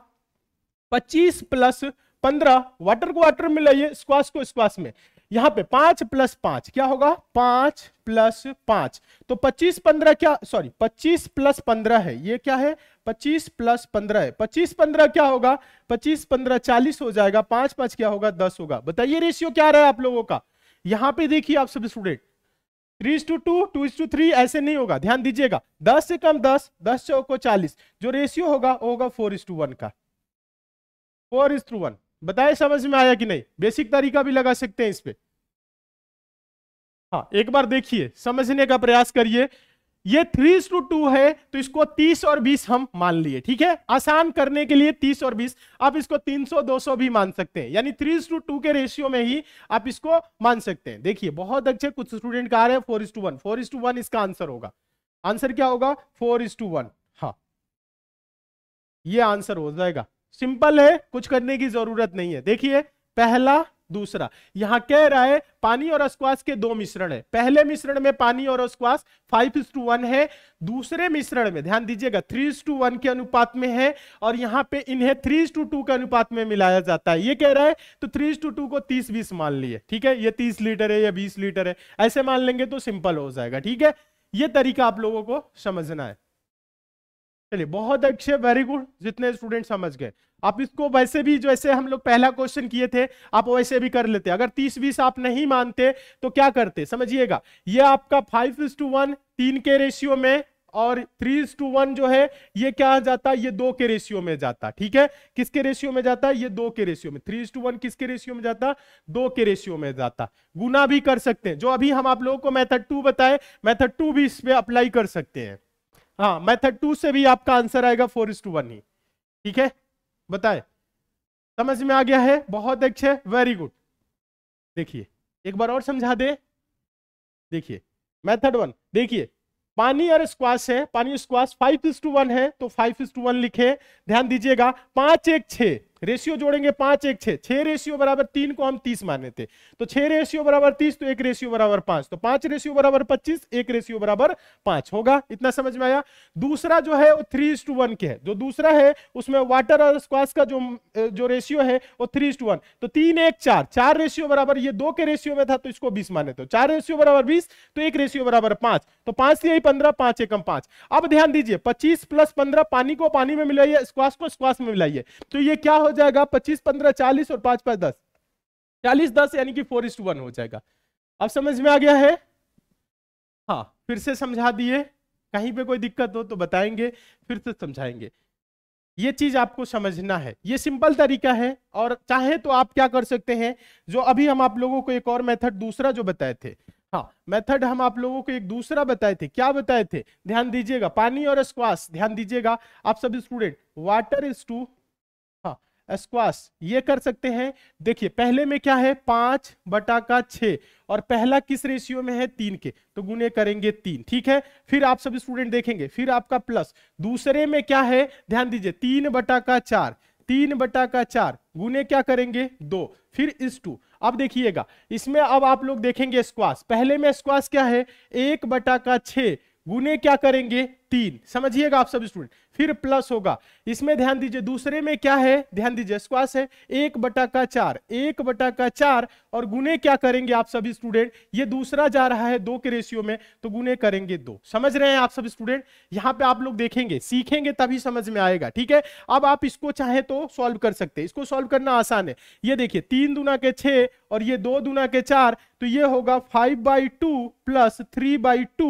Speaker 1: पच्चीस प्लस पंद्रह वाटर को वाटर में लाइए स्क्वाश को स्क्वाश में यहां पे पांच प्लस पांच क्या होगा पांच प्लस पांच तो पच्चीस पंद्रह क्या सॉरी पच्चीस प्लस पंद्रह है ये क्या है पच्चीस प्लस पंद्रह है पच्चीस पंद्रह क्या होगा पच्चीस पंद्रह चालीस हो जाएगा पांच पांच क्या होगा दस होगा बताइए रेशियो क्या रहा है आप लोगों का यहां पे देखिए आप सब student three to two two is to three ऐसे नहीं होगा ध्यान दीजिएगा दस से कम दस दस चौको चालीस जो रेशियो होगा वो होगा फोर इज टू वन का फोर इज टू वन बताए समझ में आया कि नहीं बेसिक तरीका भी लगा सकते हैं इस पर हाँ एक बार देखिए समझने का प्रयास करिए ये थ्री टू टू है तो इसको तीस और बीस हम मान लिए ठीक है आसान करने के लिए तीस और बीस आप इसको तीन सौ दो सौ भी मान सकते हैं यानी थ्री टू टू के रेशियो में ही आप इसको मान सकते हैं देखिए बहुत अच्छे कुछ स्टूडेंट कह रहे हैं four is to one four is to one इसका आंसर होगा आंसर क्या होगा फोर इज टू वन हाँ ये आंसर हो जाएगा सिंपल है कुछ करने की जरूरत नहीं है देखिए पहला दूसरा यहां कह रहा है पानी और स्क्वाश के दो मिश्रण है पहले मिश्रण में पानी और स्क्वाश फाइव टू वन है दूसरे मिश्रण में ध्यान दीजिएगा थ्री टू वन के अनुपात में है और यहां पे इन्हें थ्री टू टू के अनुपात में मिलाया जाता है ये कह रहा है तो थ्री टू टू को तीस बीस मान लिए ठीक है ये तीस लीटर है या बीस लीटर है ऐसे मान लेंगे तो सिंपल हो जाएगा ठीक है ये तरीका आप लोगों को समझना है चलिए बहुत अच्छे वेरी गुड जितने स्टूडेंट समझ गए आप इसको वैसे भी जैसे हम लोग पहला क्वेश्चन किए थे आप वैसे भी कर लेते अगर तीस बीस आप नहीं मानते तो क्या करते समझिएगा ये आपका फाइव इज टू वन तीन के रेशियो में और थ्री इज टू वन जो है ये क्या जाता है ये दो के रेशियो में जाता ठीक है किसके रेशियो में जाता है ये दो के रेशियो में थ्री इज टू वन किसके रेशियो में जाता दो के रेशियो में जाता गुना भी कर सकते हैं जो अभी हम आप लोगों को मैथड टू बताए मैथड टू भी इस पर अप्लाई कर सकते हैं हाँ मेथड टू से भी आपका आंसर आएगा फोर इज टू वन ही ठीक है बताए समझ में आ गया है बहुत अच्छे वेरी गुड देखिए एक बार और समझा दे देखिए मेथड वन देखिए पानी और स्क्वास है पानी squash five is to one है तो फाइव इज टू वन लिखे ध्यान दीजिएगा पांच एक छः रेशियो जोड़ेंगे पांच एक छे छह रेशियो बराबर तीन को हम तीस माने थे तो छह रेशियो बराबर तीस तो एक रेशियो बराबर पांच तो पांच रेशियो बराबर पच्चीस एक रेशियो बराबर पांच होगा इतना समझ में आया दूसरा जो है वो थ्री टू वन के है जो दूसरा है उसमें वाटर और स्क्वाश का जो जो रेशियो है वो थ्री टू वन तो तीन एक चार चार रेशियो बराबर ये दो के रेशियो में था तो इसको बीस माने तो चार रेशियो बराबर बीस तो एक रेशियो बराबर पांच तो पांच से यही पंद्रह पांच एकम पांच अब ध्यान दीजिए पच्चीस प्लस पंद्रह पानी को पानी में मिलाइए स्क्वाश को स्क्वाश में मिलाइए तो ये क्या हो जाएगा पच्चीस पंद्रह चालीस और पांच पांच दस चालीस दस यानी कि फोर इस वन हो जाएगा अब समझ में आ गया है हाँ फिर से समझा दिए कहीं पे कोई दिक्कत हो तो बताएंगे फिर से समझाएंगे ये चीज आपको समझना है ये सिंपल तरीका है और चाहे तो आप क्या कर सकते हैं जो अभी हम आप लोगों को एक और मेथड दूसरा जो बताए थे हाँ मेथड हम आप लोगों को एक दूसरा बताए थे क्या बताए थे ध्यान दीजिएगा पानी और स्क्वास ध्यान दीजिएगा आप सभी student water is to squash ये कर सकते हैं देखिए पहले में क्या है पांच बटा का छ और पहला किस रेशियो में है तीन के तो गुने करेंगे तीन ठीक है फिर आप सभी स्टूडेंट देखेंगे फिर आपका प्लस दूसरे में क्या है ध्यान दीजिए तीन बटा का चार तीन बटा का चार गुने क्या करेंगे दो फिर इस टू अब देखिएगा इसमें अब आप लोग देखेंगे स्क्वास पहले में स्क्वास क्या है एक बटा का छे गुने क्या करेंगे तीन समझिएगा आप सब स्टूडेंट फिर प्लस होगा इसमें ध्यान दीजिए दूसरे में क्या है ध्यान दीजिए स्क्वास है एक बटा का चार एक बटा का चार और गुने क्या करेंगे आप सभी स्टूडेंट ये दूसरा जा रहा है दो के रेशियो में तो गुने करेंगे दो समझ रहे हैं आप सभी स्टूडेंट यहाँ पे आप लोग देखेंगे सीखेंगे तभी समझ में आएगा ठीक है अब आप इसको चाहे तो सॉल्व कर सकते हैं इसको सॉल्व करना आसान है ये देखिए तीन दुना के छः और ये दो दुना के चार तो ये होगा five by two plus three by two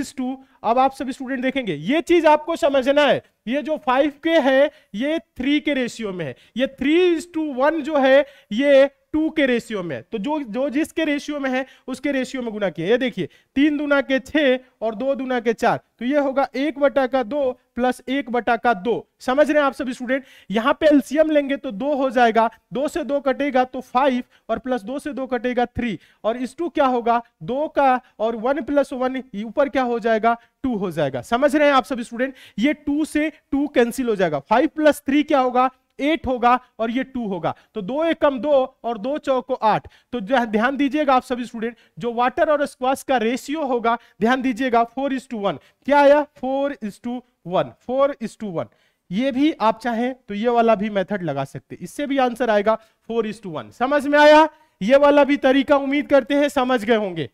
Speaker 1: is to अब आप सभी स्टूडेंट देखेंगे ये चीज आपको समझना है ये जो फाइव के है ये थ्री के रेशियो में है ये थ्री टू वन जो है ये टू के रेशियो में तो जो जो जिसके रेशियो में है उसके रेशियो में गुना किया ये देखिए तीन दुना के छ और दो दुना के चार तो ये होगा एक बटा का दो प्लस एक बटा का दो समझ रहे हैं आप सभी स्टूडेंट यहाँ पे एल्सियम लेंगे तो दो हो जाएगा दो से दो कटेगा तो फाइव और प्लस दो से दो कटेगा थ्री और इस टू क्या होगा दो का और वन प्लस वन ऊपर क्या हो जाएगा टू हो जाएगा समझ रहे हैं आप सभी स्टूडेंट ये टू से टू कैंसिल हो जाएगा फाइव प्लस थ्री क्या होगा एट होगा और ये टू होगा तो दो एकम दो और दो चौको आठ तो ध्यान दीजिएगा आप सभी स्टूडेंट जो वाटर और स्क्वाश का रेशियो होगा ध्यान दीजिएगा फोर इज टू वन क्या आया four is to one four is to one ये भी आप चाहें तो ये वाला भी मेथड लगा सकते इससे भी आंसर आएगा फोर इज टू वन समझ में आया ये वाला भी तरीका उम्मीद करते हैं समझ गए होंगे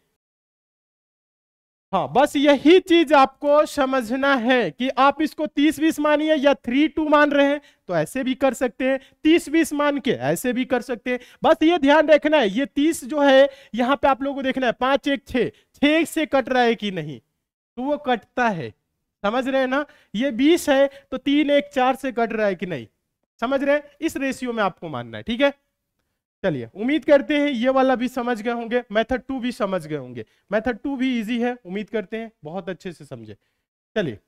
Speaker 1: हाँ बस यही चीज आपको समझना है कि आप इसको तीस बीस मानिए या थ्री टू मान रहे हैं तो ऐसे भी कर सकते हैं तीस बीस मान के ऐसे भी कर सकते हैं बस ये ध्यान रखना है ये तीस जो है यहाँ पे आप लोगों को देखना है पांच एक छे छः से कट रहा है कि नहीं तो वो कटता है समझ रहे हैं ना ये बीस है तो तीन एक चार से कट रहा है कि नहीं समझ रहे हैं इस रेशियो में आपको मानना है ठीक है चलिए उम्मीद करते हैं ये वाला भी समझ गए होंगे मेथड टू भी समझ गए होंगे मेथड टू भी इजी है उम्मीद करते हैं बहुत अच्छे से समझे चलिए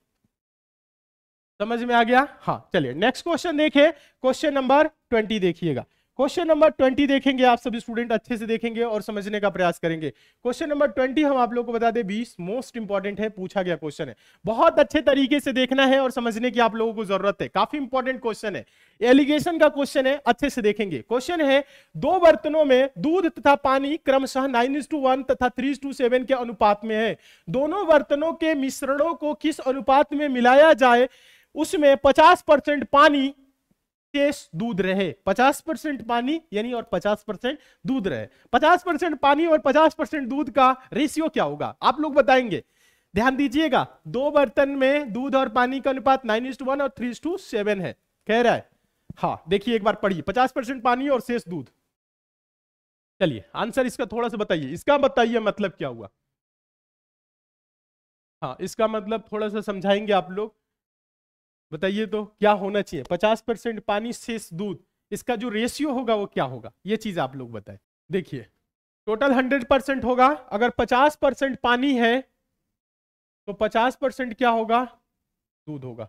Speaker 1: समझ में आ गया हाँ चलिए नेक्स्ट क्वेश्चन देखें क्वेश्चन नंबर ट्वेंटी देखिएगा क्वेश्चन नंबर ट्वेंटी देखेंगे आप सभी स्टूडेंट अच्छे से देखेंगे और समझने का प्रयास करेंगे क्वेश्चन नंबर ट्वेंटी हम आप लोग को बता दें बीस मोस्ट इंपॉर्टेंट है पूछा गया क्वेश्चन है बहुत अच्छे तरीके से देखना है और समझने की आप लोगों को जरूरत है काफी इंपॉर्टेंट क्वेश्चन है एलिगेशन का क्वेश्चन है अच्छे से देखेंगे क्वेश्चन है दो बर्तनों में दूध तथा पानी क्रमशः नाइन टू वन तथा थ्री टू सेवन के अनुपात में है दोनों बर्तनों के मिश्रणों को किस अनुपात में मिलाया जाए उसमें 50 परसेंट पानी शेष दूध रहे 50 परसेंट पानी यानी और 50 परसेंट दूध रहे 50 परसेंट पानी और 50 परसेंट दूध का रेशियो क्या होगा आप लोग बताएंगे ध्यान दीजिएगा दो बर्तन में दूध और पानी का अनुपात नाइन इंस वन और थ्री टू सेवन है कह रहा है हाँ देखिए एक बार पढ़िए पचास परसेंट पानी और शेष दूध चलिए आंसर इसका थोड़ा सा बताइए इसका बताइए मतलब क्या हुआ हाँ इसका मतलब थोड़ा सा समझाएंगे आप लोग बताइए तो क्या होना चाहिए पचास परसेंट पानी शेष दूध इसका जो रेशियो होगा वो क्या होगा ये चीज आप लोग बताए देखिए टोटल हंड्रेड परसेंट होगा अगर पचास परसेंट पानी है तो पचास परसेंट क्या होगा दूध होगा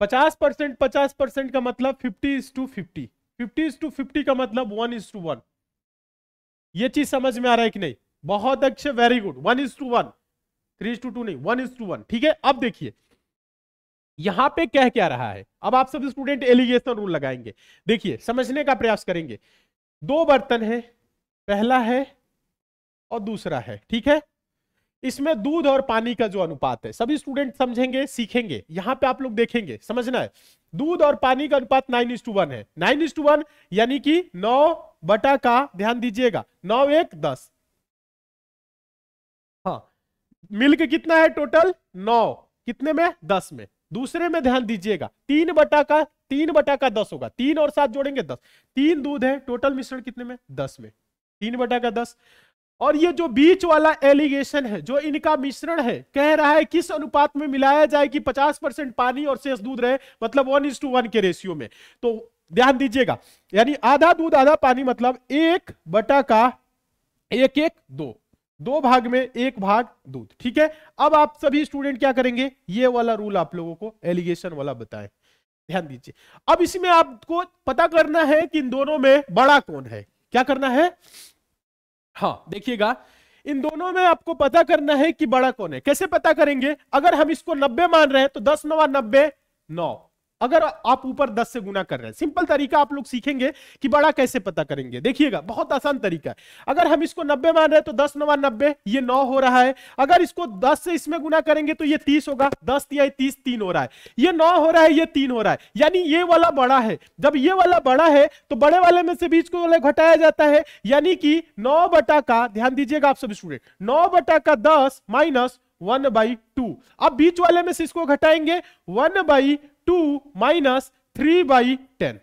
Speaker 1: पचास परसेंट पचास परसेंट का मतलब fifty is to fifty fifty is to fifty का मतलब वन इज टू वन ये चीज समझ में आ रहा है कि नहीं बहुत अच्छे very good one is to one three is to two नहीं वन इज टू वन ठीक है अब देखिए यहां पे कह क्या रहा है अब आप सब स्टूडेंट एलिगेशन रूल लगाएंगे देखिए समझने का प्रयास करेंगे दो बर्तन है पहला है और दूसरा है ठीक है इसमें दूध और पानी का जो अनुपात है सभी स्टूडेंट समझेंगे सीखेंगे यहां पे आप लोग देखेंगे समझना है दूध और पानी का अनुपात नाइन इंस टू वन है नाइन इंस टू वन यानी कि नौ बटा का ध्यान दीजिएगा नौ एक दस हाँ मिल्क कितना है टोटल नौ कितने में दस में दूसरे में ध्यान दीजिएगा तीन बटा का तीन बटा का दस होगा तीन और सात जोड़ेंगे दस तीन दूध है टोटल मिश्रण कितने में दस में तीन बटा का दस और ये जो बीच वाला एलिगेशन है जो इनका मिश्रण है कह रहा है किस अनुपात में मिलाया जाए कि 50 परसेंट पानी और शेष दूध रहे मतलब वन इज टू वन के रेशियो में तो ध्यान दीजिएगा यानी आधा दूध आधा पानी मतलब एक बटा का एक एक दो दो भाग में एक भाग दूध ठीक है अब आप सभी स्टूडेंट क्या करेंगे ये वाला रूल आप लोगों को एलिगेशन वाला बताएं ध्यान दीजिए अब इसमें आपको पता करना है कि इन दोनों में बड़ा कौन है क्या करना है हाँ देखिएगा इन दोनों में आपको पता करना है कि बड़ा कौन है कैसे पता करेंगे अगर हम इसको नब्बे मान रहे हैं तो दस नवा नब्बे नौ अगर आप ऊपर 10 से गुना कर रहे हैं सिंपल तरीका आप लोग सीखेंगे कि बड़ा कैसे पता करेंगे देखिएगा बहुत आसान तरीका है अगर हम इसको 90 मान रहे हैं तो 10 नवा नब्बे ये 9 हो रहा है अगर इसको 10 से इसमें गुना करेंगे तो ये 30 होगा 10 या 30 तीन हो रहा है ये 9 हो रहा है ये 3 हो रहा है यानी ये वाला बड़ा है जब ये वाला बड़ा है तो बड़े वाले में से बीच को घटाया जाता है यानी कि नौ बटा का ध्यान दीजिएगा आप सब स्टूडेंट नौ बटा का दस माइनस वन बाई टू अब बीच वाले में से इसको घटाएंगे one by two minus three by ten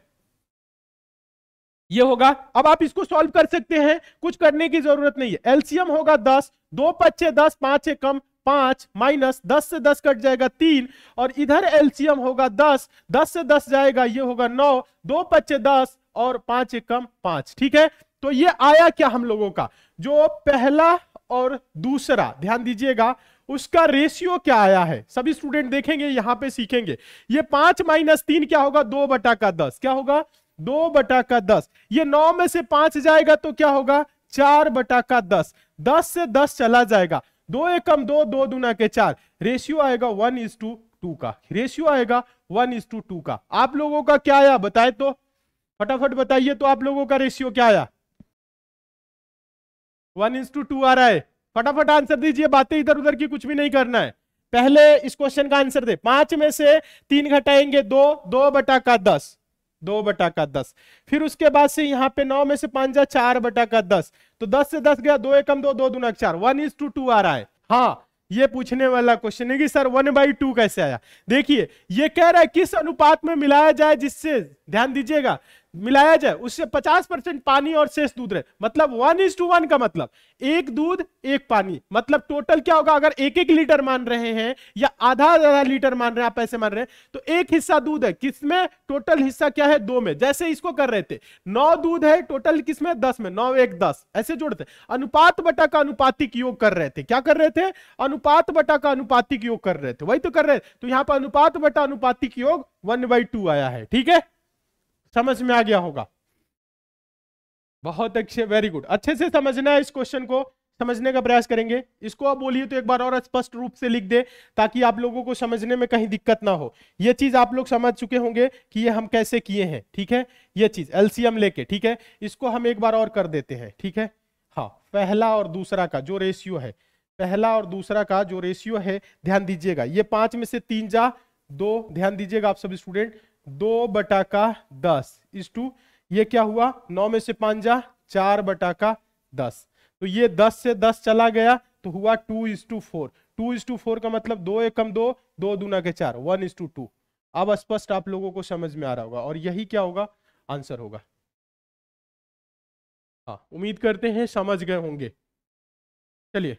Speaker 1: ये होगा अब आप इसको सॉल्व कर सकते हैं कुछ करने की जरूरत नहीं है एलसीएम होगा दस दो पच्चे दस पांच है कम पांच माइनस दस से दस कट जाएगा तीन और इधर एलसीएम होगा दस दस से दस जाएगा ये होगा नौ दो पच्चे दस और पांच एक कम पांच ठीक है तो ये आया क्या हम लोगों का जो पहला और दूसरा ध्यान दीजिएगा उसका रेशियो क्या आया है सभी स्टूडेंट देखेंगे यहां पे सीखेंगे ये पांच माइनस तीन क्या होगा दो बटा का दस क्या होगा दो बटा का दस ये नौ में से पांच जाएगा तो क्या होगा चार बटा का दस दस से दस चला जाएगा दो एकम दो दो दुना के चार रेशियो आएगा वन इज टू टू का रेशियो आएगा वन इज टू टू का आप लोगों का क्या आया बताए तो फटाफट बताइए तो आप लोगों का रेशियो क्या आया वन इंस टू टू आ रहा है फटाफट आंसर दीजिए बातें इधर उधर की कुछ भी नहीं करना है पहले इस क्वेश्चन का आंसर दे पांच में से तीन घटाएंगे दो दो बटा का दस दो बटा का दस फिर उसके बाद से यहाँ पे नौ में से पांच जा चार बटा का दस तो दस से दस गया दो एकम दो दो दुना चार वन इज टू टू आ रहा है हाँ ये पूछने वाला क्वेश्चन है कि सर वन बाई टू कैसे आया देखिए ये कह रहा है किस अनुपात में मिलाया जाए जिससे ध्यान दीजिएगा मिलाया जाए उससे 50 परसेंट पानी और शेष दूध रहे मतलब वन इज टू वन का मतलब एक दूध एक पानी मतलब टोटल क्या होगा अगर एक एक लीटर मान रहे हैं या आधा आधा लीटर मान रहे हैं आप ऐसे मान रहे हैं तो एक हिस्सा दूध है किसमें टोटल हिस्सा क्या है दो में जैसे इसको कर रहे थे नौ दूध है टोटल किसमें दस में नौ एक दस ऐसे जोड़ते अनुपात बटा का अनुपातिक योग कर रहे थे क्या कर रहे थे अनुपात बटा का अनुपातिक योग कर रहे थे वही तो कर रहे थे तो यहां पर अनुपात बटा अनुपातिक योग वन बाई आया है ठीक है समझ में आ गया होगा बहुत अच्छे वेरी गुड अच्छे से समझना है इस क्वेश्चन को समझने का प्रयास करेंगे इसको आप बोलिए तो एक बार और स्पष्ट रूप से लिख दे ताकि आप लोगों को समझने में कहीं दिक्कत ना हो यह चीज आप लोग समझ चुके होंगे कि ये हम कैसे किए हैं ठीक है यह चीज एलसीएम लेके ठीक है इसको हम एक बार और कर देते हैं ठीक है हाँ पहला और दूसरा का जो रेशियो है पहला और दूसरा का जो रेशियो है ध्यान दीजिएगा ये पांच में से तीन जा दो ध्यान दीजिएगा आप सब स्टूडेंट दो बटा का दस इस टू ये क्या हुआ नौ में से पांच जा चार बटा का दस तो ये दस से दस चला गया तो हुआ two is to four two is to four का मतलब दो एकम दो दो दूना के चार वन इज टू टू अब स्पष्ट आप लोगों को समझ में आ रहा होगा और यही क्या होगा आंसर होगा हाँ उम्मीद करते हैं समझ गए होंगे चलिए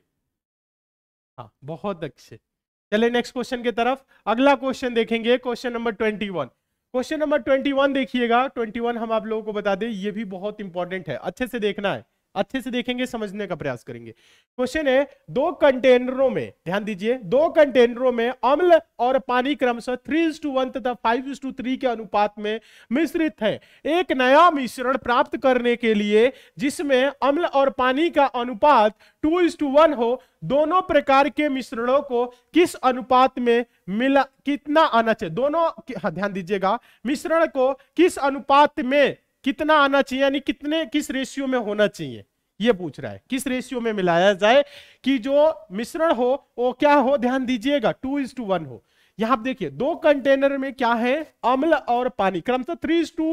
Speaker 1: हाँ बहुत अच्छे चलिए नेक्स्ट क्वेश्चन की तरफ अगला क्वेश्चन देखेंगे question number twenty one question number one देखिएगा वन हम आप लोगों को बता दें ये भी बहुत इंपॉर्टेंट है अच्छे से देखना है अच्छे से देखेंगे समझने का प्रयास करेंगे क्वेश्चन है दो कंटेनरों में ध्यान दीजिए दो कंटेनरों में अम्ल और पानी क्रमशः थ्री इज टू वन तथा फाइव इज टू थ्री के अनुपात में मिश्रित है एक नया मिश्रण प्राप्त करने के लिए जिसमें अम्ल और पानी का अनुपात टू इज टू वन हो दोनों प्रकार के मिश्रणों को किस अनुपात में मिला कितना आना चाहिए दोनों हाँ, ध्यान दीजिएगा मिश्रण को किस अनुपात में कितना आना चाहिए यानी कितने किस रेशियो में होना चाहिए ये पूछ रहा है किस रेशियो में मिलाया जाए कि जो मिश्रण हो वो क्या हो ध्यान दीजिएगा टू इज टू वन हो यहां आप देखिए दो कंटेनर में क्या है अम्ल और पानी क्रमशः three is to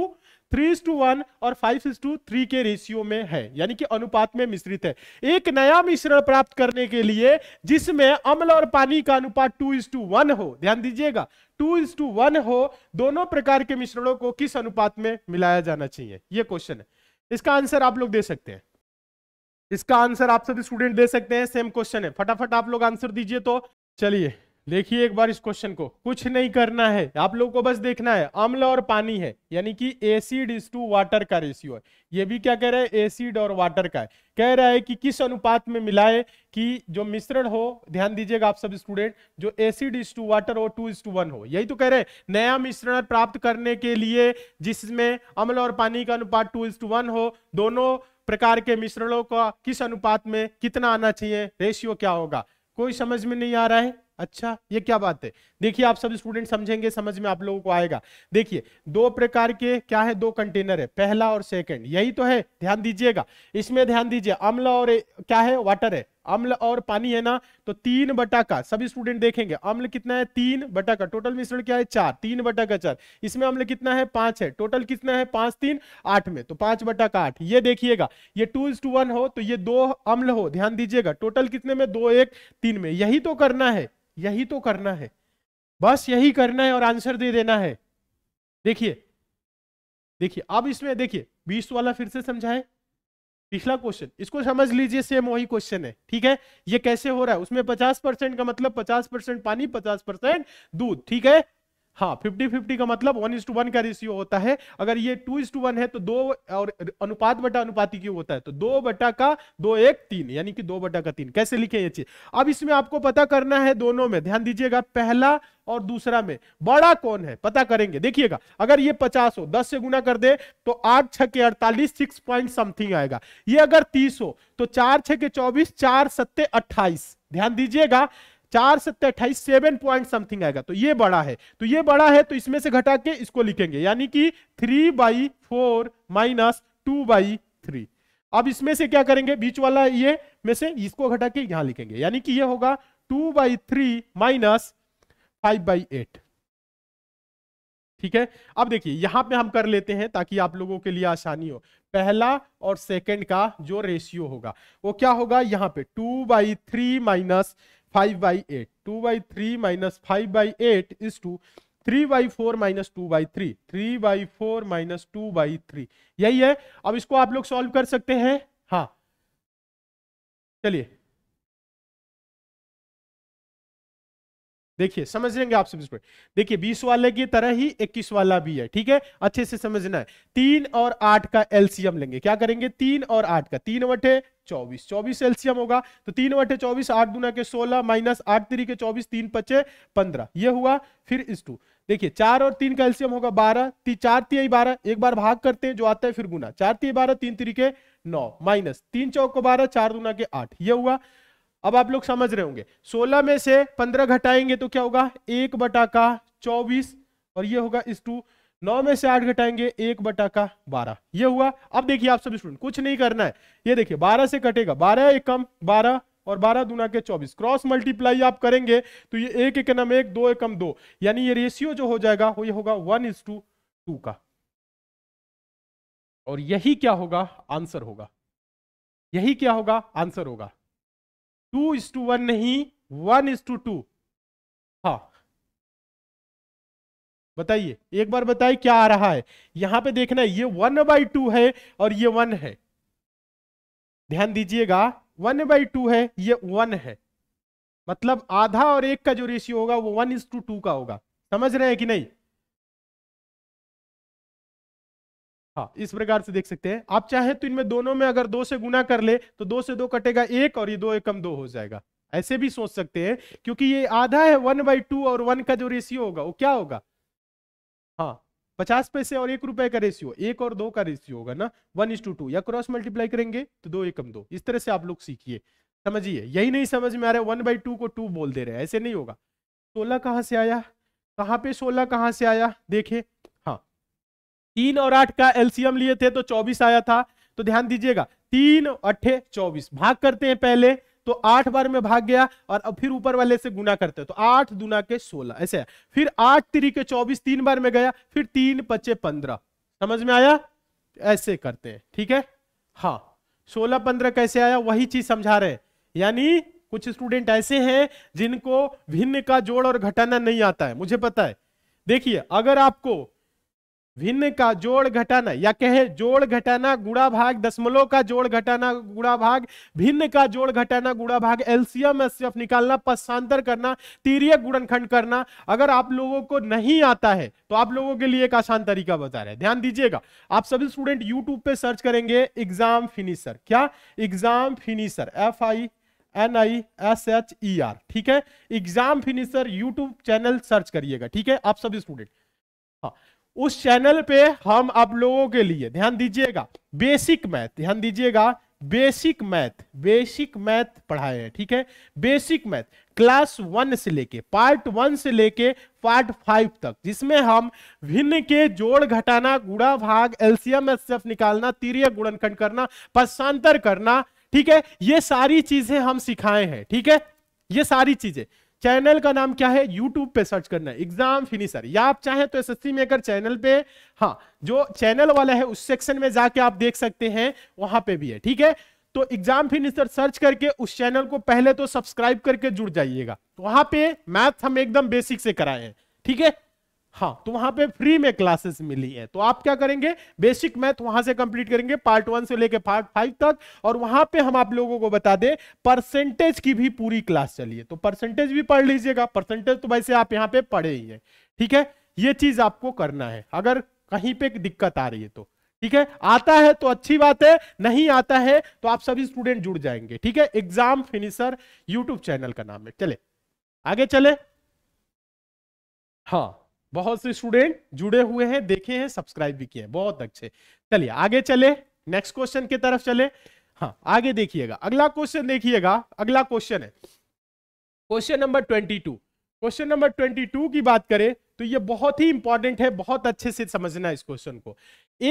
Speaker 1: three is to one और फाइव इज टू थ्री के रेशियो में है यानी कि अनुपात में मिश्रित है एक नया मिश्रण प्राप्त करने के लिए जिसमें अम्ल और पानी का अनुपात टू इज टू वन हो ध्यान दीजिएगा टू इज टू वन हो दोनों प्रकार के मिश्रणों को किस अनुपात में मिलाया जाना चाहिए यह क्वेश्चन है इसका आंसर आप लोग दे सकते हैं इसका आंसर आप सभी स्टूडेंट दे सकते हैं सेम क्वेश्चन है फटाफट आप लोग आंसर दीजिए तो चलिए देखिए एक बार इस क्वेश्चन को कुछ नहीं करना है आप लोगों को बस देखना है अम्ल और पानी है यानी कि एसिड इज टू वाटर का रेशियो है ये भी क्या कह रहा है एसिड और वाटर का है कह रहा है कि किस अनुपात में मिलाए कि जो मिश्रण हो ध्यान दीजिएगा आप सब स्टूडेंट जो एसिड इज टू वाटर हो टू इज टू वन हो यही तो कह रहे हैं नया मिश्रण प्राप्त करने के लिए जिसमें अम्ल और पानी का अनुपात टू इज टू वन हो दोनों प्रकार के मिश्रणों का किस अनुपात में कितना आना चाहिए रेशियो क्या होगा कोई समझ में नहीं आ रहा है अच्छा ये क्या बात है देखिए आप सब स्टूडेंट समझेंगे समझ में आप लोगों को आएगा देखिए दो प्रकार के क्या है दो कंटेनर है पहला और सेकंड यही तो है ध्यान दीजिएगा इसमें ध्यान दीजिए अम्ल और क्या है वाटर है अम्ल और पानी है ना तो तीन बटा का सभी स्टूडेंट देखेंगे अम्ल कितना है तीन बटा का टोटल मिश्रण क्या है चार तीन बटा का चार इसमें अम्ल कितना है पांच है टोटल कितना है पांच तीन आठ में तो पांच बटा का आठ ये देखिएगा ये टू इज टू वन हो तो ये दो अम्ल हो ध्यान दीजिएगा टोटल कितने में दो एक तीन में यही तो करना है यही तो करना है बस यही करना है और आंसर दे देना है देखिए देखिए अब इसमें देखिए बीस वाला फिर से समझाए पिछला क्वेश्चन इसको समझ लीजिए सेम वही क्वेश्चन है ठीक है ये कैसे हो रहा है उसमें पचास परसेंट का मतलब पचास परसेंट पानी पचास परसेंट दूध ठीक है हाँ फिफ्टी फिफ्टी का मतलब वन इज टू वन का रेशियो होता है अगर ये टू इज टू वन है तो दो और अनुपात बटा अनुपाति क्यों होता है तो दो बटा का दो एक तीन यानी कि दो बटा का तीन कैसे लिखे ये चीज अब इसमें आपको पता करना है दोनों में ध्यान दीजिएगा पहला और दूसरा में बड़ा कौन है पता करेंगे देखिएगा अगर ये पचास हो दस से गुना कर दे तो आठ छ के अड़तालीस सिक्स पॉइंट समथिंग आएगा ये अगर तीस हो तो चार छ के चौबीस चार सत्ते अट्ठाईस ध्यान दीजिएगा चार सत्तर अट्ठाईस सेवन पॉइंट समथिंग आएगा तो ये बड़ा है तो ये बड़ा है तो इसमें से घटा के इसको लिखेंगे यानी कि three by four minus two by three अब इसमें से क्या करेंगे बीच वाला ये में से इसको घटा के यहां लिखेंगे यानी कि ये होगा two by three minus five by eight ठीक है अब देखिए यहां पे हम कर लेते हैं ताकि आप लोगों के लिए आसानी हो पहला और सेकंड का जो रेशियो होगा वो क्या होगा यहां पे two by three minus five by eight two by three minus five by eight is to three by four minus two by three three by four minus two by three यही है अब इसको आप लोग सॉल्व कर सकते हैं हाँ चलिए देखिए समझ लेंगे आप सभी देखिए बीस वाले की तरह ही इक्कीस वाला भी है ठीक है अच्छे से समझना है तीन और आठ का एलसीएम लेंगे क्या करेंगे तीन और आठ का तीन वटे चौबीस चौबीस एलसीएम होगा तो तीन वटे चौबीस आठ दुना के सोलह माइनस आठ तिरी के चौबीस तीन पचे पंद्रह ये हुआ फिर इस टू देखिए चार और तीन का एलसीएम होगा बारह ती, चार तीय बारह एक बार भाग करते हैं जो आता है फिर गुना चार तीय बारह तीन तिरी के नौ माइनस तीन चौक को बारह चार दुना के आठ ये हुआ अब आप लोग समझ रहे होंगे 16 में से 15 घटाएंगे तो क्या होगा एक बटा का चौबीस और ये होगा इस टू नौ में से आठ घटाएंगे एक बटा का बारह ये हुआ अब देखिए आप सभी स्टूडेंट कुछ नहीं करना है ये देखिए बारह से कटेगा बारह एक कम बारह और बारह दुना के चौबीस क्रॉस मल्टीप्लाई आप करेंगे तो ये एक नम एक दो एकम दो यानी ये रेशियो जो हो जाएगा वो ये होगा वन इज टू टू का और यही क्या होगा आंसर होगा यही क्या होगा आंसर होगा टू इज टू वन नहीं वन इज टू टू हा बताइए एक बार बताइए क्या आ रहा है यहां पे देखना है ये वन बाई टू है और ये वन है ध्यान दीजिएगा वन बाई टू है ये वन है मतलब आधा और एक का जो रेशियो होगा वो वन इज टू टू का होगा समझ रहे हैं कि नहीं हाँ इस प्रकार से देख सकते हैं आप चाहे तो इनमें दोनों में अगर दो से गुना कर ले तो दो से दो कटेगा एक और ये दो एकम दो हो जाएगा ऐसे भी सोच सकते हैं क्योंकि ये आधा है वन बाई टू और वन का जो रेशियो होगा वो क्या होगा हाँ पचास पैसे और एक रुपए का रेशियो एक और दो का रेशियो होगा ना वन इज टू टू या क्रॉस मल्टीप्लाई करेंगे तो दो एकम दो इस तरह से आप लोग सीखिए समझिए यही नहीं समझ में आ रहा है वन बाई टू को टू बोल दे रहे हैं ऐसे नहीं होगा सोलह कहाँ से आया कहाँ पे सोलह कहाँ से आया देखे तीन और आठ का एलसीएम लिए थे तो चौबीस आया था तो ध्यान दीजिएगा तीन अट्ठे चौबीस भाग करते हैं पहले तो आठ बार में भाग गया और अब फिर ऊपर वाले से गुना करते हैं तो आठ दुना के सोलह ऐसे है फिर आठ तिरी के चौबीस तीन बार में गया फिर तीन पच्चे पंद्रह समझ में आया ऐसे करते हैं ठीक है हाँ सोलह पंद्रह कैसे आया वही चीज समझा रहे यानी कुछ स्टूडेंट ऐसे हैं जिनको भिन्न का जोड़ और घटाना नहीं आता है मुझे पता है देखिए अगर आपको भिन्न का जोड़ घटाना या कहे जोड़ घटाना गुड़ा भाग दशमलव का जोड़ घटाना गुड़ा भाग भिन्न का जोड़ घटाना गुड़ा भाग एलसीएम एससीएफ निकालना पश्चांतर करना तीर्य गुणनखंड करना अगर आप लोगों को नहीं आता है तो आप लोगों के लिए एक आसान तरीका बता रहे हैं ध्यान दीजिएगा आप सभी स्टूडेंट यूट्यूब पे सर्च करेंगे एग्जाम फिनिशर क्या exam finisher F I N I S H E R ठीक है exam finisher YouTube channel search करिएगा ठीक है आप सभी स्टूडेंट हाँ उस चैनल पे हम आप लोगों के लिए ध्यान दीजिएगा बेसिक मैथ ध्यान दीजिएगा बेसिक मैथ बेसिक मैथ पढ़ाए हैं ठीक है बेसिक मैथ क्लास वन से लेके पार्ट वन से लेके पार्ट फाइव तक जिसमें हम भिन्न के जोड़ घटाना गुड़ा भाग एलसीएम एसएफ निकालना तीर्य गुणनखंड करना पश्चांतर करना ठीक है ये सारी चीजें हम सिखाए हैं ठीक है ये सारी चीजें चैनल का नाम क्या है यूट्यूब पे सर्च करना है एग्जाम फिनिशर या आप चाहें तो एसएससी मेकर चैनल पे हाँ जो चैनल वाला है उस सेक्शन में जाके आप देख सकते हैं वहां पे भी है ठीक है तो एग्जाम फिनिशर सर्च करके उस चैनल को पहले तो सब्सक्राइब करके जुड़ जाइएगा तो वहां पे मैथ हम एकदम बेसिक से कराए हैं ठीक है हाँ तो वहां पे फ्री में क्लासेस मिली है तो आप क्या करेंगे बेसिक मैथ वहां से कंप्लीट करेंगे पार्ट वन से लेके पार्ट फाइव तक और वहां पे हम आप लोगों को बता दें परसेंटेज की भी पूरी क्लास चली है तो परसेंटेज भी पढ़ लीजिएगा परसेंटेज तो वैसे आप यहाँ पे पढ़े ही है ठीक है ये चीज आपको करना है अगर कहीं पे दिक्कत आ रही है तो ठीक है आता है तो अच्छी बात है नहीं आता है तो आप सभी स्टूडेंट जुड़ जाएंगे ठीक है एग्जाम फिनिशर यूट्यूब चैनल का नाम है चले आगे चले हाँ बहुत से स्टूडेंट जुड़े हुए हैं देखे हैं सब्सक्राइब भी किए बहुत अच्छे चलिए आगे चले नेक्स्ट क्वेश्चन की तरफ चले हाँ आगे देखिएगा अगला क्वेश्चन देखिएगा अगला क्वेश्चन है question number twenty two question number twenty two की बात करें तो ये बहुत ही इंपॉर्टेंट है बहुत अच्छे से समझना इस क्वेश्चन को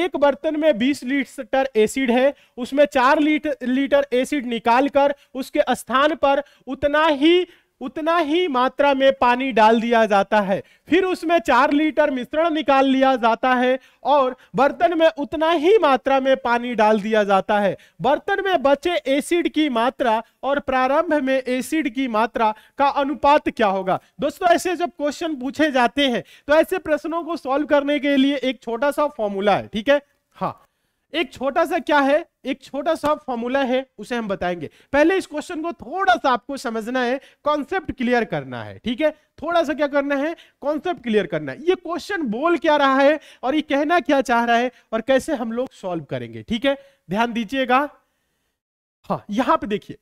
Speaker 1: एक बर्तन में 20 लीटर एसिड है उसमें चार लीटर लीटर एसिड निकालकर उसके स्थान पर उतना ही उतना ही मात्रा में पानी डाल दिया जाता है फिर उसमें चार लीटर मिश्रण निकाल लिया जाता है और बर्तन में उतना ही मात्रा में पानी डाल दिया जाता है बर्तन में बचे एसिड की मात्रा और प्रारंभ में एसिड की मात्रा का अनुपात क्या होगा दोस्तों ऐसे जब क्वेश्चन पूछे जाते हैं तो ऐसे प्रश्नों को सॉल्व करने के लिए एक छोटा सा फॉर्मूला है ठीक है हाँ एक छोटा सा क्या है एक छोटा सा फॉर्मूला है उसे हम बताएंगे पहले इस क्वेश्चन को थोड़ा सा आपको समझना है कॉन्सेप्ट क्लियर करना है ठीक है थोड़ा सा क्या करना है कॉन्सेप्ट क्लियर करना है ये क्वेश्चन बोल क्या रहा है और ये कहना क्या चाह रहा है और कैसे हम लोग सॉल्व करेंगे ठीक है ध्यान दीजिएगा हाँ यहां पर देखिए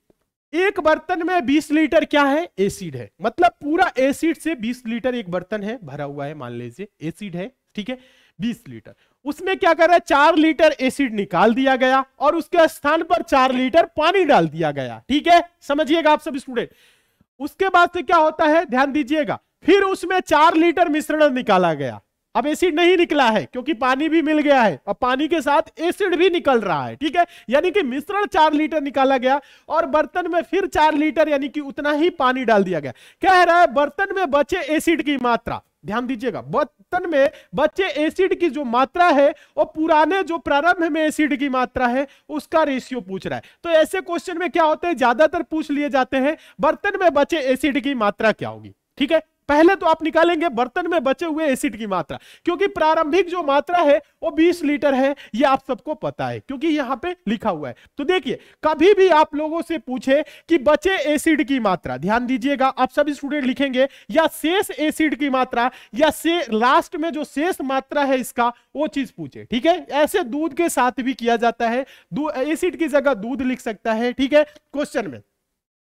Speaker 1: एक बर्तन में बीस लीटर क्या है एसिड है मतलब पूरा एसिड से बीस लीटर एक बर्तन है भरा हुआ है मान लीजिए एसिड है ठीक है बीस लीटर उसमें क्या कर रहा है चार लीटर एसिड निकाल दिया गया और उसके स्थान पर चार लीटर पानी डाल दिया गया ठीक है समझिएगा आप सब स्टूडेंट उसके बाद से क्या होता है ध्यान दीजिएगा फिर उसमें चार लीटर मिश्रण निकाला गया अब एसिड नहीं निकला है क्योंकि पानी भी मिल गया है और पानी के साथ एसिड भी निकल रहा है ठीक है यानी कि मिश्रण चार लीटर निकाला गया और बर्तन में फिर चार लीटर यानी कि उतना ही पानी डाल दिया गया कह रहा है बर्तन में बचे एसिड की मात्रा ध्यान दीजिएगा परिवर्तन में बच्चे एसिड की जो मात्रा है और पुराने जो प्रारंभ में एसिड की मात्रा है उसका रेशियो पूछ रहा है तो ऐसे क्वेश्चन में क्या होते हैं ज्यादातर पूछ लिए जाते हैं बर्तन में बचे एसिड की मात्रा क्या होगी ठीक है पहले तो आप निकालेंगे बर्तन में बचे हुए एसिड की मात्रा क्योंकि प्रारंभिक जो मात्रा है वो 20 लीटर है ये आप सबको पता है क्योंकि यहाँ पे लिखा हुआ है तो देखिए कभी भी आप लोगों से पूछे कि बचे एसिड की मात्रा ध्यान दीजिएगा आप सभी स्टूडेंट लिखेंगे या शेष एसिड की मात्रा या से लास्ट में जो शेष मात्रा है इसका वो चीज पूछे ठीक है ऐसे दूध के साथ भी किया जाता है एसिड की जगह दूध लिख सकता है ठीक है क्वेश्चन में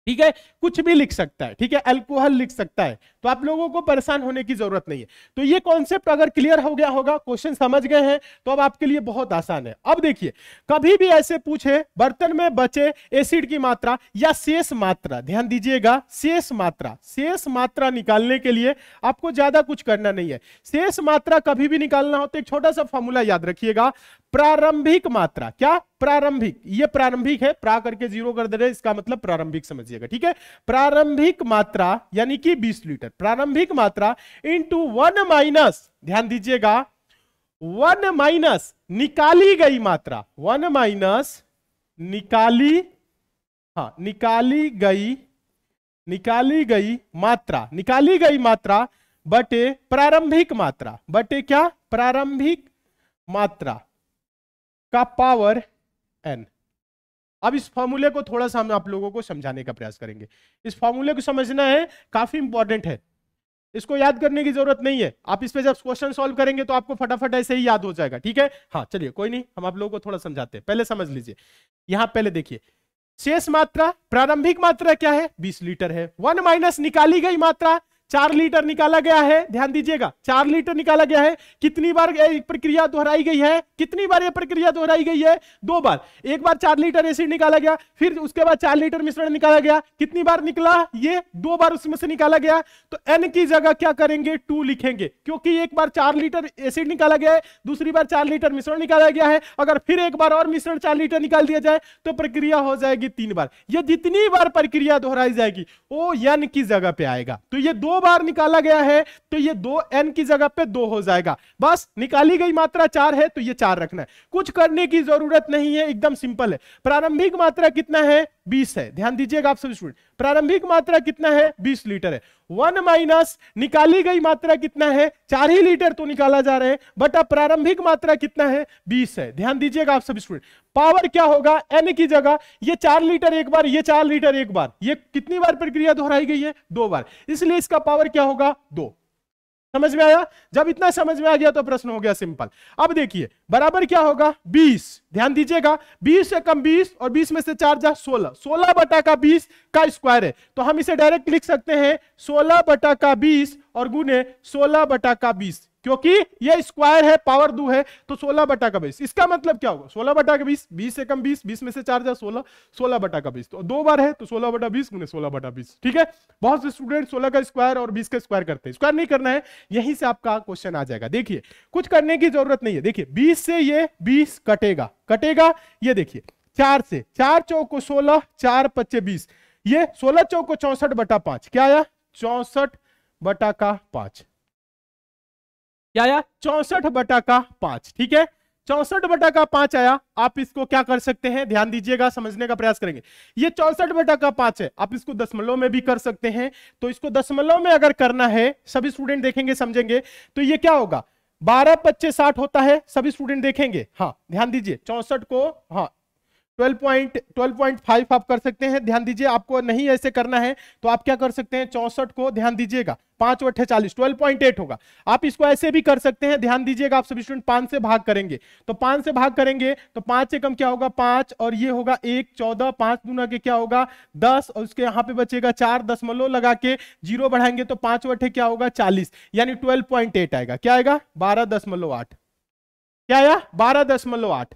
Speaker 1: ठीक है कुछ भी लिख सकता है ठीक है अल्कोहल लिख सकता है तो आप लोगों को परेशान होने की जरूरत नहीं है तो ये कॉन्सेप्ट अगर क्लियर हो गया होगा क्वेश्चन समझ गए हैं तो अब आपके लिए बहुत आसान है अब देखिए कभी भी ऐसे पूछे बर्तन में बचे एसिड की मात्रा या शेष मात्रा ध्यान दीजिएगा शेष मात्रा शेष मात्रा निकालने के लिए आपको ज्यादा कुछ करना नहीं है शेष मात्रा कभी भी निकालना हो तो एक छोटा सा फॉर्मूला याद रखिएगा प्रारंभिक मात्रा क्या प्रारंभिक ये प्रारंभिक है प्रा करके जीरो कर दे रहे इसका मतलब प्रारंभिक समझिएगा ठीक है प्रारंभिक मात्रा यानी कि 20 लीटर प्रारंभिक मात्रा इंटू वन माइनस ध्यान दीजिएगा वन माइनस निकाली गई मात्रा वन माइनस निकाली हा निकाली गई निकाली गई मात्रा निकाली गई मात्रा बटे प्रारंभिक मात्रा बटे क्या प्रारंभिक मात्रा का पावर एन अब इस फॉर्मूले को थोड़ा सा हम आप लोगों को समझाने का प्रयास करेंगे इस फॉर्मूले को समझना है काफी इंपॉर्टेंट है इसको याद करने की जरूरत नहीं है आप इस पे जब क्वेश्चन सॉल्व करेंगे तो आपको फटाफट ऐसे ही याद हो जाएगा ठीक है हाँ चलिए कोई नहीं हम आप लोगों को थोड़ा समझाते हैं पहले समझ लीजिए यहां पहले देखिए शेष मात्रा प्रारंभिक मात्रा क्या है बीस लीटर है वन माइनस निकाली गई मात्रा चार लीटर निकाला गया है ध्यान दीजिएगा चार लीटर निकाला गया है कितनी बार प्रक्रिया दोहराई गई है कितनी बार यह प्रक्रिया दोहराई गई है दो बार एक बार चार लीटर एसिड निकाला गया फिर उसके बाद चार लीटर मिश्रण निकाला गया कितनी बार निकला ये दो बार उसमें से निकाला गया तो एन की जगह क्या करेंगे टू लिखेंगे क्योंकि एक बार चार लीटर एसिड निकाला गया है दूसरी बार चार लीटर मिश्रण निकाला गया है अगर फिर एक बार और मिश्रण चार लीटर निकाल दिया जाए तो प्रक्रिया हो जाएगी तीन बार यह जितनी बार प्रक्रिया दोहराई जाएगी वो एन की जगह पे आएगा तो ये दो बार निकाला गया है तो ये दो एन की जगह पे दो हो जाएगा बस निकाली गई मात्रा चार है तो ये चार रखना है कुछ करने की जरूरत नहीं है एकदम सिंपल है प्रारंभिक मात्रा कितना है बीस है ध्यान दीजिएगा आप सभी स्टूडेंट प्रारंभिक मात्रा कितना है बीस लीटर है वन माइनस निकाली गई मात्रा कितना है चार ही लीटर तो निकाला जा रहा है बट अब प्रारंभिक मात्रा कितना है बीस है ध्यान दीजिएगा आप सब स्टूडेंट पावर क्या होगा एन की जगह ये चार लीटर एक बार ये चार लीटर एक बार ये कितनी बार प्रक्रिया दोहराई गई है दो बार इसलिए इसका पावर क्या होगा दो समझ में आया जब इतना समझ में आ गया तो प्रश्न हो गया सिंपल अब देखिए बराबर क्या होगा 20 ध्यान दीजिएगा 20 से कम 20 और 20 में से चार जा 16 16 बटा का 20 का स्क्वायर है तो हम इसे डायरेक्ट लिख सकते हैं 16 बटा का 20 और गुने 16 बटा का बीस क्योंकि ये स्क्वायर है पावर दो है तो सोलह बटा का बीस इसका मतलब क्या होगा सोलह बटा का बीस बीस कम बीस बीस में से चार जा सोलह सोलह बटा का बीस तो दो बार है तो सोलह बटा बीस गुने सोलह बटा बीस ठीक है बहुत से स्टूडेंट सोलह का स्क्वायर और बीस का स्क्वायर करते हैं स्क्वायर नहीं करना है यहीं से आपका क्वेश्चन आ जाएगा देखिए कुछ करने की जरूरत नहीं है देखिए बीस से ये बीस कटेगा कटेगा ये देखिए चार से चार को सोलह चार पच्चे बीस ये सोलह को चौसठ बटा पांच क्या आया चौसठ बटा का पांच क्या आया चौसठ बटा का पांच ठीक है चौसठ बटा का पांच आया आप इसको क्या कर सकते हैं ध्यान दीजिएगा समझने का प्रयास करेंगे ये चौसठ बटा का पांच है आप इसको दशमलव में भी कर सकते हैं तो इसको दशमलव में अगर करना है सभी स्टूडेंट देखेंगे समझेंगे तो ये क्या होगा बारह पच्चे साठ होता है सभी स्टूडेंट देखेंगे हाँ ध्यान दीजिए चौसठ को हाँ ट्वेल्व पॉइंट फाइव आप कर सकते हैं ध्यान दीजिए आपको नहीं ऐसे करना है तो आप क्या कर सकते हैं चौसठ को ध्यान दीजिएगा पांच और चालीस ट्वेल्व पॉइंट एट होगा आप इसको ऐसे भी कर सकते हैं ध्यान दीजिएगा आप सभी स्टूडेंट पांच से भाग करेंगे तो पांच से भाग करेंगे तो पांच से कम क्या होगा पांच और ये होगा एक चौदह पांच दूना के क्या होगा दस और उसके यहाँ पे बचेगा चार दशमलव लगा के जीरो बढ़ाएंगे तो पांच वे क्या होगा चालीस यानी ट्वेल्व पॉइंट एट आएगा क्या आएगा बारह दशमलव आठ क्या आया बारह दशमलव आठ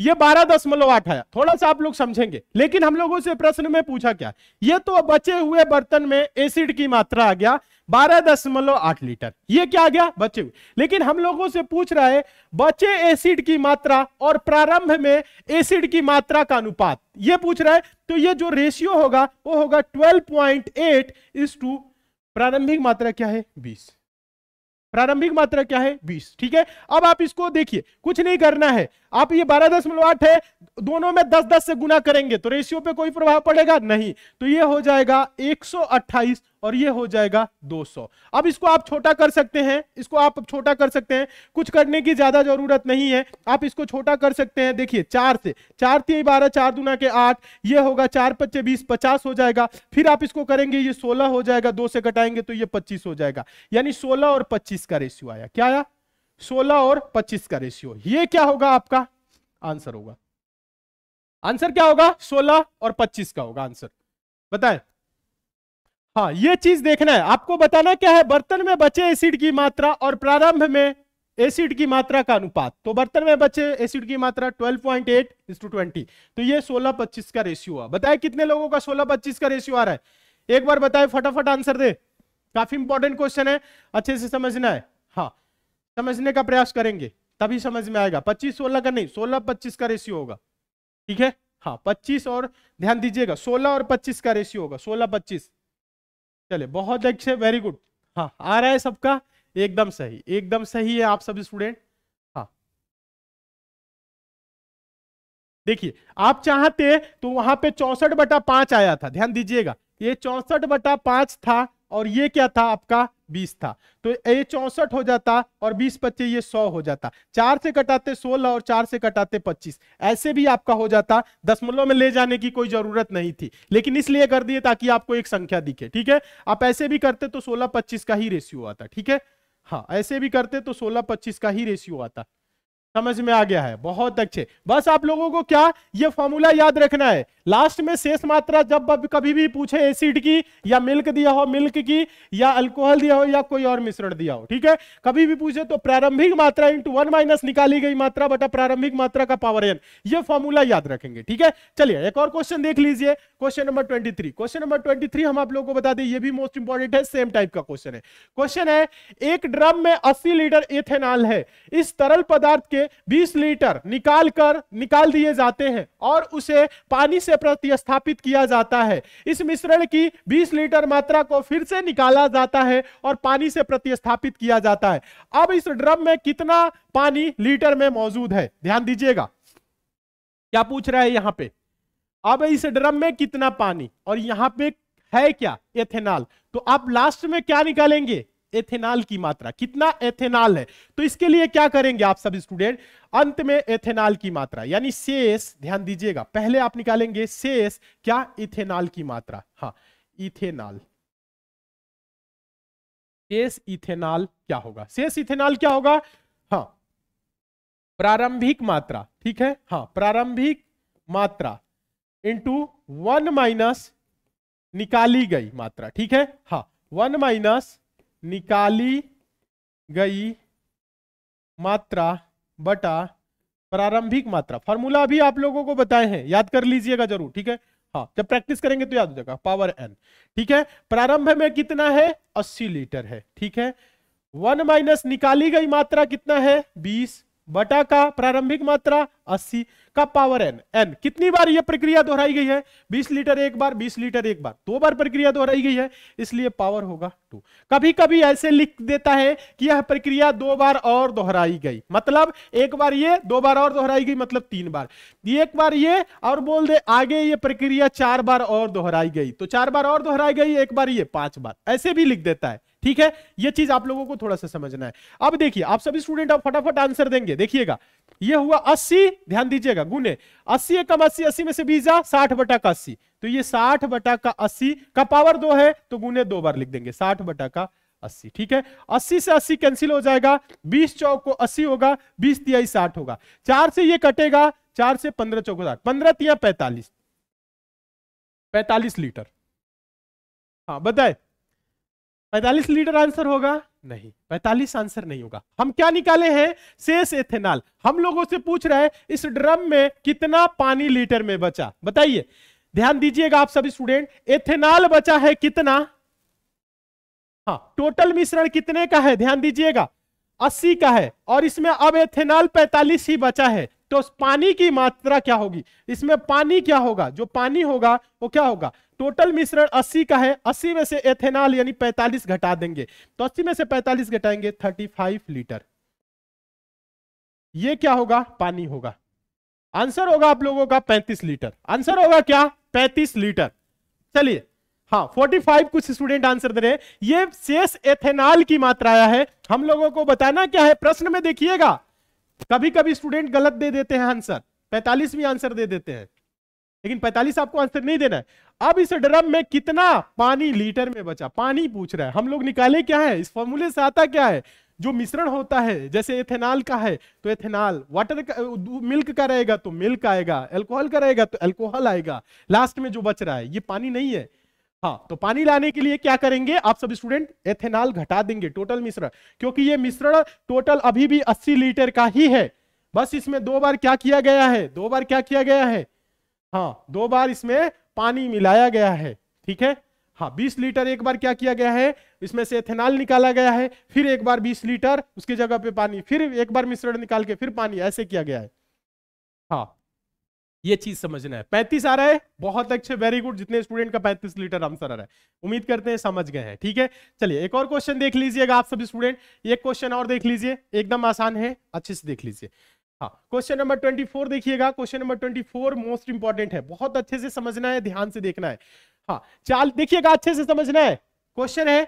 Speaker 1: ये बारह दशमलव आठ आया थोड़ा सा आप लोग समझेंगे लेकिन हम लोगों से प्रश्न में पूछा क्या ये तो बचे हुए बर्तन में एसिड की मात्रा आ गया बारह दशमलव आठ लीटर ये क्या आ गया बचे हुए लेकिन हम लोगों से पूछ रहा है बचे एसिड की मात्रा और प्रारंभ में एसिड की मात्रा का अनुपात ये पूछ रहा है तो ये जो रेशियो होगा वो होगा twelve point eight is to प्रारंभिक मात्रा क्या है बीस प्रारंभिक मात्रा क्या है बीस ठीक है अब आप इसको देखिए कुछ नहीं करना है आप ये बारह दशमलव आठ है दोनों में दस दस से गुना करेंगे तो रेशियो पे कोई प्रभाव पड़ेगा नहीं तो ये हो जाएगा 128 और ये हो जाएगा 200 अब इसको आप छोटा कर सकते हैं इसको आप छोटा कर सकते हैं कुछ करने की ज्यादा जरूरत नहीं है आप इसको छोटा कर सकते हैं देखिए चार से चार तीन बारह चार दुना के आठ ये होगा चार पच्चे बीस पचास हो जाएगा फिर आप इसको करेंगे ये सोलह हो जाएगा दो से कटाएंगे तो ये पच्चीस हो जाएगा यानी सोलह और पच्चीस का रेशियो आया क्या आया सोलह और पच्चीस का रेशियो ये क्या होगा आपका आंसर होगा आंसर क्या होगा सोलह और पच्चीस का होगा आंसर बताएं हाँ ये चीज देखना है आपको बताना क्या है बर्तन में बचे एसिड की मात्रा और प्रारंभ में एसिड की मात्रा का अनुपात तो बर्तन में बचे एसिड की मात्रा 12.8 पॉइंट एट टू ट्वेंटी तो ये 16-25 का रेशियो हुआ बताए कितने लोगों का 16-25 का रेशियो आ रहा है एक बार बताए फटाफट आंसर दे काफी इंपॉर्टेंट क्वेश्चन है अच्छे से समझना है हाँ समझने का प्रयास करेंगे तभी समझ में आएगा पच्चीस सोलह का नहीं सोलह पच्चीस का रेशियो होगा ठीक है हाँ पच्चीस और ध्यान दीजिएगा सोलह और पच्चीस का रेशियो होगा सोलह पच्चीस चले बहुत अच्छे वेरी गुड हाँ आ रहा है सबका एकदम सही एकदम सही है आप सभी स्टूडेंट हाँ देखिए आप चाहते तो वहां पे चौसठ बटा पांच आया था ध्यान दीजिएगा ये चौसठ बटा पांच था और ये क्या था आपका बीस था तो ये चौसठ हो जाता और बीस पच्चीस ये सौ हो जाता चार से कटाते सोलह और चार से कटाते पच्चीस ऐसे भी आपका हो जाता दशमलव में ले जाने की कोई जरूरत नहीं थी लेकिन इसलिए कर दिए ताकि आपको एक संख्या दिखे ठीक है आप ऐसे भी करते तो सोलह पच्चीस का ही रेशियो आता ठीक है हाँ ऐसे भी करते तो सोलह पच्चीस का ही रेशियो आता समझ में आ गया है बहुत अच्छे बस आप लोगों को क्या ये फॉर्मूला याद रखना है लास्ट में शेष मात्रा जब कभी भी पूछे एसिड की या मिल्क दिया हो मिल्क की या अल्कोहल दिया हो या कोई और मिश्रण दिया हो ठीक है कभी भी पूछे तो प्रारंभिक मात्रा इंटू वन माइनस निकाली गई मात्रा बटा प्रारंभिक मात्रा का पावर एन ये फॉर्मूला याद रखेंगे ठीक है चलिए एक और क्वेश्चन देख लीजिए question number twenty question number twenty हम आप लोगों को बता दें ये भी मोस्ट इंपॉर्टेंट है सेम टाइप का क्वेश्चन है क्वेश्चन है एक ड्रम में अस्सी लीटर एथेनॉल है इस तरल पदार्थ के बीस 20 लीटर निकाल कर निकाल दिए जाते हैं और उसे पानी से प्रतिस्थापित किया जाता है इस मिश्रण की 20 लीटर मात्रा को फिर से निकाला जाता है और पानी से प्रतिस्थापित किया जाता है अब इस ड्रम में कितना पानी लीटर में मौजूद है ध्यान दीजिएगा क्या पूछ रहा है यहाँ पे अब इस ड्रम में कितना पानी और यहां पे है क्या एथेनॉल तो आप लास्ट में क्या निकालेंगे एथेनॉल की मात्रा कितना एथेनॉल है तो इसके लिए क्या करेंगे आप सब स्टूडेंट अंत में एथेनॉल की मात्रा यानी शेष ध्यान दीजिएगा पहले आप निकालेंगे शेष क्या इथेनॉल की मात्रा हाँ इथेनॉल शेष इथेनॉल क्या होगा शेष इथेनॉल क्या होगा हाँ प्रारंभिक मात्रा ठीक है हाँ प्रारंभिक मात्रा इंटू वन माइनस निकाली गई मात्रा ठीक है हाँ वन माइनस निकाली गई मात्रा बटा प्रारंभिक मात्रा फॉर्मूला भी आप लोगों को बताए हैं याद कर लीजिएगा जरूर ठीक है हाँ जब प्रैक्टिस करेंगे तो याद हो जाएगा पावर एन ठीक है प्रारंभ में कितना है अस्सी लीटर है ठीक है वन माइनस निकाली गई मात्रा कितना है बीस बटा का प्रारंभिक मात्रा 80 का पावर एन एन कितनी बार यह प्रक्रिया दोहराई गई है 20 लीटर एक बार 20 लीटर एक बार दो बार प्रक्रिया दोहराई गई है इसलिए पावर होगा टू कभी कभी ऐसे लिख देता है कि यह प्रक्रिया दो बार और दोहराई गई मतलब एक बार ये दो बार और दोहराई गई मतलब तीन बार एक बार ये और बोल दे आगे ये प्रक्रिया चार बार और दोहराई गई तो चार बार और दोहराई गई एक बार ये पांच बार ऐसे भी लिख देता है ठीक है ये चीज आप लोगों को थोड़ा सा समझना है अब देखिए आप सभी स्टूडेंट आप फटाफट आंसर देंगे देखिएगा ये हुआ अस्सी ध्यान दीजिएगा गुने अस्सी एकम अस्सी अस्सी में से बीजा साठ बटा का अस्सी तो ये साठ बटा का अस्सी का पावर दो है तो गुने दो बार लिख देंगे साठ बटा का अस्सी ठीक है अस्सी से अस्सी कैंसिल हो जाएगा बीस चौक को अस्सी होगा बीस तिहाई साठ होगा चार से ये कटेगा चार से पंद्रह चौक साठ पंद्रह तिया पैतालीस पैतालीस लीटर हाँ बताए पैतालीस लीटर आंसर होगा नहीं पैतालीस आंसर नहीं होगा हम क्या निकाले हैं शेष एथेनॉल हम लोगों से पूछ रहे हैं इस ड्रम में कितना पानी लीटर में बचा बताइए ध्यान दीजिएगा आप सभी स्टूडेंट एथेनॉल बचा है कितना हाँ टोटल मिश्रण कितने का है ध्यान दीजिएगा 80 का है और इसमें अब एथेनॉल 45 ही बचा है तो पानी की मात्रा क्या होगी इसमें पानी क्या होगा जो पानी होगा वो क्या होगा टोटल मिश्रण 80 का है 80 में से एथेनॉल यानी 45 घटा देंगे तो 80 में से 45 घटाएंगे 35 लीटर ये क्या होगा पानी होगा आंसर होगा आप लोगों का 35 लीटर आंसर होगा क्या 35 लीटर चलिए हाँ 45 कुछ स्टूडेंट आंसर दे रहे हैं ये शेष एथेनॉल की मात्रा आया है हम लोगों को बताना क्या है प्रश्न में देखिएगा कभी कभी स्टूडेंट गलत दे देते हैं आंसर पैंतालीस भी आंसर दे देते हैं लेकिन पैंतालीस आपको आंसर नहीं देना है अब इस ड्रम में कितना पानी लीटर में बचा पानी पूछ रहा है हम लोग निकाले क्या है इस फॉर्मूले से आता क्या है जो मिश्रण होता है जैसे एथेनॉल का है तो एथेनॉल वाटर का मिल्क का रहेगा तो मिल्क आएगा एल्कोहल का रहेगा तो एल्कोहल आएगा लास्ट में जो बच रहा है ये पानी नहीं है हाँ तो पानी लाने के लिए क्या करेंगे आप सब स्टूडेंट एथेनॉल घटा देंगे टोटल मिश्रण क्योंकि ये मिश्रण टोटल अभी भी 80 लीटर का ही है बस इसमें दो बार क्या किया गया है दो बार क्या किया गया है हाँ दो बार इसमें पानी मिलाया गया है ठीक है हाँ बीस लीटर एक बार क्या किया गया है इसमें से एथेनॉल निकाला गया है फिर एक बार बीस लीटर उसकी जगह पे पानी फिर एक बार मिश्रण निकाल के फिर पानी ऐसे किया गया है हाँ ये चीज समझना है पैंतीस आ रहा है बहुत अच्छे वेरी गुड जितने स्टूडेंट का पैंतीस लीटर आंसर आ रहा है उम्मीद करते हैं समझ गए हैं ठीक है चलिए एक और क्वेश्चन देख लीजिएगा आप सभी स्टूडेंट एक क्वेश्चन और देख लीजिए एकदम आसान है अच्छे से देख लीजिए हाँ क्वेश्चन नंबर ट्वेंटी फोर देखिएगा question number twenty four most important है बहुत अच्छे से समझना है ध्यान से देखना है हाँ चाल देखिएगा अच्छे से समझना है क्वेश्चन है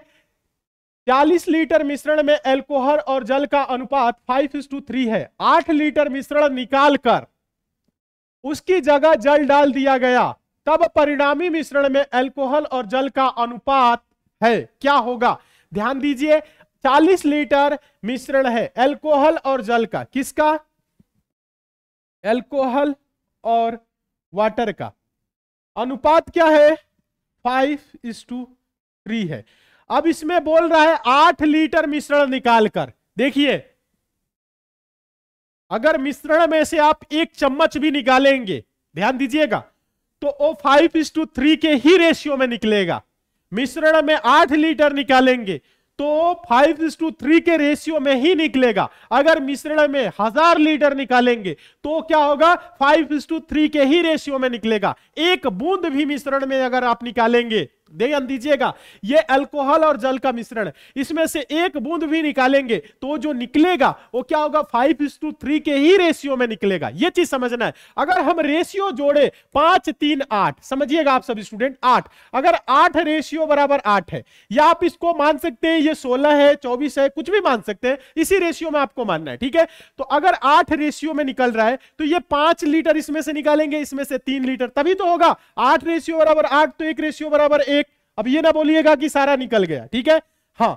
Speaker 1: चालीस लीटर मिश्रण में एल्कोहल और जल का अनुपात फाइव टू थ्री है आठ लीटर मिश्रण निकालकर उसकी जगह जल डाल दिया गया तब परिणामी मिश्रण में अल्कोहल और जल का अनुपात है क्या होगा ध्यान दीजिए 40 लीटर मिश्रण है अल्कोहल और जल का किसका अल्कोहल और वाटर का अनुपात क्या है फाइव इस टू थ्री है अब इसमें बोल रहा है आठ लीटर मिश्रण निकालकर देखिए अगर मिश्रण में से आप एक चम्मच भी निकालेंगे ध्यान दीजिएगा तो oh five is to three के ही रेशियो में निकलेगा मिश्रण में आठ लीटर निकालेंगे तो फाइव इस टू थ्री के रेशियो में ही निकलेगा अगर मिश्रण में हजार लीटर निकालेंगे तो क्या होगा फाइव इस टू थ्री के ही रेशियो में निकलेगा एक बूंद भी मिश्रण में अगर आप निकालेंगे ध्यान दीजिएगा ये अल्कोहल और जल का मिश्रण इसमें से एक बूंद भी निकालेंगे तो जो निकलेगा वो क्या होगा फाइव इस टू थ्री के ही रेशियो में निकलेगा ये चीज समझना है अगर हम रेशियो जोड़े पांच तीन आठ समझिएगा आप सभी स्टूडेंट आठ अगर आठ रेशियो बराबर आठ है या आप इसको मान सकते हैं ये सोलह है चौबीस है कुछ भी मान सकते हैं इसी रेशियो में आपको मानना है ठीक है तो अगर आठ रेशियो में निकल रहा है तो ये पांच लीटर इसमें से निकालेंगे इसमें से तीन लीटर तभी तो होगा आठ रेशियो बराबर आठ तो एक रेशियो बराबर एक अब ये ना बोलिएगा कि सारा निकल गया ठीक है हाँ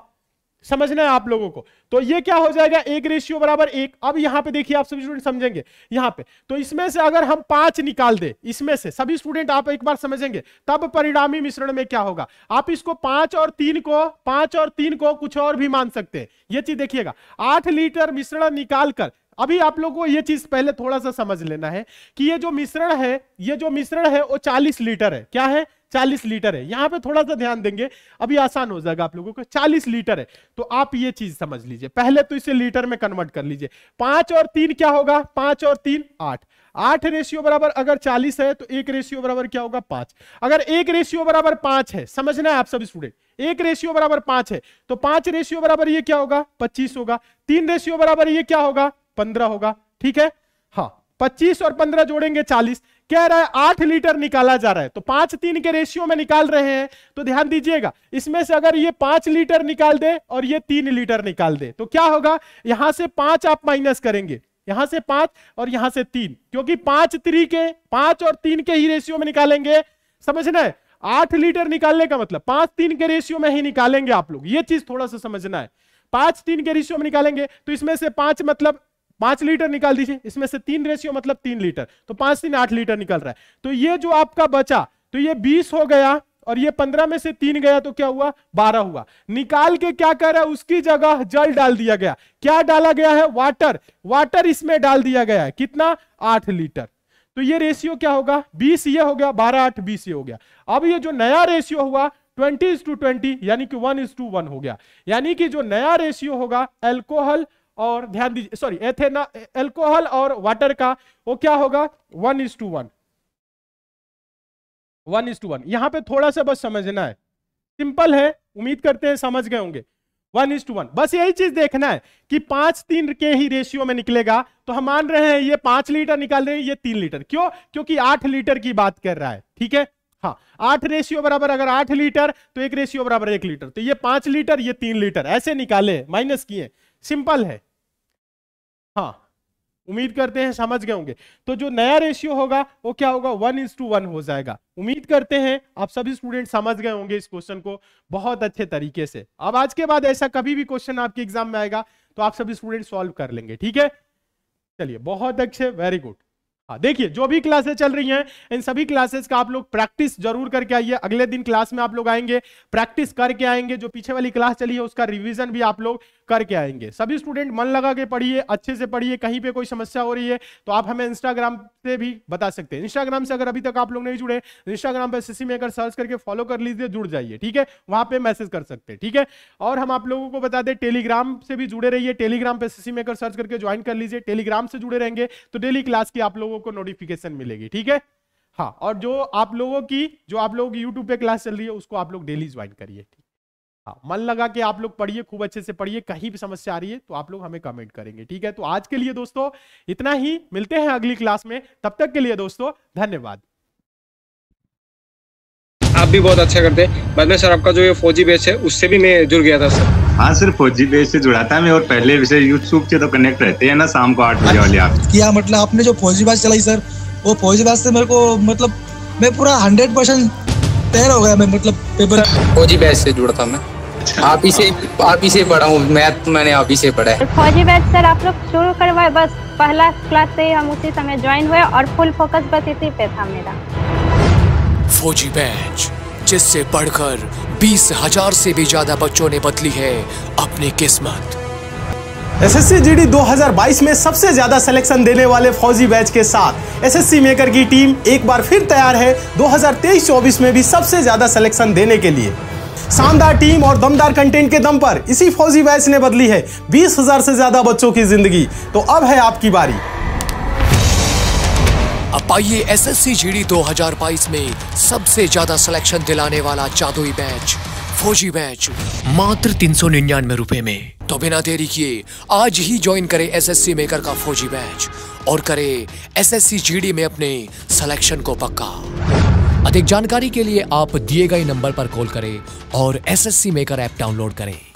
Speaker 1: समझना है आप लोगों को तो ये क्या हो जाएगा एक रेशियो बराबर एक अब यहां पे देखिए आप सभी स्टूडेंट समझेंगे यहां पे तो इसमें से अगर हम पांच निकाल दे इसमें से सभी स्टूडेंट आप एक बार समझेंगे तब परिणामी मिश्रण में क्या होगा आप इसको पांच और तीन को पांच और तीन को कुछ और भी मान सकते हैं ये चीज देखिएगा आठ लीटर मिश्रण निकालकर अभी आप लोगों को ये चीज पहले थोड़ा सा समझ लेना है कि ये जो मिश्रण है ये जो मिश्रण है वो चालीस लीटर है क्या है 40 लीटर है यहां पे थोड़ा सा ध्यान देंगे अभी आसान हो जाएगा आप लोगों को 40 लीटर है तो आप ये चीज समझ लीजिए पहले तो इसे लीटर में कन्वर्ट कर लीजिए पांच और तीन क्या होगा पांच और तीन आठ आठ रेशियो बराबर अगर चालीस है तो एक रेशियो बराबर क्या होगा पांच अगर एक रेशियो बराबर पांच है समझना है आप सब स्टूडेंट एक रेशियो बराबर पांच है तो पांच रेशियो बराबर ये क्या होगा पच्चीस होगा तीन रेशियो बराबर ये क्या होगा पंद्रह होगा ठीक है हाँ पच्चीस और पंद्रह जोड़ेंगे चालीस कह रहा है आठ लीटर निकाला जा रहा है तो पांच तीन के रेशियो में निकाल रहे हैं तो ध्यान दीजिएगा इसमें से अगर ये पांच लीटर निकाल दे और ये तीन लीटर निकाल दे तो क्या होगा यहां से पांच आप माइनस करेंगे यहां से पांच और यहां से तीन क्योंकि पांच त्री के पांच और तीन के ही रेशियो में निकालेंगे समझना है आठ लीटर निकालने का मतलब पांच तीन के रेशियो में ही निकालेंगे आप लोग ये चीज थोड़ा सा समझना है पांच तीन के रेशियो में निकालेंगे तो इसमें से पांच मतलब पांच लीटर निकाल दीजिए इसमें से तीन रेशियो मतलब तीन लीटर तो पांच तीन आठ लीटर निकल रहा है तो ये जो आपका बचा तो ये बीस हो गया और ये पंद्रह में से तीन गया तो क्या हुआ बारह हुआ निकाल के क्या कर रहा है उसकी जगह जल डाल दिया गया क्या डाला गया है वाटर वाटर इसमें डाल दिया गया है कितना आठ लीटर तो ये रेशियो क्या होगा बीस ये हो गया बारह आठ बीस ये हो गया अब ये जो नया रेशियो हुआ ट्वेंटी इज टू ट्वेंटी यानी कि वन इज टू वन हो गया यानी कि जो नया रेशियो होगा एल्कोहल और ध्यान दीजिए सॉरी एथेना एल्कोहल और वाटर का वो क्या होगा one is to one one is to one यहां पर थोड़ा सा बस समझना है सिंपल है उम्मीद करते हैं समझ गए होंगे वन इज टू वन बस यही चीज देखना है कि पांच तीन के ही रेशियो में निकलेगा तो हम मान रहे हैं ये पांच लीटर निकाल रहे हैं ये तीन लीटर क्यों क्योंकि आठ लीटर की बात कर रहा है ठीक है हाँ आठ रेशियो बराबर अगर आठ लीटर तो एक रेशियो बराबर एक लीटर तो ये पांच लीटर ये तीन लीटर ऐसे निकाले माइनस किए सिंपल है हाँ उम्मीद करते हैं समझ गए होंगे तो जो नया रेशियो होगा वो क्या होगा वन इंस टू वन हो जाएगा उम्मीद करते हैं आप सभी स्टूडेंट समझ गए होंगे इस क्वेश्चन को बहुत अच्छे तरीके से अब आज के बाद ऐसा कभी भी क्वेश्चन आपके एग्जाम में आएगा तो आप सभी स्टूडेंट सॉल्व कर लेंगे ठीक है चलिए बहुत अच्छे वेरी गुड हाँ देखिए जो भी क्लासेस चल रही हैं इन सभी क्लासेस का आप लोग प्रैक्टिस जरूर करके आइए अगले दिन क्लास में आप लोग आएंगे प्रैक्टिस करके आएंगे जो पीछे वाली क्लास चली है उसका रिवीजन भी आप लोग करके आएंगे सभी स्टूडेंट मन लगा के पढ़िए अच्छे से पढ़िए कहीं पे कोई समस्या हो रही है तो आप हमें इंस्टाग्राम से भी बता सकते हैं इंस्टाग्राम से अगर अभी तक आप लोग नहीं जुड़े इंस्टाग्राम पर सीसी मेकर सर्च करके फॉलो कर लीजिए जुड़ जाइए ठीक है वहां पे मैसेज कर सकते हैं ठीक है और हम आप लोगों को बता दें टेलीग्राम से भी जुड़े रहिए टेलीग्राम पे सीसी मेकर सर्च करके ज्वाइन कर लीजिए टेलीग्राम से जुड़े रहेंगे तो डेली क्लास की आप लोगों को नोटिफिकेशन मिलेगी ठीक है हाँ और जो आप लोगों की जो आप लोगों की यूट्यूब पे क्लास चल रही है उसको आप लोग डेली ज्वाइन करिए हाँ मन लगा कि आप लोग पढ़िए खूब अच्छे से पढ़िए कहीं भी समस्या आ रही है तो आप लोग हमें कमेंट करेंगे ठीक है तो आज के लिए दोस्तों इतना ही मिलते हैं अगली क्लास में तब तक के लिए दोस्तों धन्यवाद आप भी बहुत अच्छा करते हैं बाद में सर आपका जो ये फौजी बेस है उससे भी मैं जुड़ गया था सर हाँ सर फौजी बेस से जुड़ा था मैं और पहले भी सर यूट्यूब से तो कनेक्ट रहते हैं ना शाम को आठ बजे वाले आप अच्छा, क्या मतलब आपने जो फौजी बाज चलाई सर वो फौजी बाज से मेरे को मतलब मैं पूरा हंड्रेड परसेंट पैर हो गया मैं मतलब पेपर फौजी बैच से जुड़ा था मैं आप ही से आप ही से पढ़ा हूँ मैथ मैंने आप ही से पढ़ा है
Speaker 2: फौजी बैच सर आप लोग शुरू करवाए बस
Speaker 1: पहला क्लास से हम उसी समय ज्वाइन हुए और फुल फोकस बस इसी पे था मेरा
Speaker 2: फौजी बैच जिससे पढ़कर बीस हजार से भी ज्यादा बच्चों ने बदली है अपनी किस्मत
Speaker 1: एसएससी जीडी 2022 में सबसे ज्यादा सिलेक्शन देने वाले फौजी बैच के साथ एसएससी मेकर की टीम एक बार फिर तैयार है 2023-24 में भी सबसे ज्यादा सिलेक्शन देने के लिए शानदार टीम और दमदार कंटेंट के दम पर इसी फौजी बैच ने बदली है 20,000 से ज्यादा बच्चों की जिंदगी तो अब है आपकी
Speaker 2: बारी अब पाइए एस एस 2022 में सबसे ज्यादा सिलेक्शन दिलाने वाला जादुई बैच फौजी बैच मात्र तीन सौ निन्यानवे रूपए में तो बिना देरी किए आज ही ज्वाइन करें एसएससी मेकर का फौजी बैच और करें एसएससी जीडी में अपने सिलेक्शन को पक्का अधिक जानकारी के लिए आप दिए गए नंबर पर कॉल करें और एसएससी मेकर ऐप डाउनलोड करें